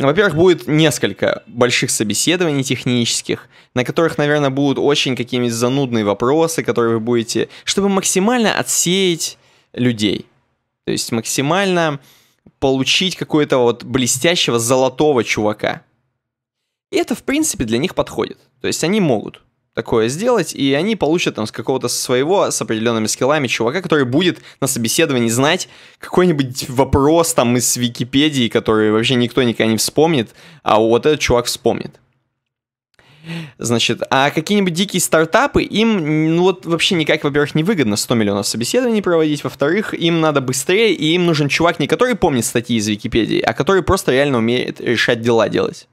во-первых, будет несколько больших собеседований технических, на которых, наверное, будут очень какие-нибудь занудные вопросы, которые вы будете, чтобы максимально отсеять людей. То есть максимально получить какого то вот блестящего золотого чувака. И это, в принципе, для них подходит. То есть они могут такое сделать, и они получат там с какого-то своего, с определенными скиллами чувака, который будет на собеседовании знать какой-нибудь вопрос там из Википедии, который вообще никто никогда не вспомнит, а вот этот чувак вспомнит. Значит, а какие-нибудь дикие стартапы, им ну, вот вообще никак, во-первых, не выгодно 100 миллионов собеседований проводить, во-вторых, им надо быстрее, и им нужен чувак, не который помнит статьи из Википедии, а который просто реально умеет решать дела делать.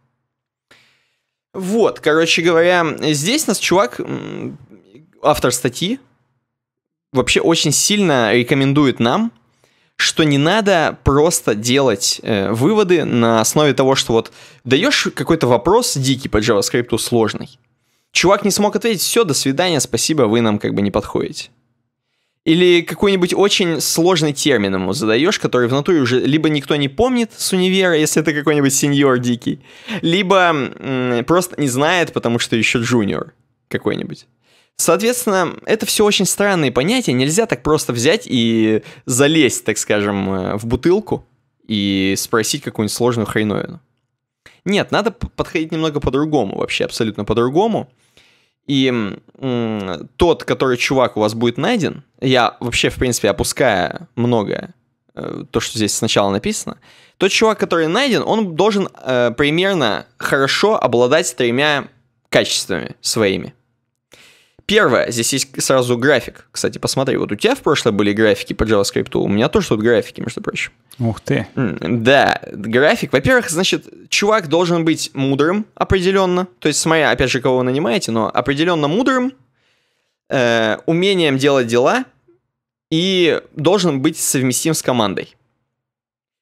Вот, короче говоря, здесь нас чувак, автор статьи, вообще очень сильно рекомендует нам, что не надо просто делать э, выводы на основе того, что вот даешь какой-то вопрос дикий по JavaScript сложный. Чувак не смог ответить, все, до свидания, спасибо, вы нам как бы не подходите. Или какой-нибудь очень сложный термин ему задаешь, который в натуре уже либо никто не помнит с универа, если это какой-нибудь сеньор дикий, либо м- просто не знает, потому что еще джуниор какой-нибудь. Соответственно, это все очень странные понятия, нельзя так просто взять и залезть, так скажем, э, в бутылку и спросить какую-нибудь сложную хреновину. Нет, надо подходить немного по-другому, вообще абсолютно по-другому. И м, тот, который чувак у вас будет найден, я вообще, в принципе, опуская многое, э, то, что здесь сначала написано, тот чувак, который найден, он должен э, примерно хорошо обладать тремя качествами своими. Первое, здесь есть сразу график. Кстати, посмотри, вот у тебя в прошлом были графики по JavaScript, у меня тоже тут графики, между прочим. Ух ты. Да, график. Во-первых, значит, чувак должен быть мудрым определенно. То есть, смотря, опять же, кого вы нанимаете, но определенно мудрым, э, умением делать дела и должен быть совместим с командой.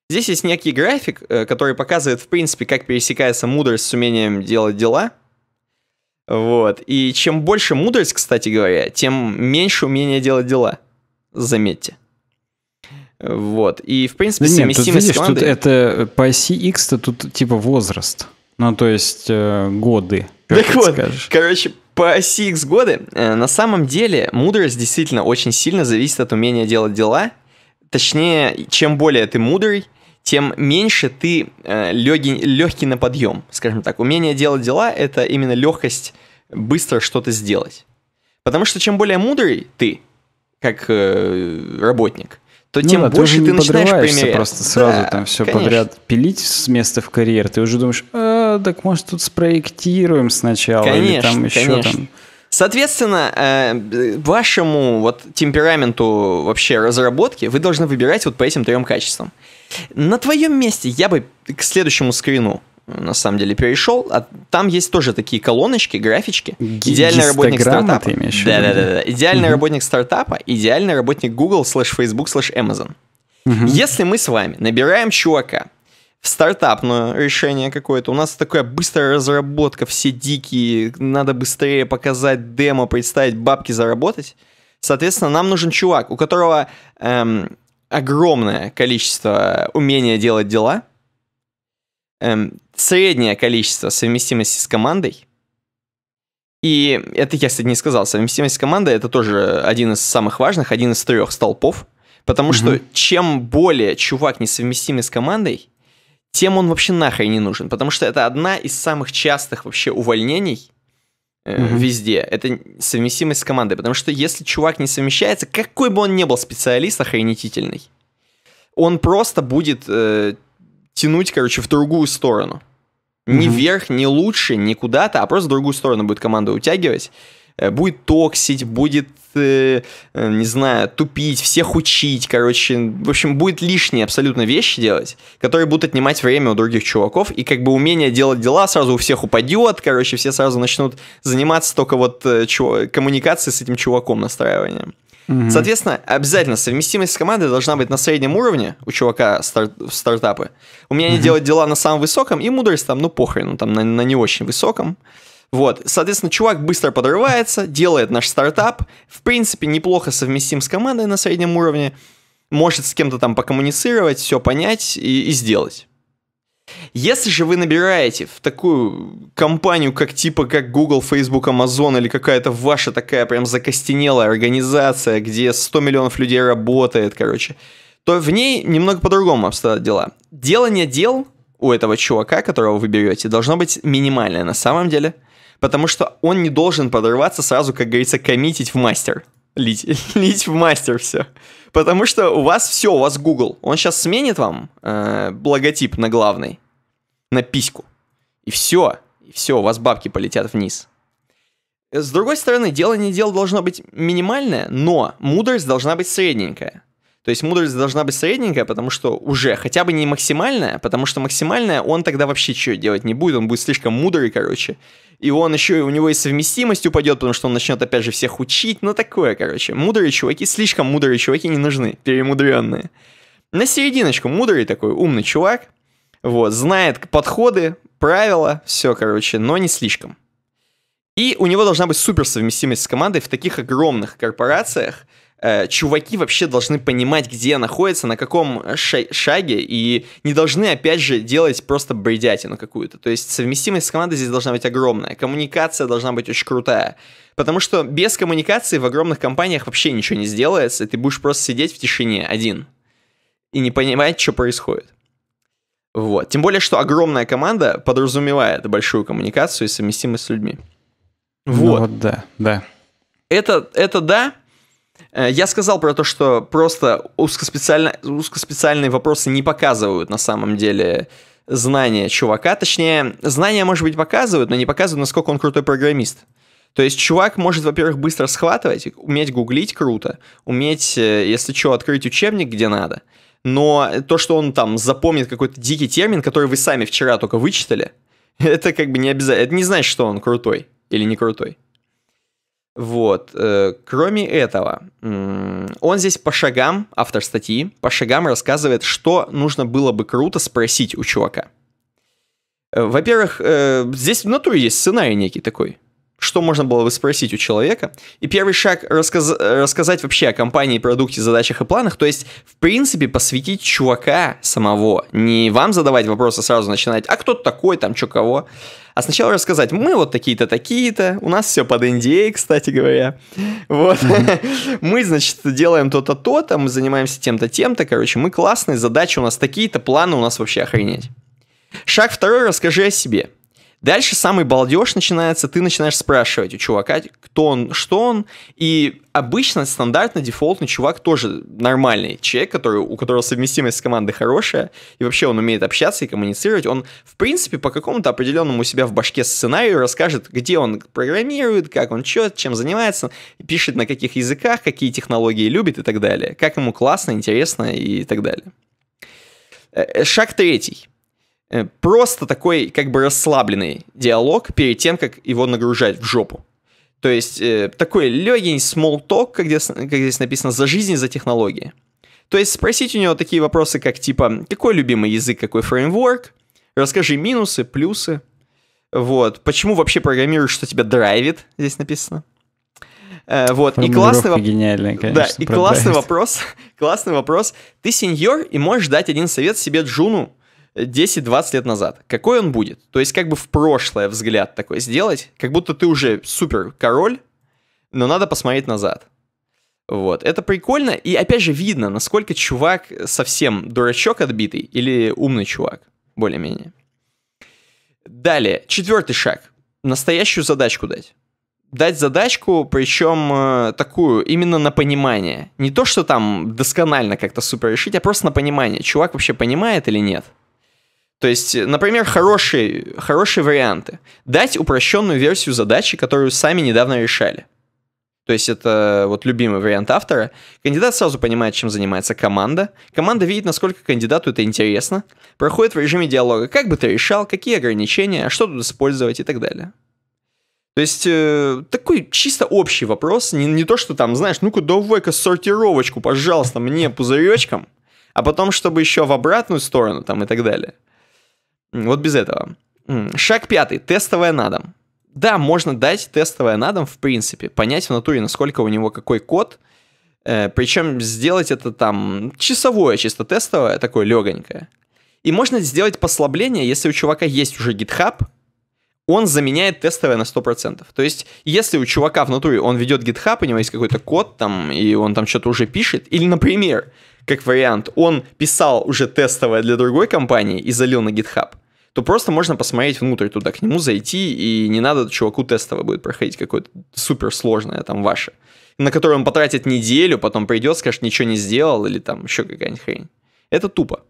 Здесь есть некий график, э, который показывает, в принципе, как пересекается мудрость с умением делать дела – вот. И чем больше мудрость, кстати говоря, тем меньше умение делать дела. Заметьте. Вот. И, в принципе, да совместимость нет, тут, видишь, команды... тут это по оси X то тут типа возраст. Ну, то есть э, годы. Так вот, скажешь. короче, по оси X годы, э, на самом деле, мудрость действительно очень сильно зависит от умения делать дела. Точнее, чем более ты мудрый, тем меньше ты легень, э, легкий на подъем, скажем так. Умение делать дела — это именно легкость быстро что-то сделать. Потому что чем более мудрый ты, как э, работник, то ну, тем да, больше ты, ты начинаешь примерять. просто сразу да, там все конечно. подряд пилить с места в карьер. Ты уже думаешь, а, так может тут спроектируем сначала конечно, или там еще конечно. там. Соответственно, э, вашему вот темпераменту вообще разработки вы должны выбирать вот по этим трем качествам. На твоем месте я бы к следующему скрину на самом деле перешел. А там есть тоже такие колоночки, графички. Идеальный работник стартапа. да, да, да, да. Идеальный угу. работник стартапа, идеальный работник Google слэш Facebook слэш Amazon. Угу. Если мы с вами набираем чувака, в стартапное решение какое-то. У нас такая быстрая разработка, все дикие, надо быстрее показать демо, представить бабки, заработать. Соответственно, нам нужен чувак, у которого эм, огромное количество э, умения делать дела, эм, среднее количество совместимости с командой. И это я, кстати, не сказал. Совместимость с командой это тоже один из самых важных, один из трех столпов. Потому угу. что чем более чувак несовместимый с командой, тем он вообще нахрен не нужен. Потому что это одна из самых частых вообще увольнений угу. везде. Это совместимость с командой. Потому что если чувак не совмещается, какой бы он ни был специалист охренетительный, он просто будет э, тянуть, короче, в другую сторону. Ни вверх, ни лучше, ни куда-то, а просто в другую сторону будет команду утягивать. Э, будет токсить, будет, э, э, не знаю, тупить, всех учить, короче, в общем, будет лишние абсолютно вещи делать, которые будут отнимать время у других чуваков, и как бы умение делать дела сразу у всех упадет, короче, все сразу начнут заниматься только вот э, чу- коммуникацией с этим чуваком настраиванием. Mm-hmm. Соответственно, обязательно совместимость с командой должна быть на среднем уровне у чувака старт- в стартапы. Умение mm-hmm. делать дела на самом высоком и мудрость там, ну похрен, ну там на, на не очень высоком. Uh, вот, соответственно, чувак быстро подрывается, делает наш стартап, в принципе, неплохо совместим с командой на среднем уровне, может с кем-то там покоммуницировать, все понять и, и сделать. Если же вы набираете в такую компанию, как типа как Google, Facebook, Amazon или какая-то ваша такая прям закостенелая организация, где 100 миллионов людей работает, короче, то в ней немного по-другому обстоят дела. не дел у этого чувака, которого вы берете, должно быть минимальное на самом деле – потому что он не должен подрываться сразу, как говорится, коммитить в мастер. Лить, <laughs> лить в мастер все. Потому что у вас все, у вас Google. Он сейчас сменит вам э, логотип на главный, на письку. И все, и все, у вас бабки полетят вниз. С другой стороны, дело не дело должно быть минимальное, но мудрость должна быть средненькая. То есть мудрость должна быть средненькая, потому что уже, хотя бы не максимальная, потому что максимальная он тогда вообще чего делать не будет, он будет слишком мудрый, короче. И он еще, у него и совместимость упадет, потому что он начнет опять же всех учить, ну такое, короче. Мудрые чуваки, слишком мудрые чуваки не нужны, перемудренные. На серединочку, мудрый такой, умный чувак, вот, знает подходы, правила, все, короче, но не слишком. И у него должна быть суперсовместимость с командой в таких огромных корпорациях, Э, чуваки вообще должны понимать, где находятся, на каком шаге, и не должны, опять же, делать просто бредятину какую-то. То есть совместимость с командой здесь должна быть огромная, коммуникация должна быть очень крутая. Потому что без коммуникации в огромных компаниях вообще ничего не сделается, и ты будешь просто сидеть в тишине один и не понимать, что происходит. Вот. Тем более, что огромная команда подразумевает большую коммуникацию и совместимость с людьми. Ну вот. Ну, вот да, да. Это, это да, Э, я сказал про то, что просто узкоспециально... узкоспециальные вопросы не показывают на самом деле знания чувака. Точнее, знания, может быть, показывают, но не показывают, насколько он крутой программист. То есть чувак может, во-первых, быстро схватывать, уметь гуглить круто, уметь, э, если что, открыть учебник где надо. Но то, что он там запомнит какой-то дикий термин, который вы сами вчера только вычитали, <laughs> это как бы не обязательно. Это не значит, что он крутой или не крутой. Вот. Э, кроме этого, он здесь по шагам, автор статьи, по шагам рассказывает, что нужно было бы круто спросить у чувака. Э, во-первых, э, здесь в натуре есть сценарий некий такой что можно было бы спросить у человека. И первый шаг рассказ... рассказать вообще о компании, продукте, задачах и планах. То есть, в принципе, посвятить чувака самого. Не вам задавать вопросы а сразу начинать, а кто такой, там, что кого. А сначала рассказать, мы вот такие-то, такие-то, у нас все под NDA, а, кстати говоря. Вот. Мы, значит, делаем то-то, то-то, мы занимаемся тем-то, тем-то, короче, мы классные, задачи у нас такие-то, планы у нас вообще охренеть. Шаг второй, расскажи о себе. Дальше самый балдеж начинается, ты начинаешь спрашивать у чувака, кто он, что он, и обычно стандартно дефолтный чувак тоже нормальный человек, который, у которого совместимость с командой хорошая, и вообще он умеет общаться и коммуницировать, он, в принципе, по какому-то определенному у себя в башке сценарию расскажет, где он программирует, как он что, чем занимается, пишет на каких языках, какие технологии любит и так далее, как ему классно, интересно и так далее. Э, э, шаг третий. Э, просто такой как бы расслабленный диалог перед тем, как его нагружать в жопу. То есть э, такой легень small talk, как здесь, как здесь написано, за жизнь за технологии. То есть спросить у него такие вопросы, как типа, какой любимый язык, какой фреймворк, расскажи минусы, плюсы, вот, почему вообще программируешь, что тебя драйвит, здесь написано. Э, вот, и классный, конечно, да, и классный вопрос, <laughs> классный вопрос, ты сеньор и можешь дать один совет себе Джуну, 10-20 лет назад. Какой он будет? То есть как бы в прошлое взгляд такой сделать, как будто ты уже супер король, но надо посмотреть назад. Вот, это прикольно, и опять же видно, насколько чувак совсем дурачок отбитый или умный чувак, более-менее. Далее, четвертый шаг. Настоящую задачку дать. Дать задачку, причем э, такую, именно на понимание. Не то, что там досконально как-то супер решить, а просто на понимание, чувак вообще понимает или нет. То есть, например, хорошие, хорошие варианты. Дать упрощенную версию задачи, которую сами недавно решали. То есть это вот любимый вариант автора. Кандидат сразу понимает, чем занимается команда. Команда видит, насколько кандидату это интересно. Проходит в режиме диалога, как бы ты решал, какие ограничения, что тут использовать и так далее. То есть э, такой чисто общий вопрос, не, не то, что там, знаешь, ну-ка давай-ка сортировочку, пожалуйста, мне пузыречком, а потом, чтобы еще в обратную сторону там и так далее. Вот без этого. Шаг пятый. Тестовая на дом. Да, можно дать тестовое на дом, в принципе. Понять в натуре, насколько у него какой код. Э, Причем сделать это там часовое, чисто тестовое, такое легонькое. И можно сделать послабление, если у чувака есть уже GitHub, он заменяет тестовое на 100%. То есть, если у чувака в натуре он ведет GitHub, у него есть какой-то код там, и он там что-то уже пишет, или, например, как вариант, он писал уже тестовое для другой компании и залил на GitHub, то просто можно посмотреть внутрь туда, к нему зайти, и не надо чуваку тестово будет проходить какое-то суперсложное там ваше, на которое он потратит неделю, потом придет, скажет, ничего не сделал, или там еще какая-нибудь хрень. Это тупо.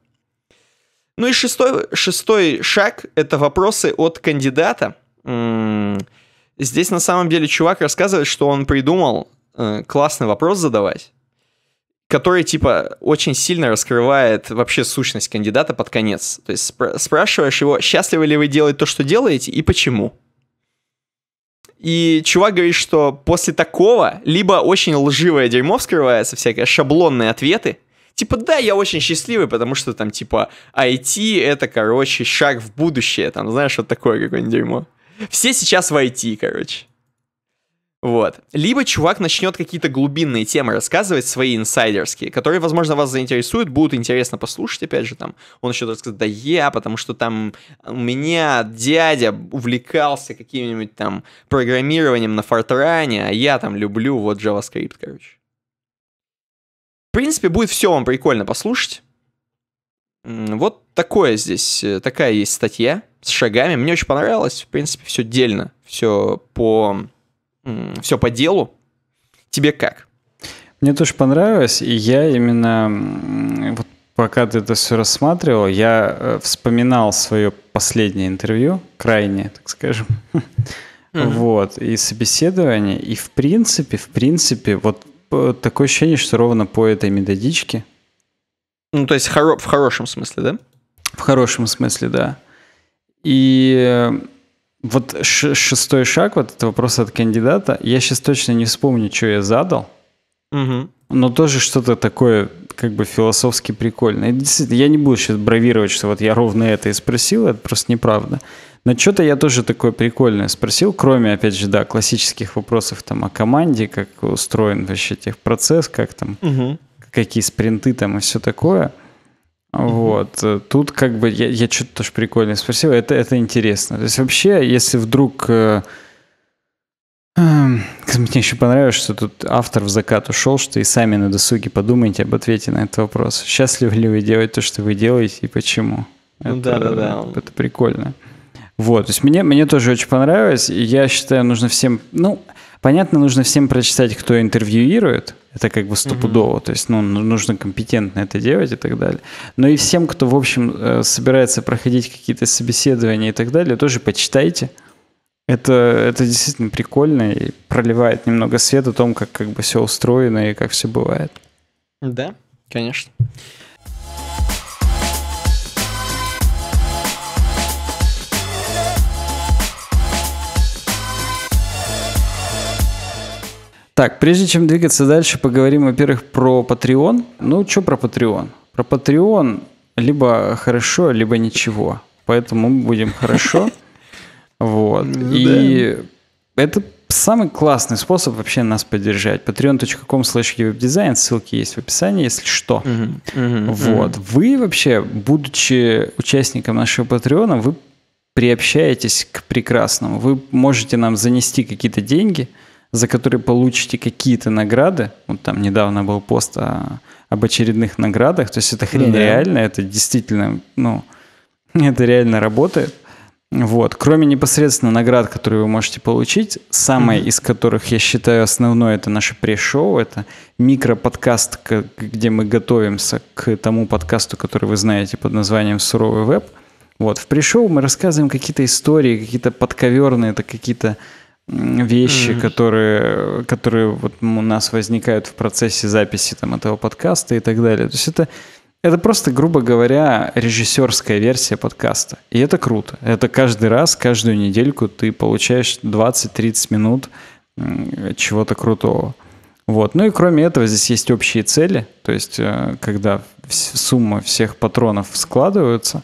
Ну и шестой, шестой шаг — это вопросы от кандидата. М-м, здесь на самом деле чувак рассказывает, что он придумал э, классный вопрос задавать, который, типа, очень сильно раскрывает вообще сущность кандидата под конец. То есть спр- спрашиваешь его, счастливы ли вы делать то, что делаете, и почему. И чувак говорит, что после такого либо очень лживое дерьмо вскрывается, всякие шаблонные ответы, Типа, да, я очень счастливый, потому что там, типа, IT — это, короче, шаг в будущее, там, знаешь, вот такое какое-нибудь дерьмо. Все сейчас в IT, короче. Вот. Либо чувак начнет какие-то глубинные темы рассказывать, свои инсайдерские, которые, возможно, вас заинтересуют, будут интересно послушать, опять же, там, он еще расскажет, да я, потому что там у меня дядя увлекался каким-нибудь там программированием на фортране, а я там люблю вот JavaScript, короче. В принципе, будет все вам прикольно послушать. Вот такое здесь, э, такая есть статья с шагами. Мне очень понравилось, в принципе, все дельно, все по все по делу. Тебе как? Мне тоже понравилось, и я именно вот пока ты это все рассматривал, я э, вспоминал свое последнее интервью, крайнее, так скажем, mm-hmm. вот, и собеседование, и в принципе, в принципе, вот э, такое ощущение, что ровно по этой методичке. Ну, то есть хоро- в хорошем смысле, да? В хорошем смысле, да. И э, вот шестой шаг, вот этот вопрос от кандидата. Я сейчас точно не вспомню, что я задал. Угу. Но тоже что-то такое, как бы философски прикольное. действительно, я не буду сейчас бравировать, что вот я ровно это и спросил, это просто неправда. Но что-то я тоже такое прикольное спросил, кроме, опять же, да, классических вопросов там о команде, как устроен вообще техпроцесс, как там, угу. какие спринты там и все такое. Вот. Тут как бы я, я что-то тоже прикольное спросил. Это, это интересно. То есть вообще, если вдруг... Э, эм, мне еще понравилось, что тут автор в закат ушел, что и сами на досуге подумайте об ответе на этот вопрос. Счастливы ли вы делать то, что вы делаете, и почему? Ну да, да, да. Это прикольно. Вот, то есть мне, мне тоже очень понравилось, и я считаю, нужно всем... Ну, Понятно, нужно всем прочитать, кто интервьюирует. Это как бы стопудово. Mm-hmm. То есть, ну, ну, нужно компетентно это делать и так далее. Но и всем, кто, в общем, э, собирается проходить какие-то собеседования и так далее, тоже почитайте. Это, это действительно прикольно и проливает немного свет о том, как, как бы все устроено и как все бывает. Да, конечно. Так, прежде чем двигаться дальше, поговорим, во-первых, про Patreon. Ну, что про Patreon? Про Patreon либо хорошо, либо ничего. Поэтому мы будем хорошо. <laughs> Вот. Ну И это самый классный способ вообще нас поддержать. patreon.com slash дизайн ссылки есть в описании, если что. Mm-hmm. Mm-hmm. Вот. Вы вообще, будучи участником нашего Патреона, вы приобщаетесь к прекрасному. Вы можете нам занести какие-то деньги – за которые получите какие-то награды. Вот там недавно был пост о, об очередных наградах. То есть это хрень да. реально, это действительно, ну, <laughs> это реально работает. Вот. Кроме непосредственно наград, которые вы можете получить, самое mm-hmm. из которых я считаю основное, это наше пресс-шоу, это микроподкаст, где мы готовимся к тому подкасту, который вы знаете под названием «Суровый веб». Вот. В пресс мы рассказываем какие-то истории, какие-то подковерные, это какие-то вещи, mm-hmm. которые, которые вот у нас возникают в процессе записи там, этого подкаста и так далее. То есть это, это просто, грубо говоря, режиссерская версия подкаста. И это круто. Это каждый раз, каждую недельку ты получаешь 20-30 минут чего-то крутого. Вот. Ну и кроме этого здесь есть общие цели, то есть э, когда сумма всех патронов складывается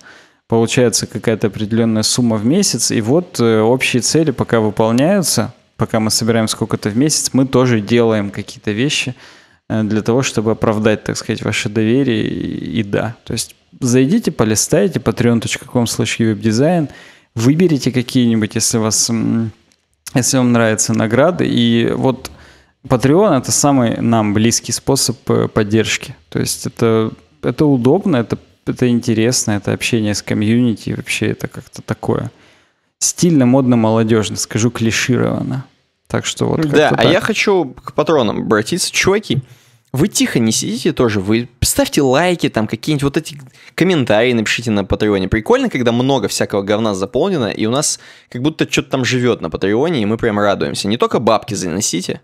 получается какая-то определенная сумма в месяц, и вот э, общие цели пока выполняются, пока мы собираем сколько-то в месяц, мы тоже делаем какие-то вещи э, для того, чтобы оправдать, так сказать, ваше доверие и, да. То есть зайдите, полистайте patreon.com slash webdesign, выберите какие-нибудь, если вас если вам нравятся награды. И вот Patreon — это самый нам близкий способ э, поддержки. То есть это, это удобно, это это интересно, это общение с комьюнити, вообще это как-то такое. Стильно, модно, молодежно, скажу клишировано, Так что вот Да, а я хочу к патронам обратиться. Чуваки, вы тихо не сидите тоже, вы ставьте лайки, там какие-нибудь вот эти комментарии напишите на Патреоне. Прикольно, когда много всякого говна заполнено, и у нас как будто что-то там живет на Патреоне, и мы прям радуемся. Не только бабки заносите,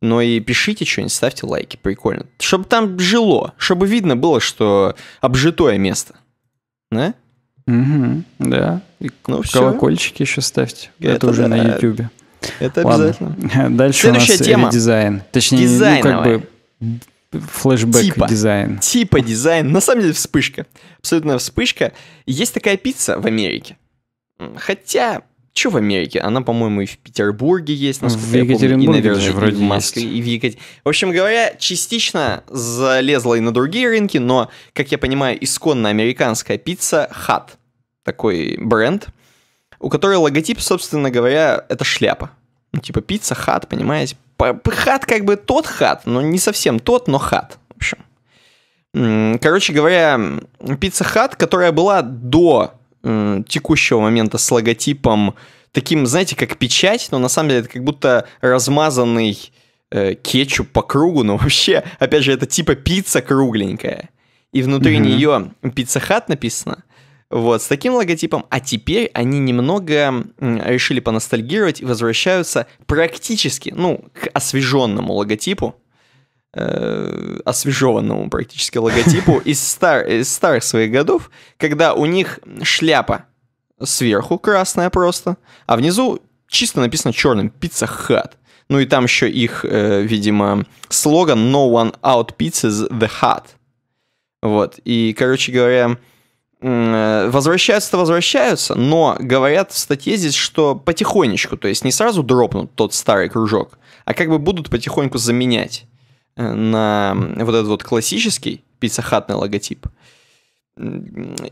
но и пишите что-нибудь, ставьте лайки, прикольно. Чтобы там жило, чтобы видно было, что обжитое место. Да? Угу, да. И ну, колокольчики все. еще ставьте. Это, Это уже да. на Ютубе. Это Ладно. обязательно. <laughs> Дальше Следующая у нас тема. дизайн. Точнее, Дизайновая. ну, как бы флешбэк типа, дизайн. Типа дизайн. На самом деле вспышка. абсолютно вспышка. Есть такая пицца в Америке. Хотя Че в Америке? Она, по-моему, и в Петербурге есть, насколько в я помню, и, наверное, вроде и в Москве, есть. и в Екатеринбурге. В общем говоря, частично залезла и на другие рынки, но, как я понимаю, исконно американская пицца Hut, такой бренд, у которой логотип, собственно говоря, это шляпа. Ну, типа пицца Hut, понимаете? Хат как бы тот хат, но не совсем тот, но хат. В общем. Короче говоря, пицца хат, которая была до текущего момента с логотипом таким, знаете, как печать, но на самом деле это как будто размазанный э, кетчуп по кругу, <laughs> но вообще, опять же, это типа пицца кругленькая. И внутри mm-hmm. нее пиццахат написано. Вот, с таким логотипом. А теперь они немного решили поностальгировать и возвращаются практически, ну, к освеженному логотипу э, освежеванному практически логотипу <laughs> из, стар, из старых своих годов, когда у них шляпа сверху красная просто, а внизу чисто написано черным «Пицца Хат». Ну и там еще их, э, видимо, слоган «No one out pizzas the hut». Вот, и, короче говоря, э, возвращаются-то возвращаются, но говорят в статье здесь, что потихонечку, то есть не сразу дропнут тот старый кружок, а как бы будут потихоньку заменять на вот этот вот классический пиццахатный логотип.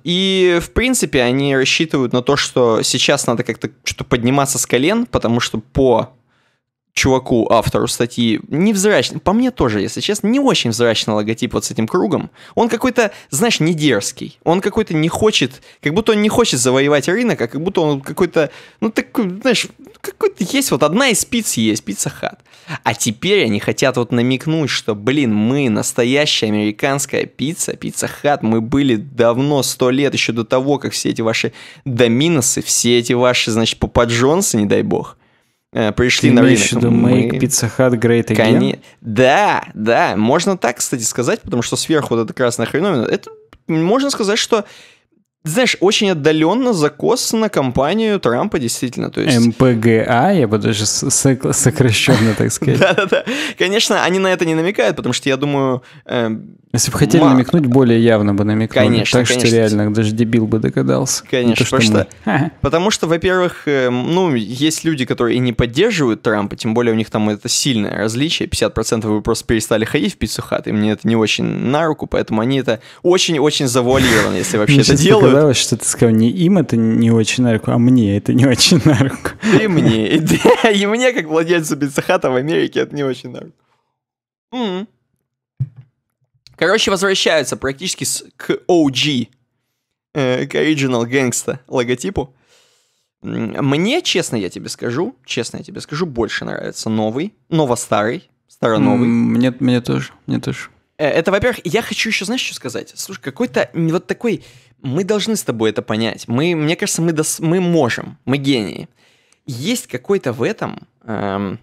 И, в принципе, они рассчитывают на то, что сейчас надо как-то что-то подниматься с колен, потому что по чуваку, автору статьи, невзрачный, по мне тоже, если честно, не очень взрачный логотип вот с этим кругом. Он какой-то, знаешь, не дерзкий. Он какой-то не хочет, как будто он не хочет завоевать рынок, а как будто он какой-то, ну, такой, знаешь, какой-то есть, вот одна из пиц есть, пицца хат. А теперь они хотят вот намекнуть, что, блин, мы настоящая американская пицца, пицца хат, мы были давно, сто лет, еще до того, как все эти ваши доминосы, все эти ваши, значит, попаджонсы, не дай бог, э, пришли Ты на рынок. Ты make мы... Pizza Hut great again? Кони... Да, да, можно так, кстати, сказать, потому что сверху вот эта красная хреновина, это можно сказать, что знаешь, очень отдаленно закос на компанию Трампа, действительно. То есть... МПГА, я бы даже сокращенно так сказать. <laughs> Да-да-да. Конечно, они на это не намекают, потому что я думаю... Эм, если бы хотели намекнуть, более явно бы намекнули. Конечно, Так что реально, даже дебил бы догадался. Конечно, потому что... Потому что, во-первых, эм, ну, есть люди, которые не поддерживают Трампа, тем более у них там это сильное различие. 50% вы просто перестали ходить в пиццу хат, и мне это не очень на руку, поэтому они это очень-очень завуалированы, если вообще это делают понравилось, что ты сказал, не им это не очень нарко, а мне это не очень нарко. И мне. И, и мне, как владельцу пиццехата в Америке, это не очень нарко. М-м. Короче, возвращаются практически с, к OG, э, к Original Gangsta логотипу. Мне, честно я тебе скажу, честно я тебе скажу, больше нравится новый, ново-старый, старо-новый. Мне, мне тоже, мне тоже. Э, это, во-первых, я хочу еще, знаешь, что сказать? Слушай, какой-то вот такой... Мы должны с тобой это понять. Мы, мне кажется, мы, дос... мы можем. Мы гении. Есть какой-то в этом... Эм,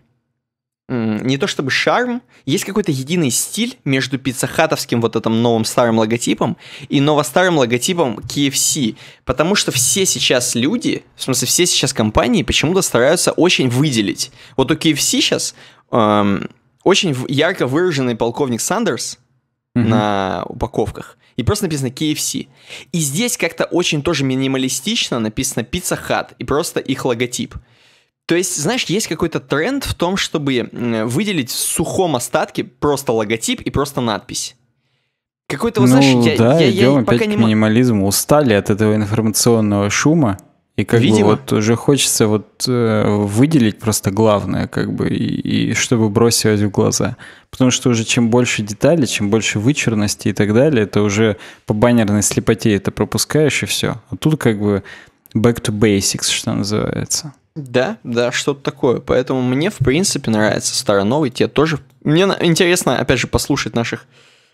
не то чтобы шарм, есть какой-то единый стиль между пиццахатовским вот этим новым старым логотипом и новостарым логотипом KFC, потому что все сейчас люди, в смысле все сейчас компании почему-то стараются очень выделить. Вот у KFC сейчас эм, очень ярко выраженный полковник Сандерс, угу. на упаковках. И просто написано KFC. И здесь как-то очень тоже минималистично написано Pizza Hut и просто их логотип. То есть, знаешь, есть какой-то тренд в том, чтобы выделить в сухом остатке просто логотип и просто надпись. Какой-то, вот, ну, знаешь, я, да, я, идем опять пока к минимализму. Устали от этого информационного шума. И как Видимо. бы вот уже хочется вот э, выделить просто главное, как бы, и, и чтобы бросилось в глаза. Потому что уже чем больше деталей, чем больше вычурности и так далее, это уже по баннерной слепоте это пропускаешь и все. А тут как бы back to basics, что называется. Да, да, что-то такое. Поэтому мне, в принципе, нравится старый новый, тебе тоже. Мне интересно, опять же, послушать наших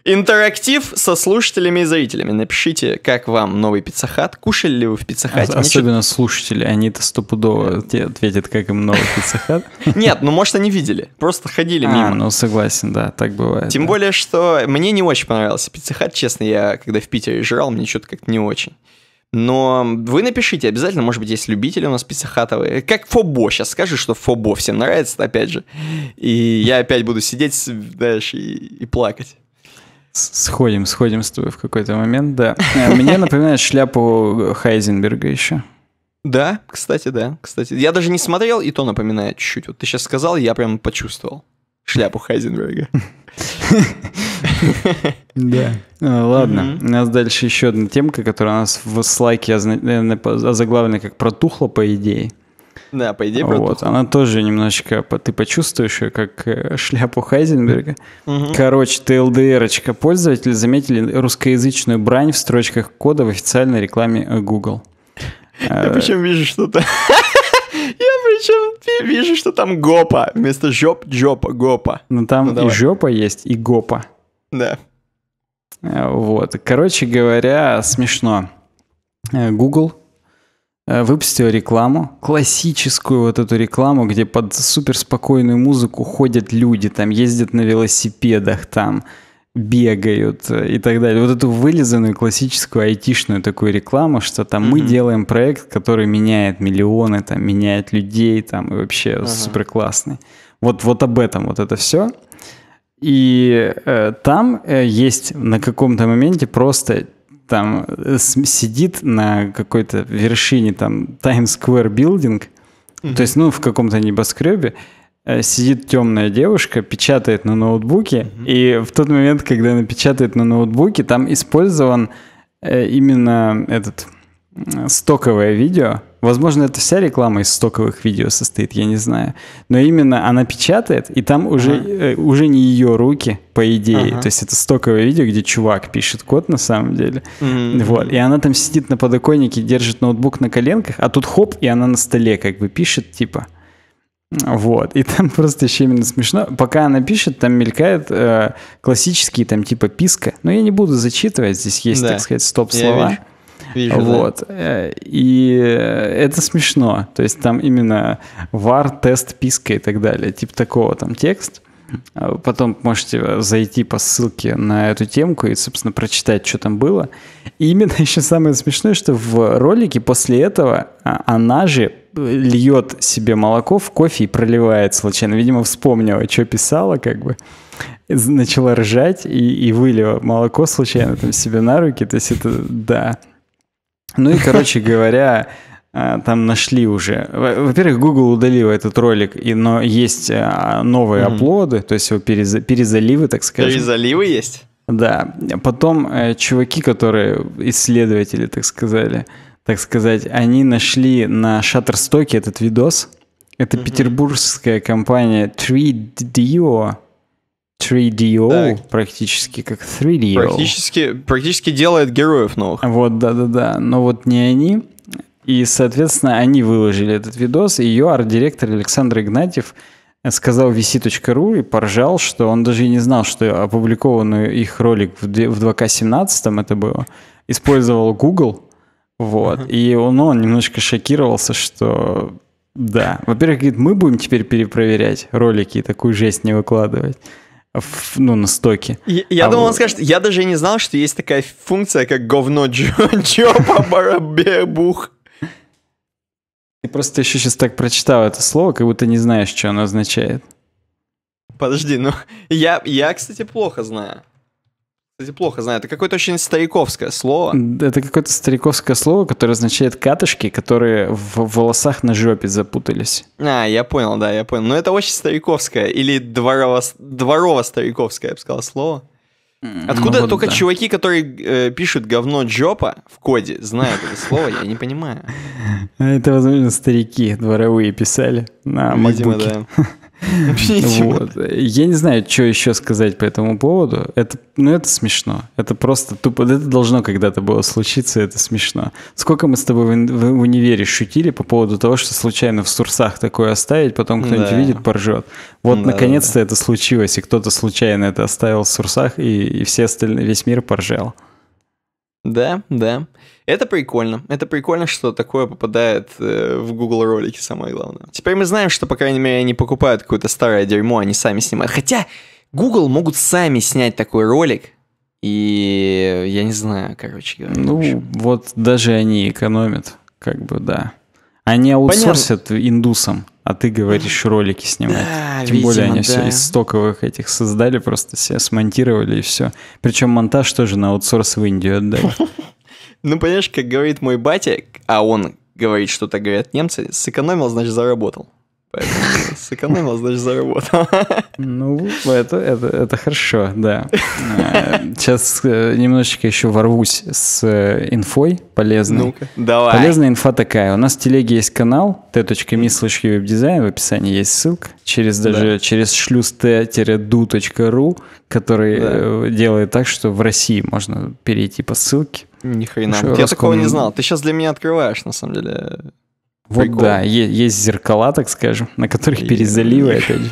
Интерактив со слушателями и зрителями. Напишите, как вам новый пиццахат. Кушали ли вы в пиццахате? особенно что... слушатели, они-то стопудово те ответят, как им новый <laughs> пиццахат. Нет, ну может они видели, просто ходили а, мимо. а, ну согласен, да, так бывает. Тем да. более, что мне не очень понравился пиццахат, честно, я когда в Питере жрал, мне что-то как-то не очень. Но вы напишите обязательно, может быть, есть любители у нас пиццахатовые. Как Фобо, сейчас скажи, что Фобо всем нравится, опять же. И я опять буду сидеть, дальше и, и плакать. Сходим, сходим с тобой в какой-то момент, да. Э, мне напоминает шляпу Хайзенберга еще. Да, кстати, да, кстати. Я даже не смотрел, и то напоминает чуть-чуть. Вот ты сейчас сказал, я прям почувствовал шляпу Хайзенберга. Да. Э, ладно, у нас дальше еще одна темка, которая у нас в слайке озаглавлена э, как протухла, по идее. Да, по идее, протухла. Вот, она тоже немножечко, ты почувствуешь ее, как э, шляпу Хайзенберга. Угу. Короче, ТЛДРочка. Пользователи заметили русскоязычную брань в строчках кода в официальной рекламе э, Google. <laughs> Я э, причем вижу что-то... <laughs> Я причем вижу, что там гопа. Вместо жоп жопа гопа. Ну там ну, и жопа есть, и гопа. Да. Вот. Короче говоря, смешно. Google Э, выпустила рекламу, классическую вот эту рекламу, где под суперспокойную музыку ходят люди, там ездят на велосипедах, там бегают э, и так далее. Вот эту вылизанную классическую айтишную такую рекламу, что там mm-hmm. мы делаем проект, который меняет миллионы, там меняет людей, там и вообще uh-huh. супер классный. Вот, вот об этом вот это все. И э, там э, есть на каком-то моменте просто там э, сидит на какой-то вершине там Times Square Building, mm-hmm. то есть, ну, в каком-то небоскребе, э, сидит темная девушка, печатает на ноутбуке, mm-hmm. и в тот момент, когда она печатает на ноутбуке, там использован э, именно этот стоковое видео, Возможно, это вся реклама из стоковых видео состоит, я не знаю. Но именно она печатает, и там уже, ага. э, уже не ее руки, по идее. Ага. То есть это стоковое видео, где чувак пишет код на самом деле. Mm-hmm. Вот. И она там сидит на подоконнике, держит ноутбук на коленках, а тут хоп, и она на столе как бы пишет, типа. Вот, и там <laughs> просто еще именно смешно. Пока она пишет, там мелькает э, классические там типа писка. Но я не буду зачитывать, здесь есть, да. так сказать, стоп-слова. Я вижу. Вижу, вот. Да. И это смешно. То есть там именно вар тест, писка и так далее. Типа такого там текст. А потом можете зайти по ссылке на эту темку и, собственно, прочитать, что там было. И именно <laughs> еще самое смешное, что в ролике после этого а, она же льет себе молоко в кофе и проливает случайно. Видимо, вспомнила, что писала, как бы. Начала ржать и, и вылила молоко случайно там себе на руки. То есть это, да, ну и, короче говоря, э, там нашли уже. Во-первых, Google удалил этот ролик, и, но есть э, новые mm-hmm. то есть его перез, перезаливы, так сказать. Перезаливы есть? Да. Потом э, чуваки, которые исследователи, так сказали, так сказать, они нашли на Shutterstock этот видос. Это mm-hmm. петербургская компания 3DO. 3DO так. практически, как 3DO. Практически, практически делает героев новых. Вот, да-да-да. Но вот не они. И, соответственно, они выложили этот видос, и ее арт-директор Александр Игнатьев сказал vc.ru и поржал, что он даже и не знал, что опубликованный их ролик в 2К17 это было, использовал Google. Вот. Uh-huh. И он, ну, он немножко шокировался, что да. Во-первых, говорит, мы будем теперь перепроверять ролики и такую жесть не выкладывать в, ну, на стоке. Я, я а думал, вот... он скажет, я даже не знал, что есть такая функция, как говно <laughs> джопа барабебух. Ты просто еще сейчас так прочитал это слово, как будто не знаешь, что оно означает. Подожди, ну я, я, кстати, плохо знаю кстати, плохо знаю. Это какое-то очень стариковское слово. Это какое-то стариковское слово, которое означает катышки, которые в волосах на жопе запутались. А, я понял, да, я понял. Но это очень стариковское или дворово, дворово-стариковское, я бы сказал, слово. Откуда ну, вот только да. чуваки, которые э, пишут говно джопа в коде, знают это слово, я не понимаю. <laughs> А это, возможно, старики дворовые писали на Видимо, да. <laughs> Вот. Я не знаю, что еще сказать по этому поводу. Это, ну, это смешно. Это просто тупо... Это должно когда-то было случиться, это смешно. Сколько мы с тобой в, в, универе шутили по поводу того, что случайно в сурсах такое оставить, потом кто-нибудь да. видит, поржет. Вот, да, наконец-то да. это случилось, и кто-то случайно это оставил в сурсах, и, и все остальные, весь мир поржал. Да, да. Это прикольно. Это прикольно, что такое попадает э, в Google ролики, самое главное. Теперь мы знаем, что, по крайней мере, они покупают какое-то старое дерьмо, они сами снимают. Хотя Google могут сами снять такой ролик, и я не знаю, короче говоря. Ну, вот даже они экономят, как бы, да. Они аутсорсят Понятно. индусам а ты говоришь ролики снимать. Да, Тем видимо, более они да. все из стоковых этих создали, просто все смонтировали и все. Причем монтаж тоже на аутсорс в Индию отдали. <laughs> Ну, понимаешь, как говорит мой батя, а он говорит, что так говорят немцы, сэкономил, значит, заработал. Поэтому сэкономил, значит, заработал. Ну, это, это, это хорошо, да. Э, сейчас э, немножечко еще ворвусь с э, инфой полезной. Ну-ка, давай. Полезная инфа такая. У нас в телеге есть канал t.me слышь веб-дизайн. В описании есть ссылка. Через даже да. через шлюз t-du.ru, который да. делает так, что в России можно перейти по ссылке. Ни хрена. Я Роском... такого не знал. Ты сейчас для меня открываешь, на самом деле, вот Прикол. да, есть зеркала, так скажем, на которых перезаливы, опять же.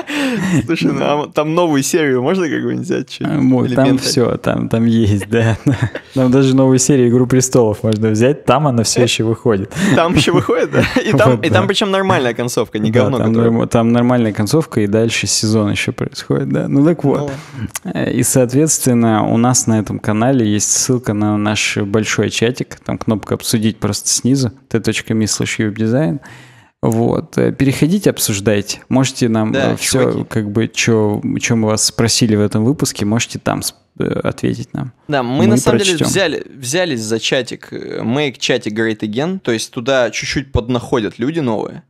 <laughs> Слушай, ну а там новую серию можно какую-нибудь взять? Элемент а, там все, там, там есть, да. <laughs> Там даже новую серию «Игру престолов» можно взять, там она все э? еще выходит. Там еще выходит, да? <laughs> И там, вот, и там да. причем нормальная концовка, не говно. Да, там, которое... там нормальная концовка, и дальше сезон еще происходит, да. Ну так вот. Ну. И, соответственно, у нас на этом канале есть ссылка на наш большой чатик, там кнопка «Обсудить» просто снизу, t.me slash дизайн. Вот. Переходите, обсуждайте. Можете нам да, э, все, чуваки. как бы, что мы вас спросили в этом выпуске, можете там э, ответить нам. Да, мы, мы на самом прочтем. деле взяли, взялись за чатик Make э, чатик Great Again, то есть туда чуть-чуть поднаходят люди новые.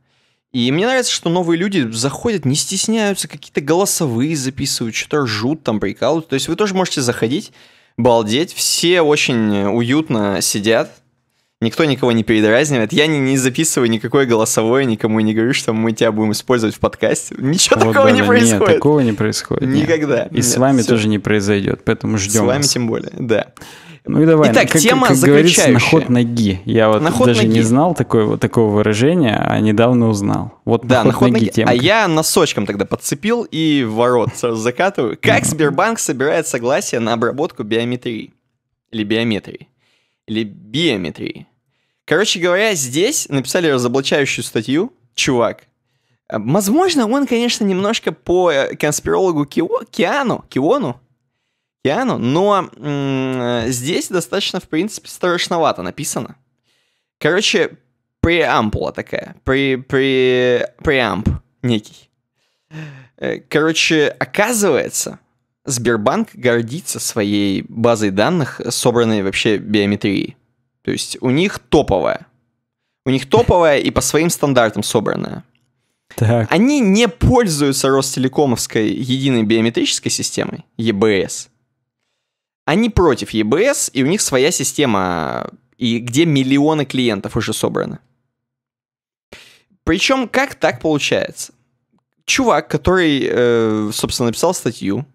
И мне нравится, что новые люди заходят, не стесняются, какие-то голосовые записывают, что-то ржут, там прикалывают. То есть вы тоже можете заходить, балдеть. Все очень уютно сидят, Никто никого не передразнивает. Я не, не записываю никакое голосовое, никому не говорю, что мы тебя будем использовать в подкасте. Ничего вот, такого да, не да, происходит. Нет, такого не происходит. Никогда. Нет. И нет, с вами все. тоже не произойдет, поэтому ждем. С вами вас. тем более, да. Ну и давай. Итак, как, тема как, как говорится, на ход ноги. Я вот на даже ноги. не знал такое, такого выражения, а недавно узнал. Вот да, на ход, на ход ноги. ноги. Темка. А я носочком тогда подцепил и в ворот сразу закатываю. Как Сбербанк собирает согласие на обработку биометрии? Или биометрии? Или биометрии? Короче говоря, здесь написали разоблачающую статью, чувак. Э, возможно, он, конечно, немножко по э, конспирологу Кио, Киану, Киону, Киану, но здесь достаточно, в принципе, страшновато написано. Короче, преампула такая, пре пре преамп некий. Э, короче, оказывается, Сбербанк гордится своей базой данных, собранной вообще биометрией. То есть у них топовая. У них топовая и по своим стандартам собранная. Так. Они не пользуются Ростелекомовской единой биометрической системой, ЕБС. Они против ЕБС, и у них своя система, и где миллионы клиентов уже собраны. Причем как так получается? Чувак, который, э, собственно, написал статью,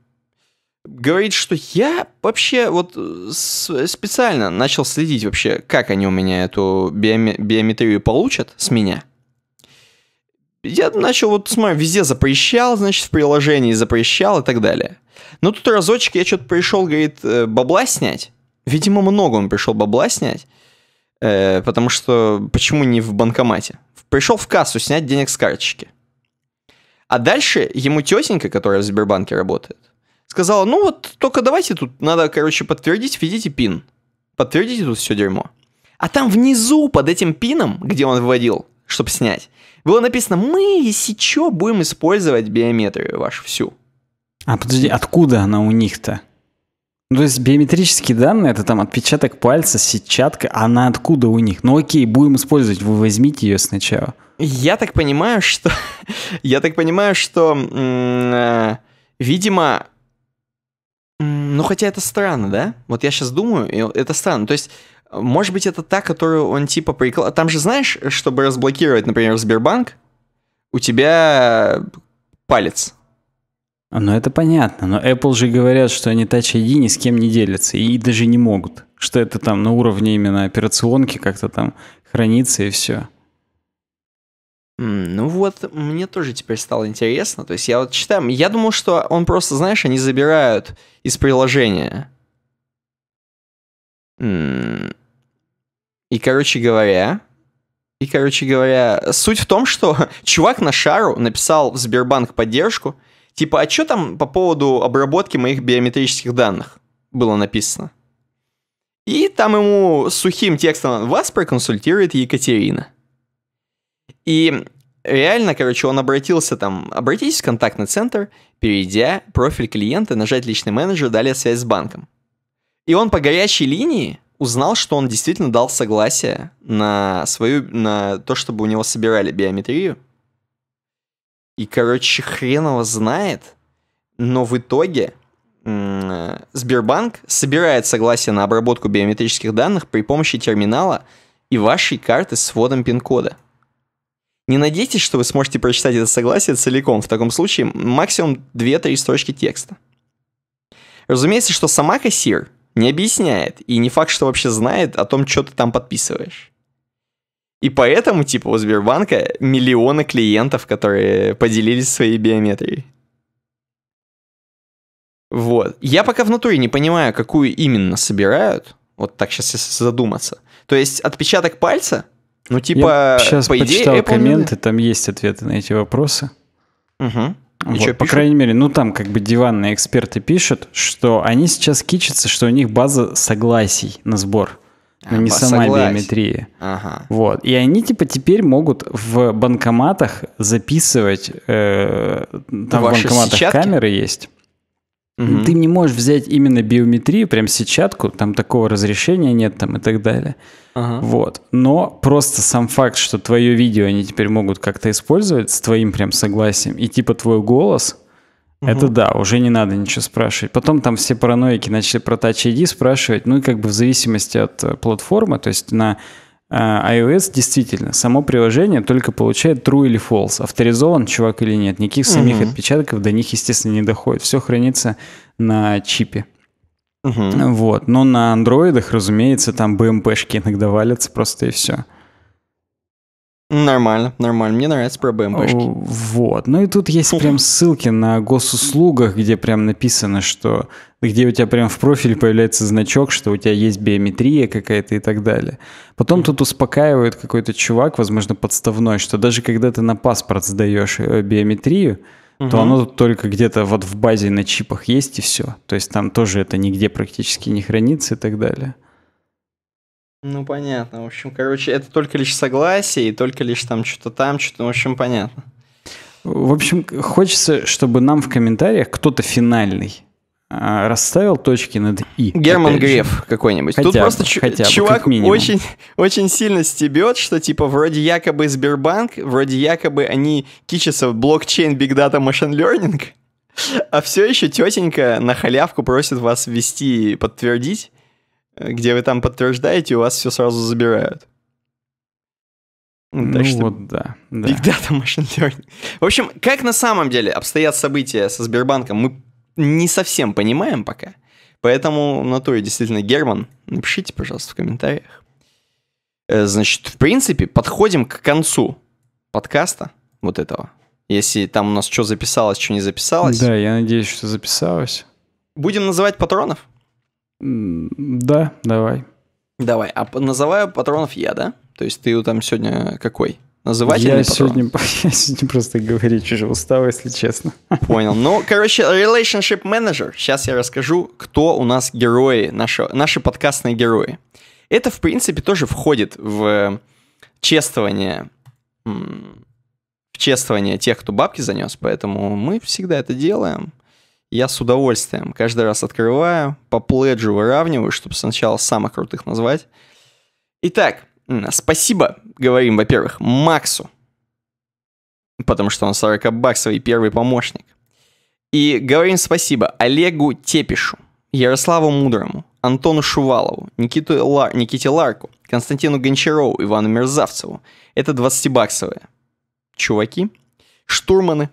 говорит, что я вообще вот э, специально начал следить вообще, как они у меня эту биоме- биометрию получат с меня. Я начал, вот смотрю, везде запрещал, значит, в приложении запрещал и так далее. Но тут разочек я что-то пришел, говорит, э, бабла снять. Видимо, много он пришел бабла снять. Э, потому что почему не в банкомате? Пришел в кассу снять денег с карточки. А дальше ему тетенька, которая в Сбербанке работает, сказала, ну вот только давайте тут надо, короче, подтвердить, введите пин. Подтвердите тут все дерьмо. А там внизу под этим пином, где он вводил, чтобы снять, было написано, мы, сейчас будем использовать биометрию вашу всю. А подожди, откуда она у них-то? Ну, то есть биометрические данные, это там отпечаток пальца, сетчатка, а она откуда у них? Ну окей, будем использовать, вы возьмите ее сначала. Я так понимаю, что... <laughs> Я так понимаю, что... Э, видимо, ну, хотя это странно, да? Вот я сейчас думаю, это странно. То есть, э, может быть, это та, которую он типа прикладывал. Там же, знаешь, э, чтобы разблокировать, например, Сбербанк, у тебя э, палец. А, ну, это понятно, но Apple же говорят, что они Touch ID ни с кем не делятся и даже не могут. Что это там на уровне именно операционки как-то там хранится и все. Ну вот, мне тоже теперь стало интересно. То есть я вот читаю, я думал, что он просто, знаешь, они забирают из приложения. И, короче говоря, и, короче говоря, суть в том, что <laughs> чувак на шару написал в Сбербанк поддержку, типа, а что там по поводу обработки моих биометрических данных было написано? И там ему сухим текстом вас проконсультирует Екатерина. И реально, короче, он обратился там, обратитесь в контактный центр, перейдя профиль клиента, нажать личный менеджер, далее связь с банком. И он по горячей линии узнал, что он действительно дал согласие на свою, на то, чтобы у него собирали биометрию. И, короче, хрен его знает, но в итоге Сбербанк собирает согласие на обработку биометрических данных при помощи терминала и вашей карты с вводом пин-кода – не надейтесь, что вы сможете прочитать это согласие целиком. В таком случае максимум 2-3 строчки текста. Разумеется, что сама кассир не объясняет, и не факт, что вообще знает о том, что ты там подписываешь. И поэтому, типа, у Сбербанка миллионы клиентов, которые поделились своей биометрией. Вот. Я пока в натуре не понимаю, какую именно собирают. Вот так сейчас задуматься. То есть отпечаток пальца — ну, типа, я сейчас по идее, почитал Apple... комменты, там есть ответы на эти вопросы. Угу. вот, что, по пишут? крайней мере, ну там как бы диванные эксперты пишут, что они сейчас кичатся, что у них база согласий на сбор, но а а, не сама согласий. биометрия. Ага. Вот. И они типа теперь могут в банкоматах записывать, э, там Ваши в банкоматах сетчатки? камеры есть. Угу. Ты не можешь взять именно биометрию, прям сетчатку, там такого разрешения нет там и так далее. Ага. Вот. Но просто сам факт, что твое видео они теперь могут как-то использовать с твоим прям согласием, и типа твой голос, угу. это да, уже не надо ничего спрашивать. Потом там все параноики начали про Touch ID спрашивать, ну и как бы в зависимости от э, платформы, то есть на а, iOS действительно, само приложение только получает true или false, авторизован чувак или нет. Никаких самих угу. отпечатков до них, естественно, не доходит. Все хранится на чипе. Угу. Вот. Но на андроидах, разумеется, там БМПшки иногда валятся просто и все. Нормально, нормально. Мне нравится про БМПшки. Вот. Ну и тут есть прям ссылки на госуслугах, где прям написано, что... Где у тебя прям в профиль появляется значок, что у тебя есть биометрия какая-то и так далее. Потом тут успокаивает какой-то чувак, возможно, подставной, что даже когда ты на паспорт сдаешь э, биометрию, угу. то оно тут только где-то вот в базе на чипах есть и все. То есть там тоже это нигде практически не хранится и так далее. Ну, понятно. В общем, короче, это только лишь согласие, и только лишь там что-то там, что-то, в общем, понятно. В общем, хочется, чтобы нам в комментариях кто-то финальный а, расставил точки над «и». Герман Греф какой-нибудь. Хотя Тут бы, просто хотя чувак бы, очень, очень сильно стебет, что типа вроде якобы Сбербанк, вроде якобы они кичатся в блокчейн, бигдата, машин лернинг, а все еще тетенька на халявку просит вас ввести и подтвердить. Э, где вы там подтверждаете, у вас все сразу забирают. Ну, так ну вот, да. Big Data Machine Learning. В общем, как на самом деле обстоят события со Сбербанком, мы не совсем понимаем пока. Поэтому на то и действительно Герман, напишите, пожалуйста, в комментариях. Э, значит, в принципе, подходим к концу подкаста вот этого. Если там у нас что записалось, что не записалось. Да, я надеюсь, что записалось. Будем называть патронов? Да, давай. Давай. А называю патронов я, да? То есть ты там сегодня какой? Называтель я сегодня, <laughs> я сегодня просто говорить уже устал, если честно. <laughs> Понял. Ну, короче, Relationship Manager. Сейчас я расскажу, кто у нас герои, наши, наши подкастные герои. Это, в принципе, тоже входит в э, чествование, в чествование тех, кто бабки занес, поэтому мы всегда это делаем я с удовольствием каждый раз открываю, по пледжу выравниваю, чтобы сначала самых крутых назвать. Итак, спасибо, говорим, во-первых, Максу, потому что он 40 баксовый первый помощник. И говорим спасибо Олегу Тепишу, Ярославу Мудрому, Антону Шувалову, Никиту Лар... Никите Ларку, Константину Гончарову, Ивану Мерзавцеву. Это 20-баксовые чуваки, штурманы,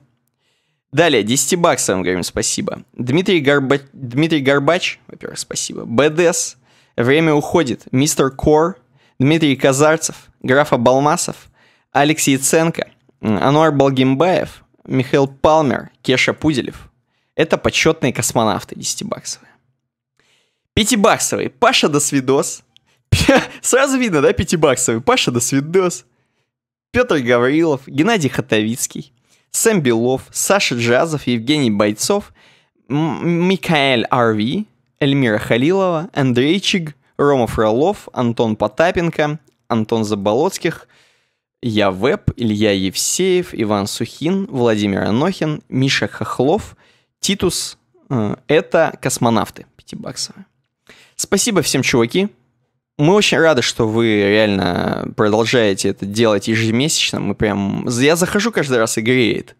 Далее, 10 баксам говорим спасибо. Дмитрий, Горба... Дмитрий Горбач, во-первых, спасибо. БДС, время уходит. Мистер Кор, Дмитрий Казарцев, граф Балмасов, Алексей Яценко, Ануар Балгимбаев, Михаил Палмер, Кеша Пуделев. Это почетные космонавты 10 баксовые. 5 баксовый. Паша Досвидос. Сразу видно, да, 5 баксовый. Паша Досвидос. Петр Гаврилов, Геннадий Хатовицкий, Сэм Белов, Саша Джазов, Евгений Бойцов, Микаэль Арви, Эльмира Халилова, Андрей Чиг, Рома Фролов, Антон Потапенко, Антон Заболоцких, Я Веб, Илья Евсеев, Иван Сухин, Владимир Анохин, Миша Хохлов, Титус. Э, это космонавты пятибаксовые. Спасибо всем, чуваки. Мы очень рады, что вы реально продолжаете это делать ежемесячно. Мы прям... Я захожу каждый раз и греет.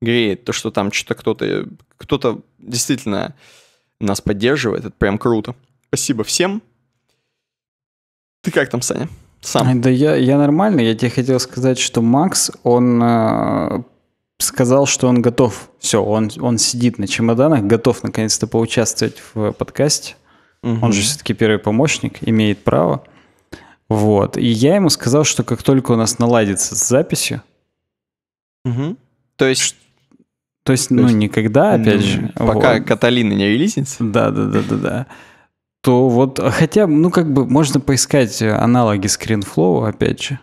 Греет то, что там что-то кто-то... Кто-то действительно нас поддерживает. Это прям круто. Спасибо всем. Ты как там, Саня? Сам. Да я, я нормально. Я тебе хотел сказать, что Макс, он э, сказал, что он готов. Все, он, он сидит на чемоданах, готов наконец-то поучаствовать в подкасте. Угу. Он же все-таки первый помощник, имеет право. Вот. И я ему сказал, что как только у нас наладится с записью... Угу. То есть... То есть, то ну, есть, никогда, опять ну, же. Пока вот. Каталина не релизится? Да, да, да, да, да. То вот, а хотя, ну, как бы, можно поискать э, аналоги скринфлоу, опять же.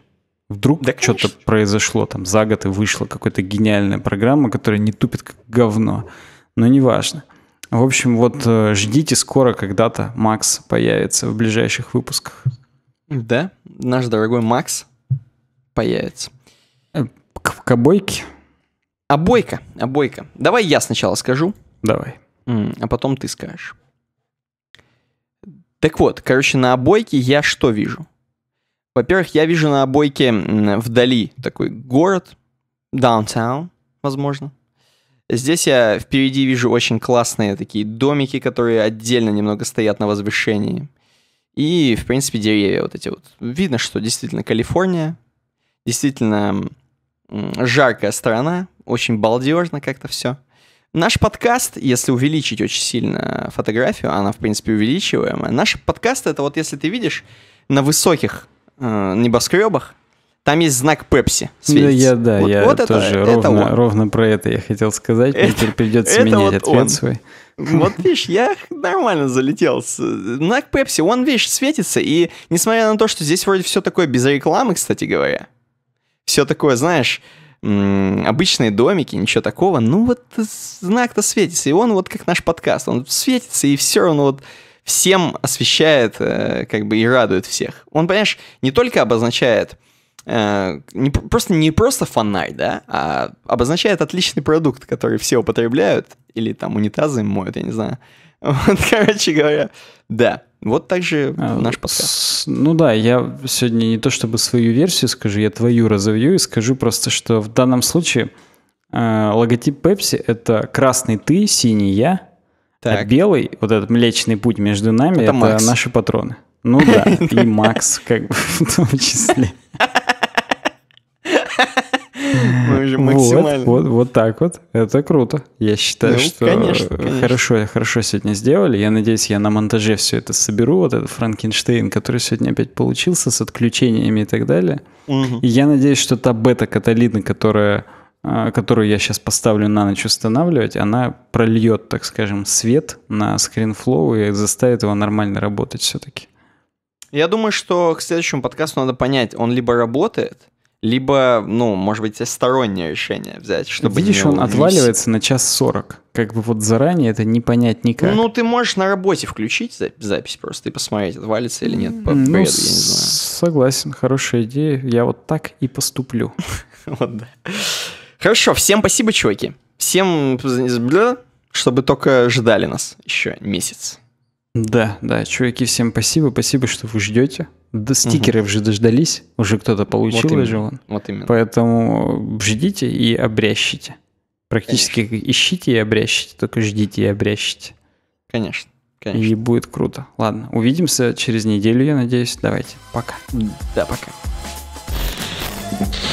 Вдруг да, что-то произошло, там, за год и вышла какая-то гениальная программа, которая не тупит как говно. Но неважно. В общем, вот э, ждите скоро когда-то Макс появится в ближайших выпусках. Да, наш дорогой Макс появится. Э, к, к обойке? Обойка, а обойка. А Давай я сначала скажу. Давай. А потом ты скажешь. Так вот, короче, на обойке я что вижу? Во-первых, я вижу на обойке вдали такой город, даунтаун, возможно. Здесь я впереди вижу очень классные такие домики, которые отдельно немного стоят на возвышении. И, в принципе, деревья вот эти вот. Видно, что действительно Калифорния, действительно жаркая страна, очень балдежно как-то все. Наш подкаст, если увеличить очень сильно фотографию, она, в принципе, увеличиваемая, наш подкаст это вот если ты видишь на высоких э, небоскребах там есть знак Пепси. Ну, светится. Ну, я, да, вот, я вот тоже это, ровно, это ровно про это я хотел сказать. Мне теперь придется это менять вот ответ он. свой. Вот <laughs> видишь, я нормально залетел. Знак Пепси, он, видишь, светится, и несмотря на то, что здесь вроде все такое без рекламы, кстати говоря, все такое, знаешь, обычные домики, ничего такого, ну вот знак-то светится, и он вот как наш подкаст, он светится, и все равно вот всем освещает, э, как бы, и радует всех. Он, понимаешь, не только обозначает Э, не, просто не просто фонарь, да, а обозначает отличный продукт, который все употребляют, или там унитазы моют, я не знаю. <laughs> Вот, короче говоря, да. Вот так же а, наш подкаст. Ну да, я сегодня не то чтобы свою версию скажу, я твою разовью и скажу просто, что в данном случае э, логотип Pepsi — это красный ты, синий я, а так. а белый, вот этот млечный путь между нами — это, это наши патроны. Ну да, <laughs> и Макс как бы <laughs> в том числе максимально. Вот, вот, вот так вот. Это круто. Я считаю, ну, что конечно, конечно. хорошо, хорошо сегодня сделали. Я надеюсь, я на монтаже все это соберу. Вот этот Франкенштейн, который сегодня опять получился с отключениями и так далее. Угу. И я надеюсь, что та бета-каталина, которая а, которую я сейчас поставлю на ночь устанавливать, она прольет, так скажем, свет на скринфлоу и заставит его нормально работать все-таки. Я думаю, что к следующему подкасту надо понять, он либо работает, либо, ну, может быть, стороннее решение взять, чтобы Видишь, не он отваливается на час сорок. Как бы вот заранее это не понять никак. Ну, ты можешь на работе включить запись просто и посмотреть, отвалится или нет по ну, бреду, я не знаю. Согласен, хорошая идея. Я вот так и поступлю. <laughs> Вот да. Хорошо, всем спасибо, чуваки. Всем чтобы только ждали нас еще месяц. Да, да, чуваки, всем спасибо, спасибо, что вы ждете. Да, стикеры угу. уже дождались, уже кто-то получил вот даже он. Вот именно. Поэтому ждите и обрящите. Практически конечно. ищите и обрящите, только ждите и обрящите. Конечно, конечно. И будет круто. Ладно, увидимся через неделю, я надеюсь. Давайте, пока. Да, пока. thank you